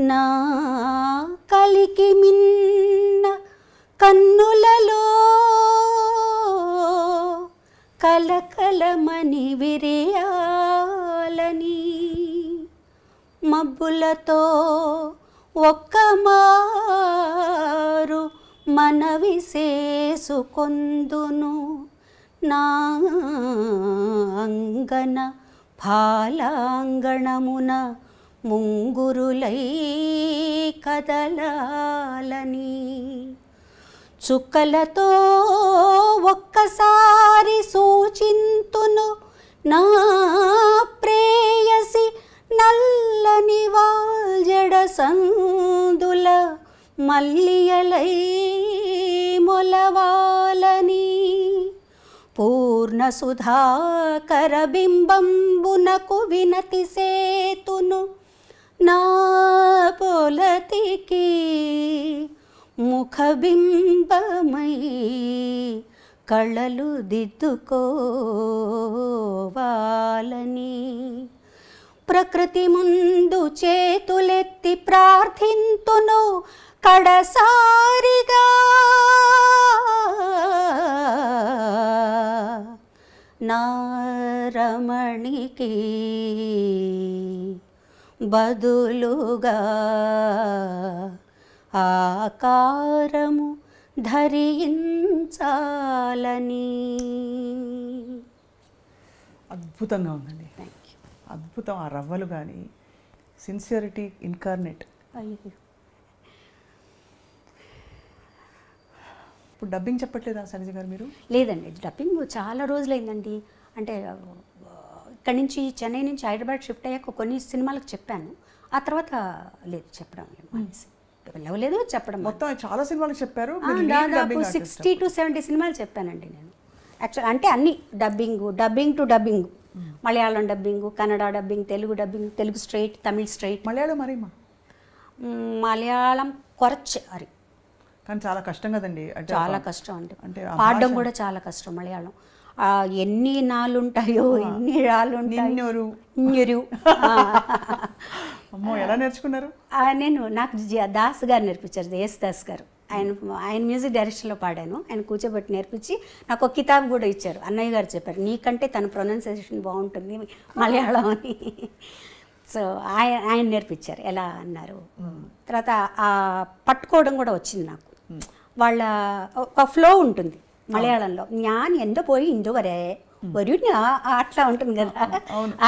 నా కలికి మిన్న కన్నులలో కలకలమని విరేయాలని మబ్బులతో ఒక్క మారు మనవి చేసుకొందును నా అంగన ఫాలాంగణమున ముంగురులై కదలాలని చుక్కలతో ఒక్కసారి సూచింతును నా ప్రేయసి నల్లని వాల్జడ సందుల మల్లియలై మొలవాలని పూర్ణసుధాకర బింబంబునకు వినతి సేతును నా పొలతికి ముఖబింబమై కళలు దిద్దుకోవాలని ప్రకృతి ముందు చేతులెత్తి ప్రార్థింతును కడసారిగా నారమణికి బదులుగా ఆకారము ధరించాలని అద్భుతంగా ఉందండి థ్యాంక్ యూ అద్భుతం ఆ రవ్వలు కానీ సిన్సియరిటీ ఇన్కార్నెట్ ఇప్పుడు డబ్బింగ్ చెప్పట్లేదా సనిజ గారు మీరు లేదండి డబ్బింగ్ చాలా రోజులైందండి అంటే ఇక్కడ నుంచి చెన్నై నుంచి హైదరాబాద్ షిఫ్ట్ అయ్యాక కొన్ని సినిమాలకు చెప్పాను ఆ తర్వాత లేదు చెప్పడం లేదు చెప్పడం మొత్తం చాలా సినిమాలు చెప్పారు దాదాపు సిక్స్టీ టు సెవెంటీ సినిమాలు చెప్పానండి నేను యాక్చువల్ అంటే అన్ని dubbing dubbing to dubbing Malayalam dubbing Kannada dubbing Telugu dubbing Telugu straight Tamil straight Malayalam మరి మలయాళం కొరచ్ అరే కానీ చాలా కష్టం కదండి చాలా కష్టం అంటే పాడడం కూడా చాలా కష్టం మలయాళం ఎన్ని నాలుంటాయో ఎన్ని రాళ్ళు ఇన్నూరు ఇన్నురు అమ్మో ఎలా నేర్చుకున్నారు నేను నాకు దాస్ గారు నేర్పించారు ఎస్ దాస్ గారు ఆయన ఆయన మ్యూజిక్ డైరెక్షన్లో పాడాను ఆయన కూర్చోబెట్టి నేర్పించి నాకు ఒక కితాబ్ కూడా ఇచ్చారు అన్నయ్య గారు చెప్పారు నీకంటే తన ప్రొనౌన్సియేషన్ బాగుంటుంది మలయాళం అని సో ఆయన ఆయన నేర్పించారు ఎలా అన్నారు తర్వాత ఆ పట్టుకోవడం కూడా వచ్చింది నాకు వాళ్ళ ఒక ఫ్లో ఉంటుంది మలయాళంలో నేను ఎంత పోయి ఇందు వరే ఒరు అట్లా ఉంటుంది కదా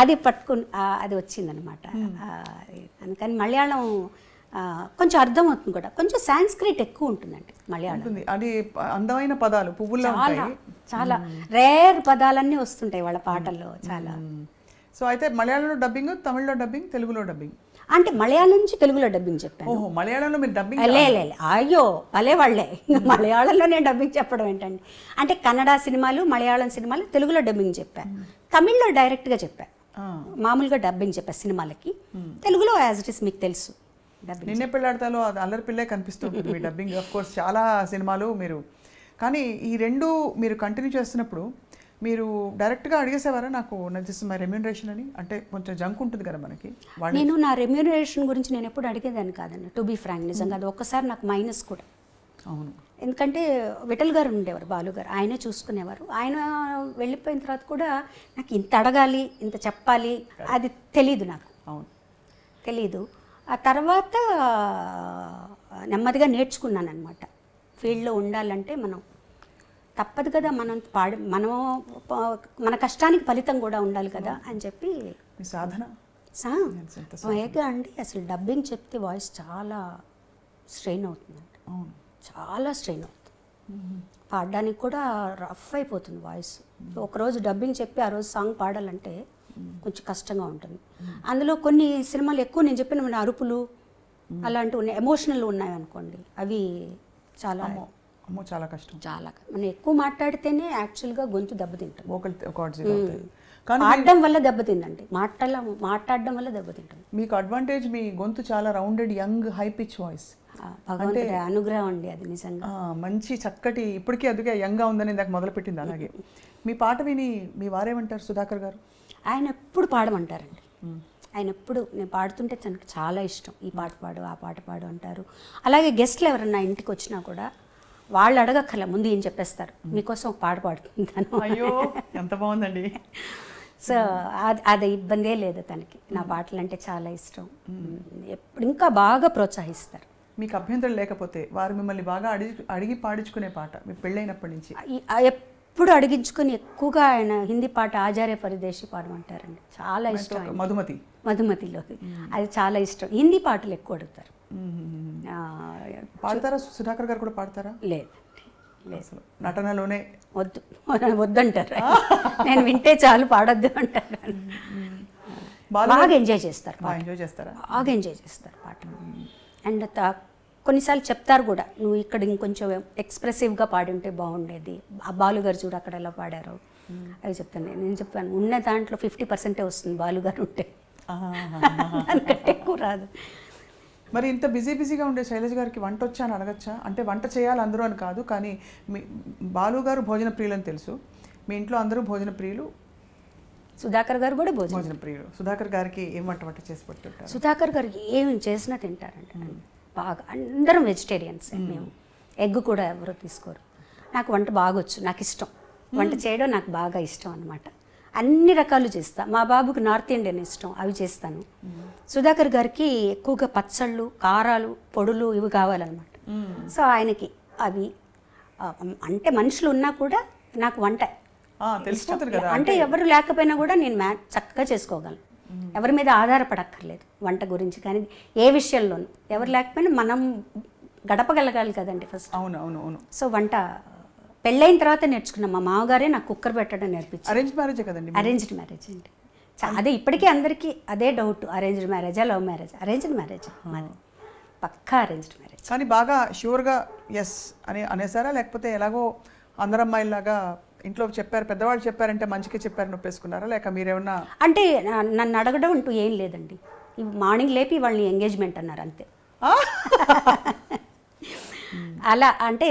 అది పట్టుకుని అది వచ్చిందనమాట అందుకని మలయాళం కొంచెం అర్థం అవుతుంది కూడా కొంచెం సాంస్క్రిట్ ఎక్కువ ఉంటుందండి మలయాళం అది అందమైన పదాలు పువ్వులు చాలా చాలా రేర్ పదాలన్నీ వస్తుంటాయి వాళ్ళ పాటల్లో చాలా సో అయితే మలయాళంలో డబ్బింగ్ తమిళలో డబ్బింగ్ తెలుగులో డబ్బింగ్ అంటే మలయాళం నుంచి తెలుగులో డబ్బింగ్ చెప్పాను మలయాళంలో మీరు డబ్బింగ్ అయ్యో భలే వాళ్ళే మలయాళంలో నేను డబ్బింగ్ చెప్పడం ఏంటండి అంటే కన్నడ సినిమాలు మలయాళం సినిమాలు తెలుగులో డబ్బింగ్ చెప్పాను తమిళ్లో డైరెక్ట్గా చెప్పాను మామూలుగా డబ్బింగ్ చెప్పాను సినిమాలకి తెలుగులో యాజ్ ఇట్ ఇస్ మీకు తెలుసు నిన్నే పెళ్ళాడతాలో అల్లరి పిల్లే కనిపిస్తుంది మీ డబ్బింగ్ ఆఫ్ కోర్స్ చాలా సినిమాలు మీరు కానీ ఈ రెండు మీరు కంటిన్యూ చేస్తున్నప్పుడు మీరు డైరెక్ట్గా అడిగేసేవారా నాకు దిస్ మా రెమ్యూనరేషన్ అని అంటే కొంచెం జంక్ ఉంటుంది కదా మనకి నేను నా రెమ్యూనరేషన్ గురించి నేను ఎప్పుడు అడిగేదాన్ని కాదండి టు బీ ఫ్రాంక్ నిజంగా అది ఒక్కసారి నాకు మైనస్ కూడా అవును ఎందుకంటే విఠల్ గారు ఉండేవారు బాలు గారు ఆయనే చూసుకునేవారు ఆయన వెళ్ళిపోయిన తర్వాత కూడా నాకు ఇంత అడగాలి ఇంత చెప్పాలి అది తెలీదు నాకు అవును తెలీదు ఆ తర్వాత నెమ్మదిగా నేర్చుకున్నాను అనమాట ఫీల్డ్లో ఉండాలంటే మనం తప్పదు కదా మనం పాడ మనం మన కష్టానికి ఫలితం కూడా ఉండాలి కదా అని చెప్పి సాధన సాగా అండి అసలు డబ్బింగ్ చెప్తే వాయిస్ చాలా స్ట్రెయిన్ అవుతుందంట చాలా స్ట్రెయిన్ అవుతుంది పాడడానికి కూడా రఫ్ అయిపోతుంది వాయిస్ ఒకరోజు డబ్బింగ్ చెప్పి ఆ రోజు సాంగ్ పాడాలంటే కొంచెం కష్టంగా ఉంటుంది అందులో కొన్ని సినిమాలు ఎక్కువ నేను చెప్పిన అరుపులు అలాంటివి ఉన్నాయి ఎమోషనల్ ఉన్నాయి అనుకోండి అవి చాలా అమ్మో చాలా కష్టం చాలా మనం ఎక్కువ మాట్లాడితేనే యాక్చువల్గా గొంతు దెబ్బతింటాం ఆడడం వల్ల దెబ్బతిందండి మాట్లాడ మాట్లాడడం వల్ల దెబ్బతింటాం మీకు అడ్వాంటేజ్ మీ గొంతు చాలా rounded young high pitch voice అంటే అనుగ్రహం అండి అది నిజంగా మంచి చక్కటి ఇప్పటికీ అందుకే యంగ్గా ఉందని నాకు పెట్టింది అలాగే మీ పాట విని మీ వారేమంటారు సుధాకర్ గారు ఆయన ఎప్పుడు పాడమంటారండి ఆయన ఎప్పుడు నేను పాడుతుంటే తనకు చాలా ఇష్టం ఈ పాట పాడు ఆ పాట పాడు అంటారు అలాగే గెస్ట్లు ఎవరన్నా ఇంటికి వచ్చినా కూడా వాళ్ళు అడగక్కల ముందు ఏం చెప్పేస్తారు మీకోసం ఒక పాట పాడుతుంటాను ఎంత బాగుందండి సో అది అది ఇబ్బందే లేదు తనకి నా పాటలు అంటే చాలా ఇష్టం ఎప్పుడు ఇంకా బాగా ప్రోత్సహిస్తారు మీకు అభ్యంతరం లేకపోతే వారు మిమ్మల్ని బాగా అడిగి అడిగి పాడించుకునే పాట మీ పెళ్ళైనప్పటి నుంచి ఎప్పుడు అడిగించుకుని ఎక్కువగా ఆయన హిందీ పాట ఆచార్య పరిదేశి పాడమంటారండి చాలా ఇష్టం మధుమతి మధుమతిలోకి అది చాలా ఇష్టం హిందీ పాటలు ఎక్కువ అడుగుతారు పాడతారా సుధాకర్ గారు కూడా పాడతారా లేదు లేదు నటనలోనే వద్దు వద్దంటారు నేను వింటే చాలు పాడొద్దు అంటారు బాగా ఎంజాయ్ చేస్తారు ఎంజాయ్ చేస్తారు బాగా ఎంజాయ్ చేస్తారు పాట అండ్ కొన్నిసార్లు చెప్తారు కూడా నువ్వు ఇక్కడ ఇంకొంచెం ఎక్స్ప్రెసివ్గా పాడి ఉంటే బాగుండేది ఆ బాలుగారు చూడు అక్కడ ఎలా పాడారు అవి చెప్తాను నేను చెప్పాను ఉన్న దాంట్లో ఫిఫ్టీ పర్సెంటే వస్తుంది బాలుగారు ఉంటే దానికంటే ఎక్కువ రాదు మరి ఇంత బిజీ బిజీగా ఉండే శైలజ గారికి వంట వచ్చా అని అడగచ్చా అంటే వంట చేయాలి అందరూ అని కాదు కానీ మీ బాలు గారు భోజన ప్రియులని తెలుసు మీ ఇంట్లో అందరూ భోజన ప్రియులు సుధాకర్ గారు కూడా భోజన భోజన ప్రియులు సుధాకర్ గారికి ఏం వంట వంట చేసి పెట్టుంటారు సుధాకర్ గారికి ఏమి చేసినా తింటారంట బాగా అందరం వెజిటేరియన్స్ మేము ఎగ్ కూడా ఎవరు తీసుకోరు నాకు వంట బాగొచ్చు నాకు ఇష్టం వంట చేయడం నాకు బాగా ఇష్టం అనమాట అన్ని రకాలు చేస్తా మా బాబుకి నార్త్ ఇండియన్ ఇష్టం అవి చేస్తాను సుధాకర్ గారికి ఎక్కువగా పచ్చళ్ళు కారాలు పొడులు ఇవి కావాలన్నమాట సో ఆయనకి అవి అంటే మనుషులు ఉన్నా కూడా నాకు వంట అంటే ఎవరు లేకపోయినా కూడా నేను మ్యా చక్కగా చేసుకోగలను ఎవరి మీద ఆధారపడక్కర్లేదు వంట గురించి కానీ ఏ విషయంలోనూ ఎవరు లేకపోయినా మనం గడపగలగాలి కదండి ఫస్ట్ అవును అవును అవును సో వంట పెళ్ళైన తర్వాత నేర్చుకున్నాం మా మామగారే నాకు కుక్కర్ పెట్టడం నేర్పించారు అరేంజ్ మ్యారేజ్ కదండి అరేంజ్డ్ మ్యారేజ్ అండి అదే ఇప్పటికీ అందరికీ అదే డౌట్ అరేంజ్డ్ మ్యారేజా లవ్ మ్యారేజ్ అరేంజ్డ్ మ్యారేజ్ పక్కా అరేంజ్డ్ మ్యారేజ్ కానీ బాగా ష్యూర్గా ఎస్ అని అనేసారా లేకపోతే ఎలాగో అందరు అమ్మాయిలాగా ఇంట్లో చెప్పారు పెద్దవాళ్ళు చెప్పారంటే మంచిగా చెప్పారు నొప్పేసుకున్నారా లేక మీరేమన్నా అంటే నన్ను అడగడం అంటూ ఏం లేదండి మార్నింగ్ లేపి వాళ్ళని ఎంగేజ్మెంట్ అన్నారు అంతే అలా అంటే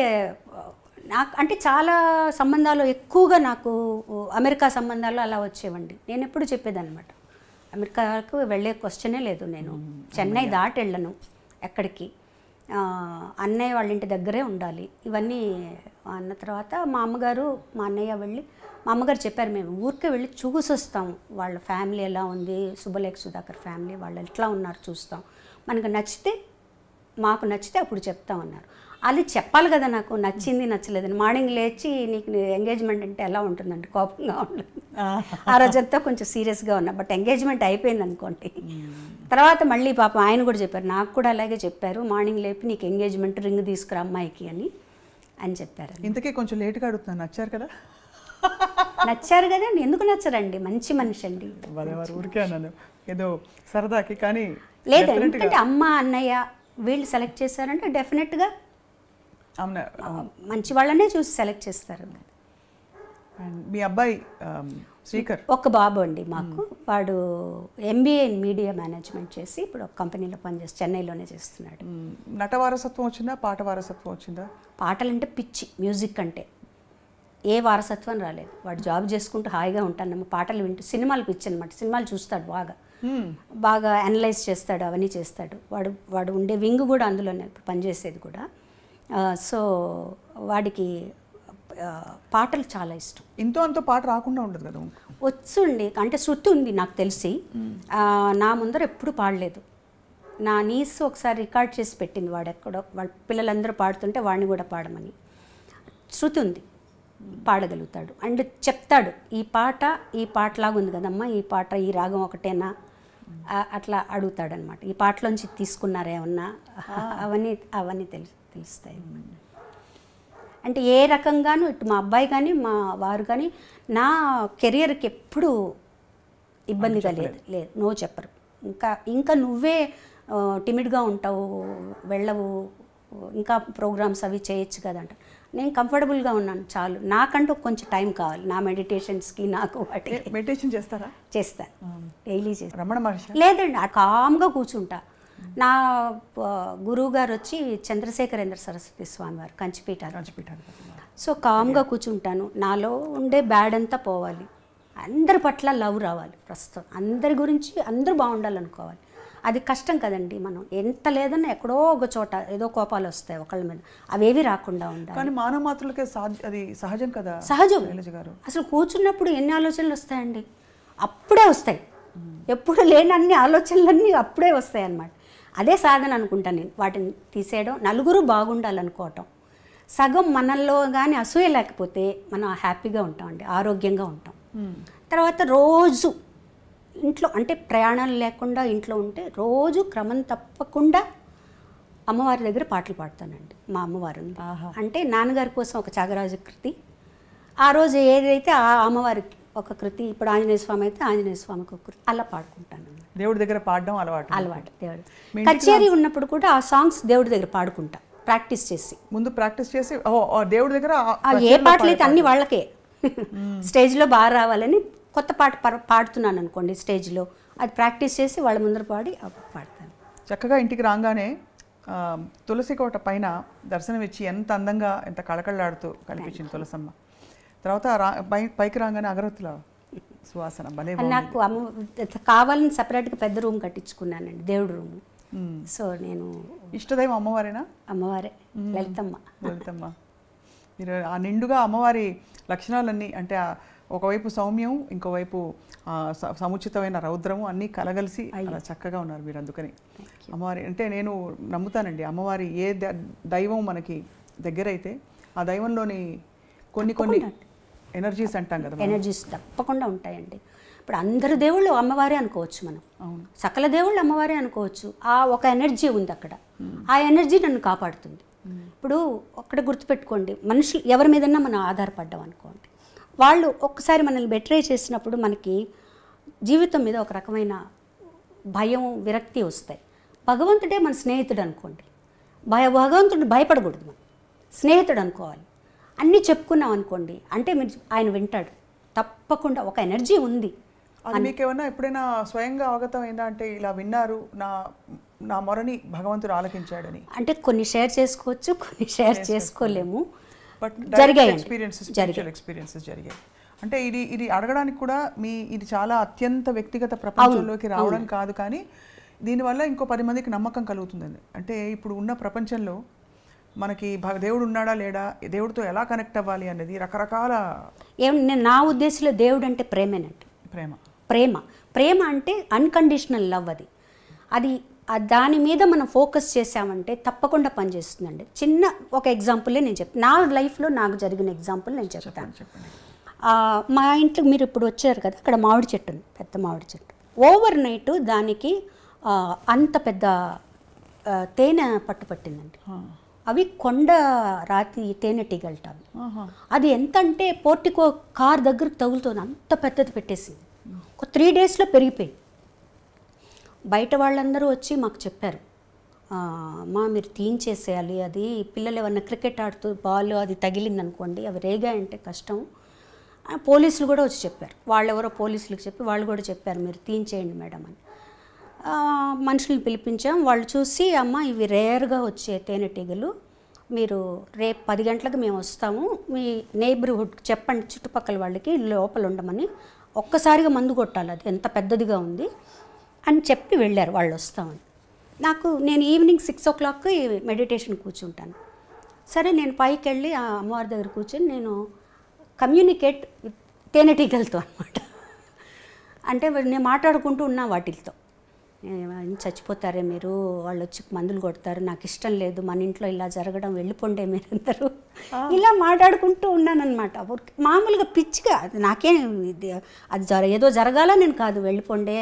నాకు అంటే చాలా సంబంధాలు ఎక్కువగా నాకు అమెరికా సంబంధాలు అలా వచ్చేవండి నేను ఎప్పుడు అనమాట అమెరికాకు వెళ్ళే క్వశ్చనే లేదు నేను చెన్నై దాటి వెళ్ళను ఎక్కడికి అన్నయ్య వాళ్ళ ఇంటి దగ్గరే ఉండాలి ఇవన్నీ అన్న తర్వాత మా అమ్మగారు మా అన్నయ్య వెళ్ళి మా అమ్మగారు చెప్పారు మేము ఊరికే వెళ్ళి చూసొస్తాం వాళ్ళ ఫ్యామిలీ ఎలా ఉంది శుభలేఖ సుధాకర్ ఫ్యామిలీ వాళ్ళు ఎట్లా ఉన్నారు చూస్తాం మనకు నచ్చితే మాకు నచ్చితే అప్పుడు చెప్తాం అన్నారు అది చెప్పాలి కదా నాకు నచ్చింది నచ్చలేదు మార్నింగ్ లేచి నీకు ఎంగేజ్మెంట్ అంటే ఎలా ఉంటుందండి కోపంగా ఉండదు ఆ రోజంతా కొంచెం సీరియస్గా ఉన్నా బట్ ఎంగేజ్మెంట్ అయిపోయింది అనుకోండి తర్వాత మళ్ళీ పాపం ఆయన కూడా చెప్పారు నాకు కూడా అలాగే చెప్పారు మార్నింగ్ లేపి నీకు ఎంగేజ్మెంట్ రింగ్ తీసుకురా అమ్మాయికి అని అని చెప్పారు ఇంతకీ కొంచెం లేట్గా అడుగుతున్నాను నచ్చారు కదా నచ్చారు కదా ఎందుకు నచ్చరండి మంచి మనిషి అండి ఏదో సరదాకి కానీ లేదండి అమ్మ అన్నయ్య వీళ్ళు సెలెక్ట్ చేశారంటే డెఫినెట్గా మంచి వాళ్ళనే చూసి సెలెక్ట్ చేస్తారు మీ అబ్బాయి శ్రీకర్ ఒక బాబు అండి మాకు వాడు ఎంబీఏ మీడియా మేనేజ్మెంట్ చేసి ఇప్పుడు ఒక కంపెనీలో పనిచేసి చెన్నైలోనే చేస్తున్నాడు నట వారసత్వం వచ్చిందా పాట వారసత్వం వచ్చిందా పాటలంటే పిచ్చి మ్యూజిక్ అంటే ఏ వారసత్వం రాలేదు వాడు జాబ్ చేసుకుంటూ హాయిగా ఉంటాను పాటలు వింటూ సినిమాలు పిచ్చి అనమాట సినిమాలు చూస్తాడు బాగా బాగా అనలైజ్ చేస్తాడు అవన్నీ చేస్తాడు వాడు వాడు ఉండే వింగ్ కూడా అందులోనే ఇప్పుడు పనిచేసేది కూడా సో వాడికి పాటలు చాలా ఇష్టం ఎంతో అంత పాట రాకుండా ఉండదు కదా వచ్చుండి అంటే శృతి ఉంది నాకు తెలిసి నా ముందర ఎప్పుడు పాడలేదు నా నీస్ ఒకసారి రికార్డ్ చేసి పెట్టింది వాడు ఎక్కడో వాళ్ళ పిల్లలందరూ పాడుతుంటే వాడిని కూడా పాడమని శృతి ఉంది పాడగలుగుతాడు అండ్ చెప్తాడు ఈ పాట ఈ పాటలాగా ఉంది కదమ్మా ఈ పాట ఈ రాగం ఒకటేనా అట్లా అడుగుతాడనమాట ఈ పాటలోంచి తీసుకున్నారేమన్నా అవన్నీ అవన్నీ తెలుసు పిలుస్తాయి అంటే ఏ రకంగానూ ఇటు మా అబ్బాయి కానీ మా వారు కానీ నా కెరియర్కి ఎప్పుడు ఇబ్బందిగా లేదు లేదు నో చెప్పరు ఇంకా ఇంకా నువ్వే టిమిడ్గా ఉంటావు వెళ్ళవు ఇంకా ప్రోగ్రామ్స్ అవి చేయొచ్చు కదా నేను కంఫర్టబుల్గా ఉన్నాను చాలు నాకంటూ కొంచెం టైం కావాలి నా మెడిటేషన్స్కి నాకు వాటి మెడిటేషన్ చేస్తారా చేస్తాను డైలీ చేస్తాను లేదండి కామ్గా కూర్చుంటా నా గురువు గారు వచ్చి చంద్రశేఖరేంద్ర సరస్వతి స్వామి వారు కంచిపీఠాలు సో కామ్గా కూర్చుంటాను నాలో ఉండే బ్యాడ్ అంతా పోవాలి అందరి పట్ల లవ్ రావాలి ప్రస్తుతం అందరి గురించి అందరూ బాగుండాలనుకోవాలి అది కష్టం కదండి మనం ఎంత లేదన్నా ఎక్కడో ఒక చోట ఏదో కోపాలు వస్తాయి ఒకళ్ళ మీద అవేవి రాకుండా ఉండాలి కానీ మానవ మాత్రులకే అది సహజం కదా సహజం గారు అసలు కూర్చున్నప్పుడు ఎన్ని ఆలోచనలు వస్తాయండి అప్పుడే వస్తాయి ఎప్పుడు లేని అన్ని ఆలోచనలన్నీ అప్పుడే వస్తాయి అన్నమాట అదే సాధన అనుకుంటాను నేను వాటిని తీసేయడం నలుగురు బాగుండాలనుకోవటం సగం మనల్లో కానీ అసూయ లేకపోతే మనం హ్యాపీగా ఉంటాం అండి ఆరోగ్యంగా ఉంటాం తర్వాత రోజు ఇంట్లో అంటే ప్రయాణాలు లేకుండా ఇంట్లో ఉంటే రోజు క్రమం తప్పకుండా అమ్మవారి దగ్గర పాటలు పాడతానండి మా అమ్మవారు అంటే నాన్నగారి కోసం ఒక త్యాగరాజు కృతి ఆ రోజు ఏదైతే ఆ అమ్మవారికి ఒక కృతి ఇప్పుడు ఆంజనేయ స్వామి అయితే ఆంజనేయ స్వామికి ఒక కృతి అలా పాడుకుంటాను దేవుడి దగ్గర పాడడం అలవాటు అలవాటు దేవుడు కచేరీ ఉన్నప్పుడు కూడా ఆ సాంగ్స్ దేవుడి దగ్గర పాడుకుంటా ప్రాక్టీస్ చేసి ముందు ప్రాక్టీస్ చేసి దేవుడి దగ్గర ఏ పాటలు అయితే అన్ని వాళ్ళకే స్టేజ్లో బాగా రావాలని కొత్త పాట పాడుతున్నాను అనుకోండి స్టేజ్లో అది ప్రాక్టీస్ చేసి వాళ్ళ ముందర పాడి పాడతాను చక్కగా ఇంటికి రాగానే తులసి కోట పైన దర్శనమిచ్చి ఎంత అందంగా ఎంత కళకళలాడుతూ కనిపించింది తులసమ్మ తర్వాత పైకి రాగానే అగరత్తుల సువాసన భలే నాకు కావాలని సపరేట్గా పెద్ద రూమ్ కట్టించుకున్నానండి దేవుడు రూమ్ సో నేను ఇష్టదైవం అమ్మవారేనా అమ్మవారే లలితమ్మ లలితమ్మ మీరు ఆ నిండుగా అమ్మవారి లక్షణాలన్నీ అంటే ఒకవైపు సౌమ్యం ఇంకోవైపు సముచితమైన రౌద్రము అన్నీ కలగలిసి అలా చక్కగా ఉన్నారు మీరు అందుకని అమ్మవారి అంటే నేను నమ్ముతానండి అమ్మవారి ఏ దైవం మనకి దగ్గరైతే ఆ దైవంలోని కొన్ని కొన్ని ఎనర్జీస్ అంటాం కదా ఎనర్జీస్ తప్పకుండా ఉంటాయండి ఇప్పుడు అందరు దేవుళ్ళు అమ్మవారే అనుకోవచ్చు మనం సకల దేవుళ్ళు అమ్మవారే అనుకోవచ్చు ఆ ఒక ఎనర్జీ ఉంది అక్కడ hmm. ఆ ఎనర్జీ నన్ను కాపాడుతుంది hmm. ఇప్పుడు ఒక్కడ గుర్తుపెట్టుకోండి మనుషులు ఎవరి మీదన్నా మనం ఆధారపడ్డాం అనుకోండి వాళ్ళు ఒక్కసారి మనల్ని బెట్రే చేసినప్పుడు మనకి జీవితం మీద ఒక రకమైన భయం విరక్తి వస్తాయి భగవంతుడే మన స్నేహితుడు అనుకోండి భయ భగవంతుడు భయపడకూడదు మనం స్నేహితుడు అనుకోవాలి అన్నీ చెప్పుకున్నాం అనుకోండి అంటే మీరు ఆయన వింటాడు తప్పకుండా ఒక ఎనర్జీ ఉంది మీకు ఏమన్నా ఎప్పుడైనా స్వయంగా అవగతం ఏంటంటే ఇలా విన్నారు నా నా మొరని భగవంతుడు ఆలకించాడని అంటే కొన్ని షేర్ చేసుకోవచ్చు కొన్ని షేర్ చేసుకోలేము బట్ జరిగాయి ఎక్స్పీరియన్సెస్ ఎక్స్పీరియన్సెస్ జరిగాయి అంటే ఇది ఇది అడగడానికి కూడా మీ ఇది చాలా అత్యంత వ్యక్తిగత ప్రపంచంలోకి రావడం కాదు కానీ దీనివల్ల ఇంకో పది మందికి నమ్మకం కలుగుతుందండి అంటే ఇప్పుడు ఉన్న ప్రపంచంలో మనకి దేవుడు ఉన్నాడా లేడా దేవుడితో ఎలా కనెక్ట్ అవ్వాలి అనేది రకరకాల ఏమంటే నా ఉద్దేశంలో దేవుడు అంటే ప్రేమేనంట ప్రేమ ప్రేమ ప్రేమ అంటే అన్కండిషనల్ లవ్ అది అది దాని మీద మనం ఫోకస్ చేసామంటే తప్పకుండా పనిచేస్తుందండి చిన్న ఒక ఎగ్జాంపులే నేను చెప్తాను నా లైఫ్లో నాకు జరిగిన ఎగ్జాంపుల్ నేను చెప్తాను మా ఇంట్లో మీరు ఇప్పుడు వచ్చారు కదా అక్కడ మామిడి చెట్టు ఉంది పెద్ద మామిడి చెట్టు ఓవర్ నైట్ దానికి అంత పెద్ద తేనె పట్టు పట్టిందండి అవి కొండ రాతి తేనెటీగలట అవి అది ఎంత అంటే పోర్టికో కార్ దగ్గరకు తగులుతుంది అంత పెద్దది పెట్టేసింది ఒక త్రీ డేస్లో పెరిగిపోయి బయట వాళ్ళందరూ వచ్చి మాకు చెప్పారు మా మీరు తీయించేసేయాలి అది పిల్లలు ఏమన్నా క్రికెట్ ఆడుతూ బాల్ అది తగిలింది అనుకోండి అవి రేగాయంటే కష్టం పోలీసులు కూడా వచ్చి చెప్పారు వాళ్ళెవరో పోలీసులకు చెప్పి వాళ్ళు కూడా చెప్పారు మీరు తీయించేయండి మేడం అని మనుషులను పిలిపించాం వాళ్ళు చూసి అమ్మ ఇవి రేర్గా వచ్చే తేనెటీగలు మీరు రేపు పది గంటలకు మేము వస్తాము మీ నైబర్హుడ్ చెప్పండి చుట్టుపక్కల వాళ్ళకి లోపల ఉండమని ఒక్కసారిగా మందు కొట్టాలి అది ఎంత పెద్దదిగా ఉంది అని చెప్పి వెళ్ళారు వాళ్ళు వస్తామని నాకు నేను evening six o'clock meditation కూర్చుంటాను సరే నేను పైకి వెళ్ళి ఆ అమ్మవారి దగ్గర కూర్చొని నేను కమ్యూనికేట్ తేనెటీగలతో అనమాట అంటే నేను మాట్లాడుకుంటూ ఉన్నా వాటితో చచ్చిపోతారే మీరు వాళ్ళు వచ్చి మందులు కొడతారు నాకు ఇష్టం లేదు మన ఇంట్లో ఇలా జరగడం వెళ్ళిపోండే మీరందరూ ఇలా మాట్లాడుకుంటూ ఉన్నానమాట మామూలుగా పిచ్చిగా నాకేం అది జర ఏదో జరగాల నేను కాదు వెళ్ళిపోండే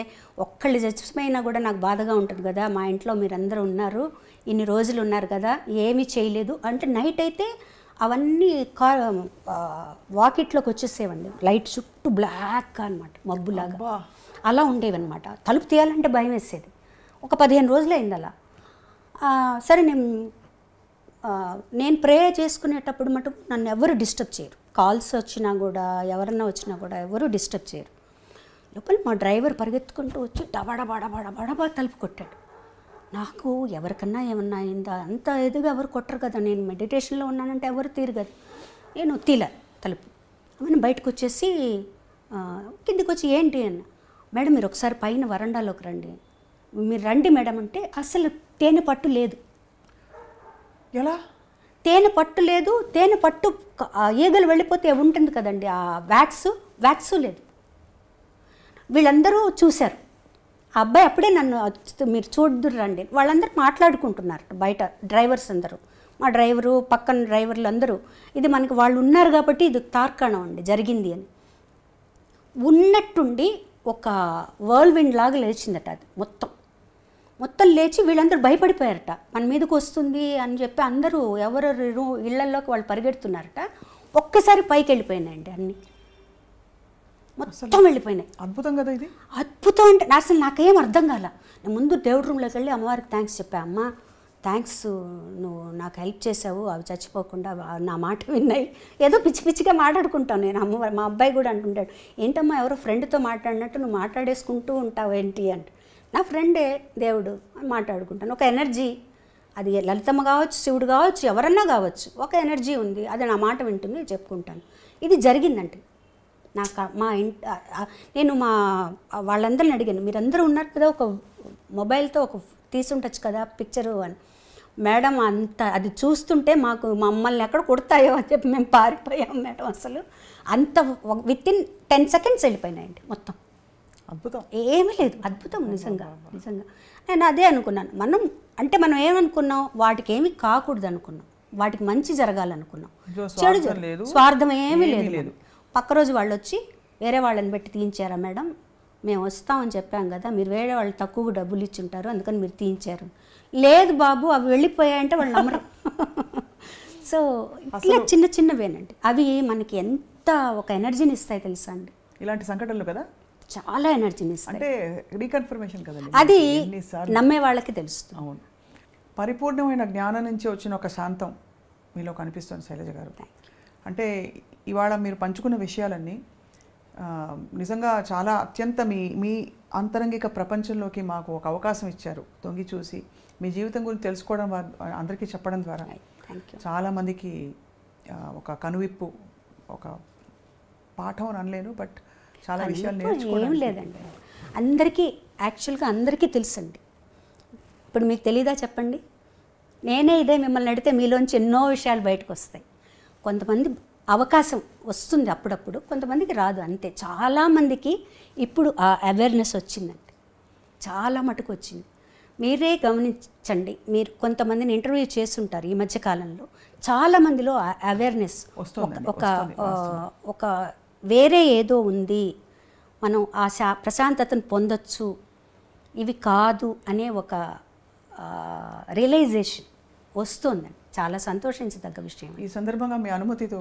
ఒక్కళ్ళు చచ్చిపోయినా కూడా నాకు బాధగా ఉంటుంది కదా మా ఇంట్లో మీరందరూ ఉన్నారు ఇన్ని రోజులు ఉన్నారు కదా ఏమీ చేయలేదు అంటే నైట్ అయితే అవన్నీ కా వాకిట్లోకి వచ్చేసేవండి లైట్ చుట్టూ బ్లాక్ అనమాట మబ్బులాగా అలా ఉండేవన్నమాట తలుపు తీయాలంటే భయం వేసేది ఒక పదిహేను రోజులు అయింది అలా సరే నేను నేను ప్రే చేసుకునేటప్పుడు మటుకు నన్ను ఎవరు డిస్టర్బ్ చేయరు కాల్స్ వచ్చినా కూడా ఎవరన్నా వచ్చినా కూడా ఎవరు డిస్టర్బ్ చేయరు లోపల మా డ్రైవర్ పరిగెత్తుకుంటూ వచ్చి డబడబడబడబడబా తలుపు కొట్టాడు నాకు ఎవరికన్నా ఏమన్నా అయిందా అంత ఎదుగు ఎవరు కొట్టరు కదా నేను మెడిటేషన్లో ఉన్నానంటే ఎవరు తీరు కదా నేను తీల తలుపు అవన్నీ బయటకు వచ్చేసి కిందికి వచ్చి ఏంటి అన్నా మేడం మీరు ఒకసారి పైన వరండాలోకి రండి మీరు రండి మేడం అంటే అసలు తేనె పట్టు లేదు ఎలా తేనె పట్టు లేదు తేనె పట్టు ఈగలు వెళ్ళిపోతే ఉంటుంది కదండి ఆ వ్యాక్స్ వ్యాక్స్ లేదు వీళ్ళందరూ చూశారు ఆ అబ్బాయి అప్పుడే నన్ను మీరు చూడదురు రండి వాళ్ళందరూ మాట్లాడుకుంటున్నారు బయట డ్రైవర్స్ అందరూ మా డ్రైవరు పక్కన డ్రైవర్లు అందరూ ఇది మనకి వాళ్ళు ఉన్నారు కాబట్టి ఇది తార్కాణం అండి జరిగింది అని ఉన్నట్టుండి ఒక వరల్డ్ విండ్ లాగా లేచిందట అది మొత్తం మొత్తం లేచి వీళ్ళందరూ భయపడిపోయారట మన మీదకి వస్తుంది అని చెప్పి అందరూ ఎవరెవరు ఇళ్లలోకి వాళ్ళు పరిగెడుతున్నారట ఒక్కసారి పైకి వెళ్ళిపోయినాయండి అన్నీ మొత్తం వెళ్ళిపోయినాయి అద్భుతం కదా ఇది అద్భుతం అంటే అసలు నాకేం అర్థం కాల నేను ముందు దేవుడి రూమ్లోకి వెళ్ళి అమ్మవారికి థ్యాంక్స్ చెప్పా అమ్మ థ్యాంక్స్ నువ్వు నాకు హెల్ప్ చేసావు అవి చచ్చిపోకుండా నా మాట విన్నాయి ఏదో పిచ్చి పిచ్చిగా మాట్లాడుకుంటావు నేను అమ్మ మా అబ్బాయి కూడా అంటుంటాడు ఏంటమ్మా ఎవరో ఫ్రెండ్తో మాట్లాడినట్టు నువ్వు మాట్లాడేసుకుంటూ ఉంటావు ఏంటి అంట నా ఫ్రెండే దేవుడు అని మాట్లాడుకుంటాను ఒక ఎనర్జీ అది లలితమ్మ కావచ్చు శివుడు కావచ్చు ఎవరన్నా కావచ్చు ఒక ఎనర్జీ ఉంది అది నా మాట వింటుంది చెప్పుకుంటాను ఇది జరిగిందంటే నాకు మా ఇంట నేను మా వాళ్ళందరిని అడిగాను మీరందరూ ఉన్నారు కదా ఒక మొబైల్తో ఒక తీసుంటచ్చు కదా పిక్చరు అని మేడం అంత అది చూస్తుంటే మాకు మమ్మల్ని ఎక్కడ కొడతాయో అని చెప్పి మేము పారిపోయాం మేడం అసలు అంత విత్ ఇన్ టెన్ సెకండ్స్ వెళ్ళిపోయినాయండి మొత్తం అద్భుతం ఏమీ లేదు అద్భుతం నిజంగా నిజంగా నేను అదే అనుకున్నాను మనం అంటే మనం ఏమనుకున్నాం వాటికి ఏమి కాకూడదు అనుకున్నాం వాటికి మంచి జరగాలనుకున్నాం చెడు స్వార్థం ఏమీ లేదు పక్క రోజు వాళ్ళు వచ్చి వేరే వాళ్ళని పెట్టి తీయించారా మేడం మేము వస్తామని చెప్పాం కదా మీరు వేరే వాళ్ళు తక్కువ డబ్బులు ఇచ్చి ఉంటారు అందుకని మీరు తీయించారు లేదు బాబు అవి వెళ్ళిపోయాయంటే వాళ్ళు నమ్మరు సో ఇట్లా చిన్న చిన్నవేనండి అవి మనకి ఎంత ఒక ఎనర్జీని ఇస్తాయి తెలుసా అండి ఇలాంటి సంఘటనలు కదా చాలా ఎనర్జీని ఇస్తాయి అంటే రీకన్ఫర్మేషన్ కదా అది నమ్మే వాళ్ళకి తెలుస్తుంది అవును పరిపూర్ణమైన జ్ఞానం నుంచి వచ్చిన ఒక శాంతం మీలో కనిపిస్తుంది శైలజ గారు అంటే ఇవాళ మీరు పంచుకున్న విషయాలన్నీ నిజంగా చాలా అత్యంత మీ మీ అంతరంగిక ప్రపంచంలోకి మాకు ఒక అవకాశం ఇచ్చారు తొంగి చూసి మీ జీవితం గురించి తెలుసుకోవడం అందరికీ చెప్పడం ద్వారా చాలామందికి ఒక కనువిప్పు ఒక పాఠం అనలేను బట్ చాలా విషయాలు నేర్చుకోవడం లేదండి అందరికీ యాక్చువల్గా అందరికీ తెలుసండి ఇప్పుడు మీకు తెలీదా చెప్పండి నేనే ఇదే మిమ్మల్ని అడిగితే మీలోంచి ఎన్నో విషయాలు బయటకు వస్తాయి కొంతమంది అవకాశం వస్తుంది అప్పుడప్పుడు కొంతమందికి రాదు అంతే చాలామందికి ఇప్పుడు ఆ అవేర్నెస్ వచ్చిందండి చాలా మటుకు వచ్చింది మీరే గమనించండి మీరు కొంతమందిని ఇంటర్వ్యూ చేస్తుంటారు ఈ మధ్య కాలంలో చాలామందిలో అవేర్నెస్ ఒక ఒక వేరే ఏదో ఉంది మనం ఆ శా ప్రశాంతతను పొందొచ్చు ఇవి కాదు అనే ఒక రియలైజేషన్ వస్తుందండి చాలా సంతోషించదగ్గ విషయం ఈ సందర్భంగా మీ అనుమతితో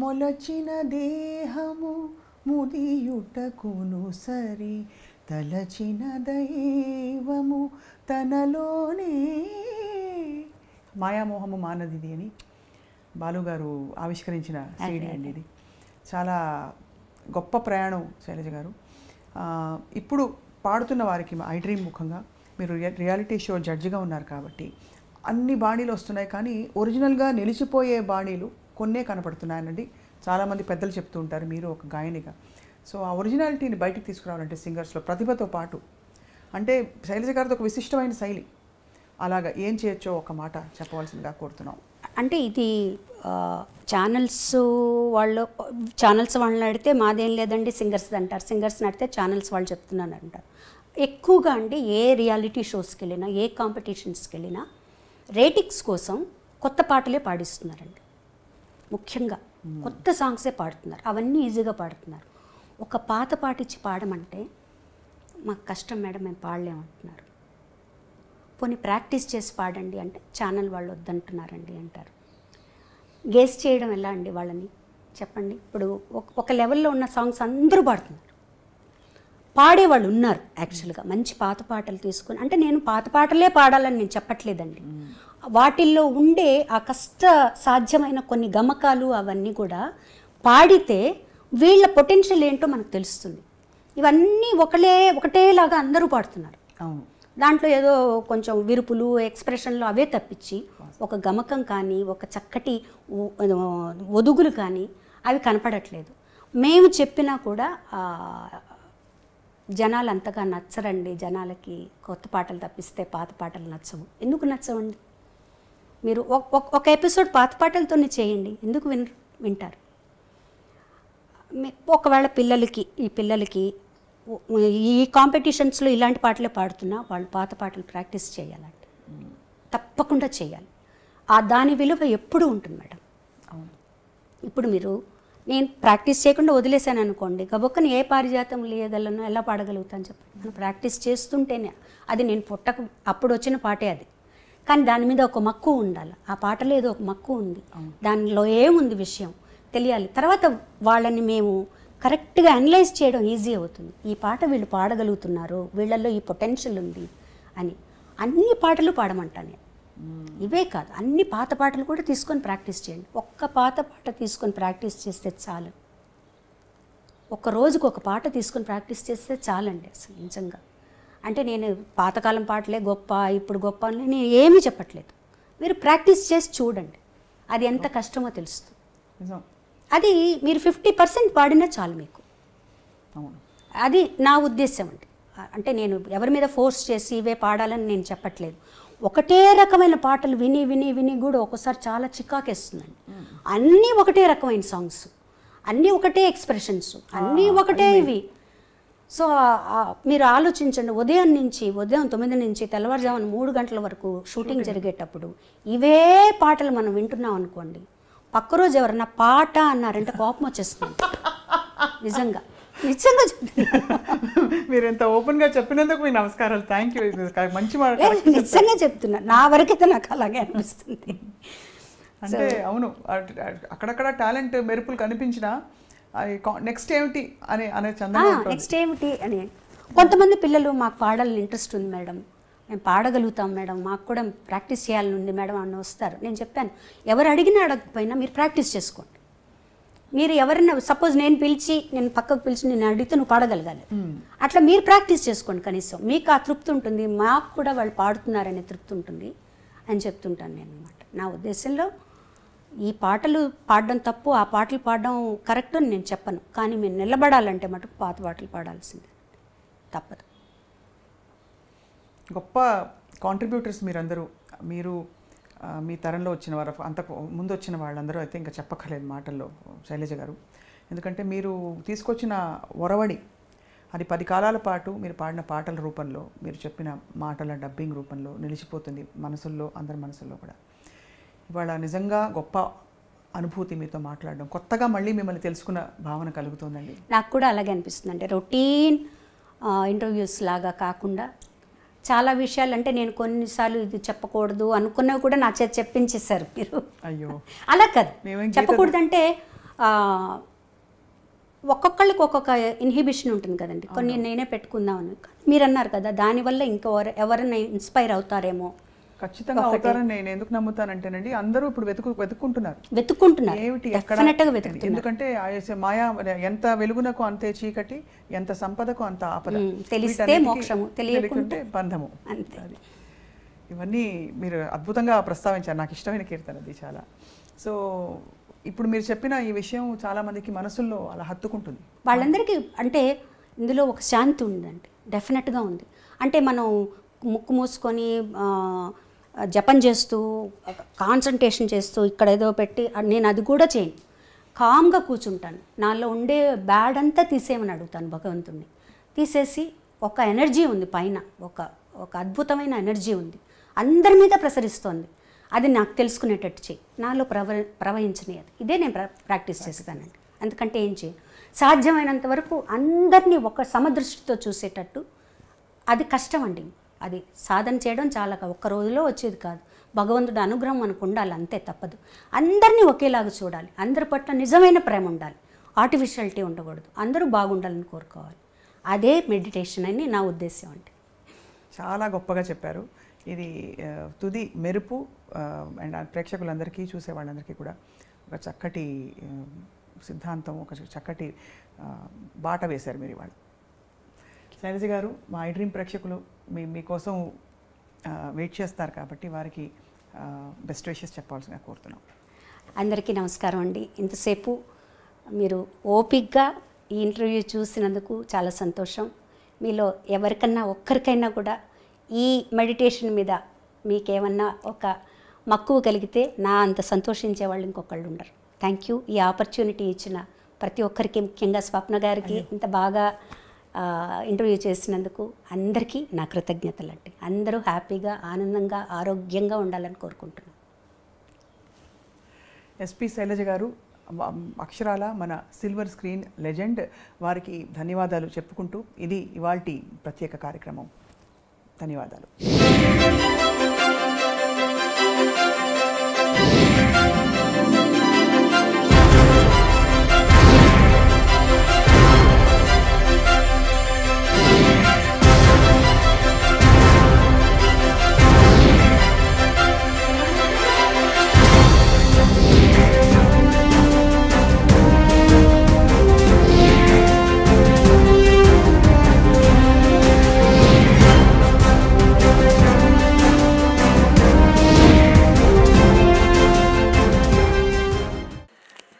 మొలచిన దేహము ముదియుటకును సరి తలచిన దైవము తనలోనే మాయామోహము మానదిది అని బాలుగారు ఆవిష్కరించిన సీడీ అండి ఇది చాలా గొప్ప ప్రయాణం శైలజ గారు ఇప్పుడు పాడుతున్న వారికి ఐ డ్రీమ్ ముఖంగా మీరు రియాలిటీ షో జడ్జిగా ఉన్నారు కాబట్టి అన్ని బాణీలు వస్తున్నాయి కానీ ఒరిజినల్గా నిలిచిపోయే బాణీలు కొన్నే కనపడుతున్నాయనండి చాలామంది పెద్దలు చెప్తూ ఉంటారు మీరు ఒక గాయనిగా సో ఆ ఒరిజినాలిటీని బయటకు తీసుకురావాలంటే సింగర్స్లో ప్రతిభతో పాటు అంటే శైలజ గారిది ఒక విశిష్టమైన శైలి అలాగా ఏం చేయొచ్చో ఒక మాట చెప్పవలసిందిగా కోరుతున్నాం అంటే ఇది ఛానల్స్ వాళ్ళు ఛానల్స్ వాళ్ళని అడిగితే మాదేం లేదండి సింగర్స్ అంటారు సింగర్స్ అడిగితే ఛానల్స్ వాళ్ళు చెప్తున్నాను అంటారు ఎక్కువగా అండి ఏ రియాలిటీ షోస్కి వెళ్ళినా ఏ కాంపిటీషన్స్కి వెళ్ళినా రేటింగ్స్ కోసం కొత్త పాటలే పాడిస్తున్నారండి ముఖ్యంగా కొత్త సాంగ్సే పాడుతున్నారు అవన్నీ ఈజీగా పాడుతున్నారు ఒక పాత పాట ఇచ్చి పాడమంటే మాకు కష్టం మేడం మేము పాడలేమంటున్నారు పోనీ ప్రాక్టీస్ చేసి పాడండి అంటే ఛానల్ వాళ్ళు వద్దంటున్నారండి అంటారు గేస్ చేయడం ఎలా అండి వాళ్ళని చెప్పండి ఇప్పుడు ఒక లెవెల్లో ఉన్న సాంగ్స్ అందరూ పాడుతున్నారు పాడేవాళ్ళు ఉన్నారు యాక్చువల్గా మంచి పాత పాటలు తీసుకుని అంటే నేను పాత పాటలే పాడాలని నేను చెప్పట్లేదండి వాటిల్లో ఉండే ఆ కష్ట సాధ్యమైన కొన్ని గమకాలు అవన్నీ కూడా పాడితే వీళ్ళ పొటెన్షియల్ ఏంటో మనకు తెలుస్తుంది ఇవన్నీ ఒకలే ఒకటేలాగా అందరూ పాడుతున్నారు దాంట్లో ఏదో కొంచెం విరుపులు ఎక్స్ప్రెషన్లు అవే తప్పించి ఒక గమకం కానీ ఒక చక్కటి ఒదుగులు కానీ అవి కనపడట్లేదు మేము చెప్పినా కూడా జనాలు అంతగా నచ్చరండి జనాలకి కొత్త పాటలు తప్పిస్తే పాత పాటలు నచ్చవు ఎందుకు నచ్చవండి మీరు ఒక ఎపిసోడ్ పాత పాటలతోనే చేయండి ఎందుకు విన్ వింటారు ఒకవేళ పిల్లలకి ఈ పిల్లలకి ఈ కాంపిటీషన్స్లో ఇలాంటి పాటలే పాడుతున్నా వాళ్ళు పాత పాటలు ప్రాక్టీస్ చేయాలండి తప్పకుండా చేయాలి ఆ దాని విలువ ఎప్పుడూ ఉంటుంది మేడం అవును ఇప్పుడు మీరు నేను ప్రాక్టీస్ చేయకుండా వదిలేశాను అనుకోండి గబొక్కన ఏ పారిజాతం లేయగలను ఎలా పాడగలుగుతాను చెప్పండి మనం ప్రాక్టీస్ చేస్తుంటేనే అది నేను పుట్టక అప్పుడు వచ్చిన పాటే అది కానీ దాని మీద ఒక మక్కువ ఉండాలి ఆ పాటలో ఏదో ఒక మక్కువ ఉంది దానిలో ఏముంది విషయం తెలియాలి తర్వాత వాళ్ళని మేము కరెక్ట్గా అనలైజ్ చేయడం ఈజీ అవుతుంది ఈ పాట వీళ్ళు పాడగలుగుతున్నారు వీళ్ళల్లో ఈ పొటెన్షియల్ ఉంది అని అన్ని పాటలు పాడమంటాను ఇవే కాదు అన్ని పాత పాటలు కూడా తీసుకొని ప్రాక్టీస్ చేయండి ఒక్క పాత పాట తీసుకొని ప్రాక్టీస్ చేస్తే చాలు ఒక రోజుకు ఒక పాట తీసుకొని ప్రాక్టీస్ చేస్తే చాలండి అసలు నిజంగా అంటే నేను పాతకాలం పాటలే గొప్ప ఇప్పుడు గొప్ప అని నేను ఏమీ చెప్పట్లేదు మీరు ప్రాక్టీస్ చేసి చూడండి అది ఎంత కష్టమో తెలుస్తుంది అది మీరు ఫిఫ్టీ పర్సెంట్ పాడినా చాలు మీకు అది నా ఉద్దేశం అండి అంటే నేను ఎవరి మీద ఫోర్స్ చేసి ఇవే పాడాలని నేను చెప్పట్లేదు ఒకటే రకమైన పాటలు విని విని విని కూడా ఒక్కోసారి చాలా చిక్కాకేస్తుందండి అన్నీ ఒకటే రకమైన సాంగ్స్ అన్నీ ఒకటే ఎక్స్ప్రెషన్స్ అన్నీ ఒకటే ఇవి సో మీరు ఆలోచించండి ఉదయం నుంచి ఉదయం తొమ్మిది నుంచి తెల్లవారుజామున మూడు గంటల వరకు షూటింగ్ జరిగేటప్పుడు ఇవే పాటలు మనం వింటున్నాం అనుకోండి పక్క రోజు ఎవరన్నా పాట అన్నారంటే కోపం వచ్చేస్తుంది నిజంగా నిజంగా మీరు ఎంత ఓపెన్ గా చెప్పినందుకు మీ నమస్కారాలు థ్యాంక్ యూ మంచి నిజంగా చెప్తున్నా నా వరకైతే నాకు అలాగే అనిపిస్తుంది అంటే అవును అక్కడక్కడ టాలెంట్ మెరుపులు కనిపించినా నెక్స్ట్ ఏమిటి అని అనే నెక్స్ట్ ఏమిటి అని కొంతమంది పిల్లలు మాకు పాడాలని ఇంట్రెస్ట్ ఉంది మేడం మేము పాడగలుగుతాం మేడం మాకు కూడా ప్రాక్టీస్ చేయాలని ఉంది మేడం అని వస్తారు నేను చెప్పాను ఎవరు అడిగినా అడగకపోయినా మీరు ప్రాక్టీస్ చేసుకోండి మీరు ఎవరైనా సపోజ్ నేను పిలిచి నేను పక్కకు పిలిచి నేను అడిగితే నువ్వు పాడగలగాలి అట్లా మీరు ప్రాక్టీస్ చేసుకోండి కనీసం మీకు ఆ తృప్తి ఉంటుంది మాకు కూడా వాళ్ళు పాడుతున్నారనే తృప్తి ఉంటుంది అని చెప్తుంటాను నేను అనమాట నా ఉద్దేశంలో ఈ పాటలు పాడడం తప్పు ఆ పాటలు పాడడం కరెక్ట్ అని నేను చెప్పను కానీ మేము నిలబడాలంటే మటుకు పాత పాటలు పాడాల్సిందే తప్పదు గొప్ప కాంట్రిబ్యూటర్స్ మీరందరూ మీరు మీ తరంలో వచ్చిన వారు అంతకు ముందు వచ్చిన వాళ్ళందరూ అయితే ఇంకా చెప్పక్కర్లేదు మాటల్లో శైలజ గారు ఎందుకంటే మీరు తీసుకొచ్చిన ఒరవడి అది పది కాలాల పాటు మీరు పాడిన పాటల రూపంలో మీరు చెప్పిన మాటల డబ్బింగ్ రూపంలో నిలిచిపోతుంది మనసుల్లో అందరి మనసుల్లో కూడా ఇవాళ నిజంగా గొప్ప అనుభూతి మీతో మాట్లాడడం కొత్తగా మళ్ళీ మిమ్మల్ని తెలుసుకున్న భావన కలుగుతుందండి నాకు కూడా అలాగే అనిపిస్తుంది అంటే రొటీన్ ఇంటర్వ్యూస్ లాగా కాకుండా చాలా విషయాలు అంటే నేను కొన్నిసార్లు ఇది చెప్పకూడదు అనుకున్నవి కూడా నా చేతి చెప్పించేశారు మీరు అయ్యో అలా కాదు చెప్పకూడదంటే ఒక్కొక్కళ్ళకి ఒక్కొక్క ఇన్హిబిషన్ ఉంటుంది కదండి కొన్ని నేనే పెట్టుకుందామని మీరు అన్నారు కదా దానివల్ల ఇంకా ఎవరైనా ఇన్స్పైర్ అవుతారేమో ఖచ్చితంగా అవుతారని నేను ఎందుకు నమ్ముతానంటేనండి అందరూ ఇప్పుడు వెతుకు వెతుక్కుంటున్నారు వెతుక్కుంటున్నారు ఏమిటి ఎందుకంటే మాయా ఎంత వెలుగునకు అంతే చీకటి ఎంత సంపదకు అంత ఆపద తెలిస్తే మోక్షము తెలియకుంటే బంధము అంతే ఇవన్నీ మీరు అద్భుతంగా ప్రస్తావించారు నాకు ఇష్టమైన కీర్తన అది చాలా సో ఇప్పుడు మీరు చెప్పిన ఈ విషయం చాలా మందికి మనసుల్లో అలా హత్తుకుంటుంది వాళ్ళందరికీ అంటే ఇందులో ఒక శాంతి ఉందండి డెఫినెట్గా ఉంది అంటే మనం ముక్కు మూసుకొని జపం చేస్తూ కాన్సన్ట్రేషన్ చేస్తూ ఇక్కడ ఏదో పెట్టి నేను అది కూడా చేయను కామ్గా కూర్చుంటాను నాలో ఉండే బ్యాడ్ అంతా తీసేయమని అడుగుతాను భగవంతుడిని తీసేసి ఒక ఎనర్జీ ఉంది పైన ఒక ఒక అద్భుతమైన ఎనర్జీ ఉంది అందరి మీద ప్రసరిస్తోంది అది నాకు తెలుసుకునేటట్టు చేయి నాలో ప్రవ ప్రవహించని అది ఇదే నేను ప్రాక్టీస్ చేస్తానండి ఎందుకంటే ఏం చేయను సాధ్యమైనంత వరకు అందరినీ ఒక సమదృష్టితో చూసేటట్టు అది కష్టం అండి అది సాధన చేయడం చాలా ఒక్క రోజులో వచ్చేది కాదు భగవంతుడు అనుగ్రహం మనకు ఉండాలి అంతే తప్పదు అందరినీ ఒకేలాగా చూడాలి అందరి పట్ల నిజమైన ప్రేమ ఉండాలి ఆర్టిఫిషియాలిటీ ఉండకూడదు అందరూ బాగుండాలని కోరుకోవాలి అదే మెడిటేషన్ అని నా ఉద్దేశం అంటే చాలా గొప్పగా చెప్పారు ఇది తుది మెరుపు అండ్ ప్రేక్షకులందరికీ చూసే వాళ్ళందరికీ కూడా ఒక చక్కటి సిద్ధాంతం ఒక చక్కటి బాట వేశారు మీరు ఇవాళ శైలజ గారు మా ఐ డ్రీమ్ ప్రేక్షకులు మీ మీకోసం వెయిట్ చేస్తారు కాబట్టి వారికి బెస్ట్ విషెస్ చెప్పాల్సిందిగా కోరుతున్నాం అందరికీ నమస్కారం అండి ఇంతసేపు మీరు ఓపిక్గా ఈ ఇంటర్వ్యూ చూసినందుకు చాలా సంతోషం మీలో ఎవరికన్నా ఒక్కరికైనా కూడా ఈ మెడిటేషన్ మీద మీకేమన్నా ఒక మక్కువ కలిగితే నా అంత సంతోషించే వాళ్ళు ఇంకొకళ్ళు ఉండరు థ్యాంక్ యూ ఈ ఆపర్చునిటీ ఇచ్చిన ప్రతి ఒక్కరికి ముఖ్యంగా స్వప్న గారికి ఇంత బాగా ఇంటర్వ్యూ చేసినందుకు అందరికీ నా కృతజ్ఞతలు అండి అందరూ హ్యాపీగా ఆనందంగా ఆరోగ్యంగా ఉండాలని కోరుకుంటున్నాను ఎస్పి శైలజ గారు అక్షరాల మన సిల్వర్ స్క్రీన్ లెజెండ్ వారికి ధన్యవాదాలు చెప్పుకుంటూ ఇది ఇవాల్టి ప్రత్యేక కార్యక్రమం ధన్యవాదాలు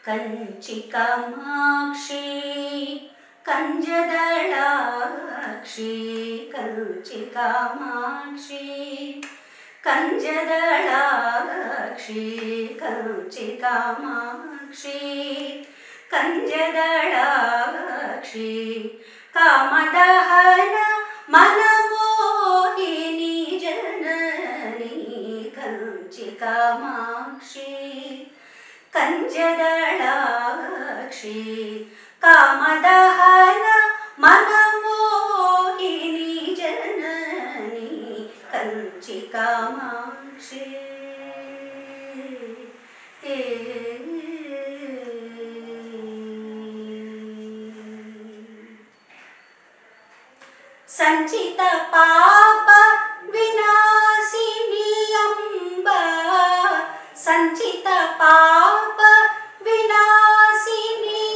कञ्चिकामाक्षी कञ्जदलाक्षी कञ्चिकामाक्षी कञ्जदलाक्षी कञ्चि कञ्जदलाक्षि कामदहन मनमोहिनी जननी कञ्चिकामाक्षी कञ्चदळाक्षि कामदहन मनमोहिनी जननि कञ्चि कामाक्षि पाप विना सञ्चित पाप विनाशिनी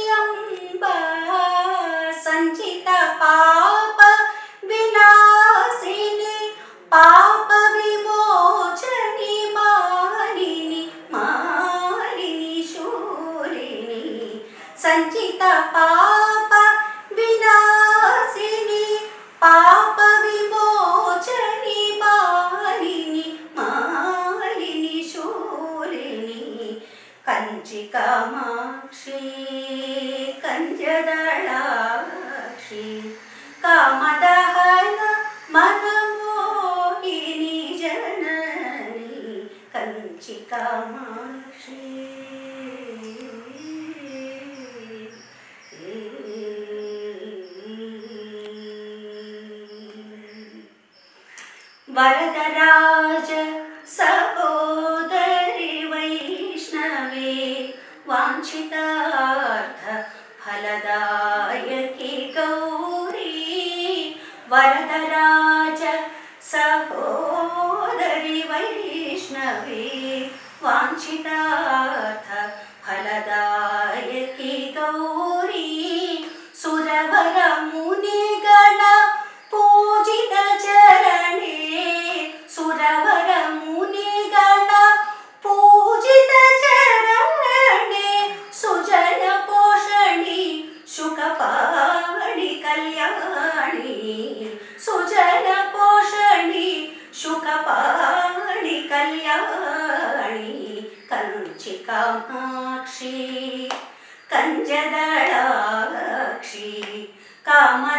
सहोदरि वैष्णवे वाञ्छितार्थ हलदाय की गौरी वरदराज सहोदरि वैष्णवे वाञ्छितार्थ हलदा 干嘛？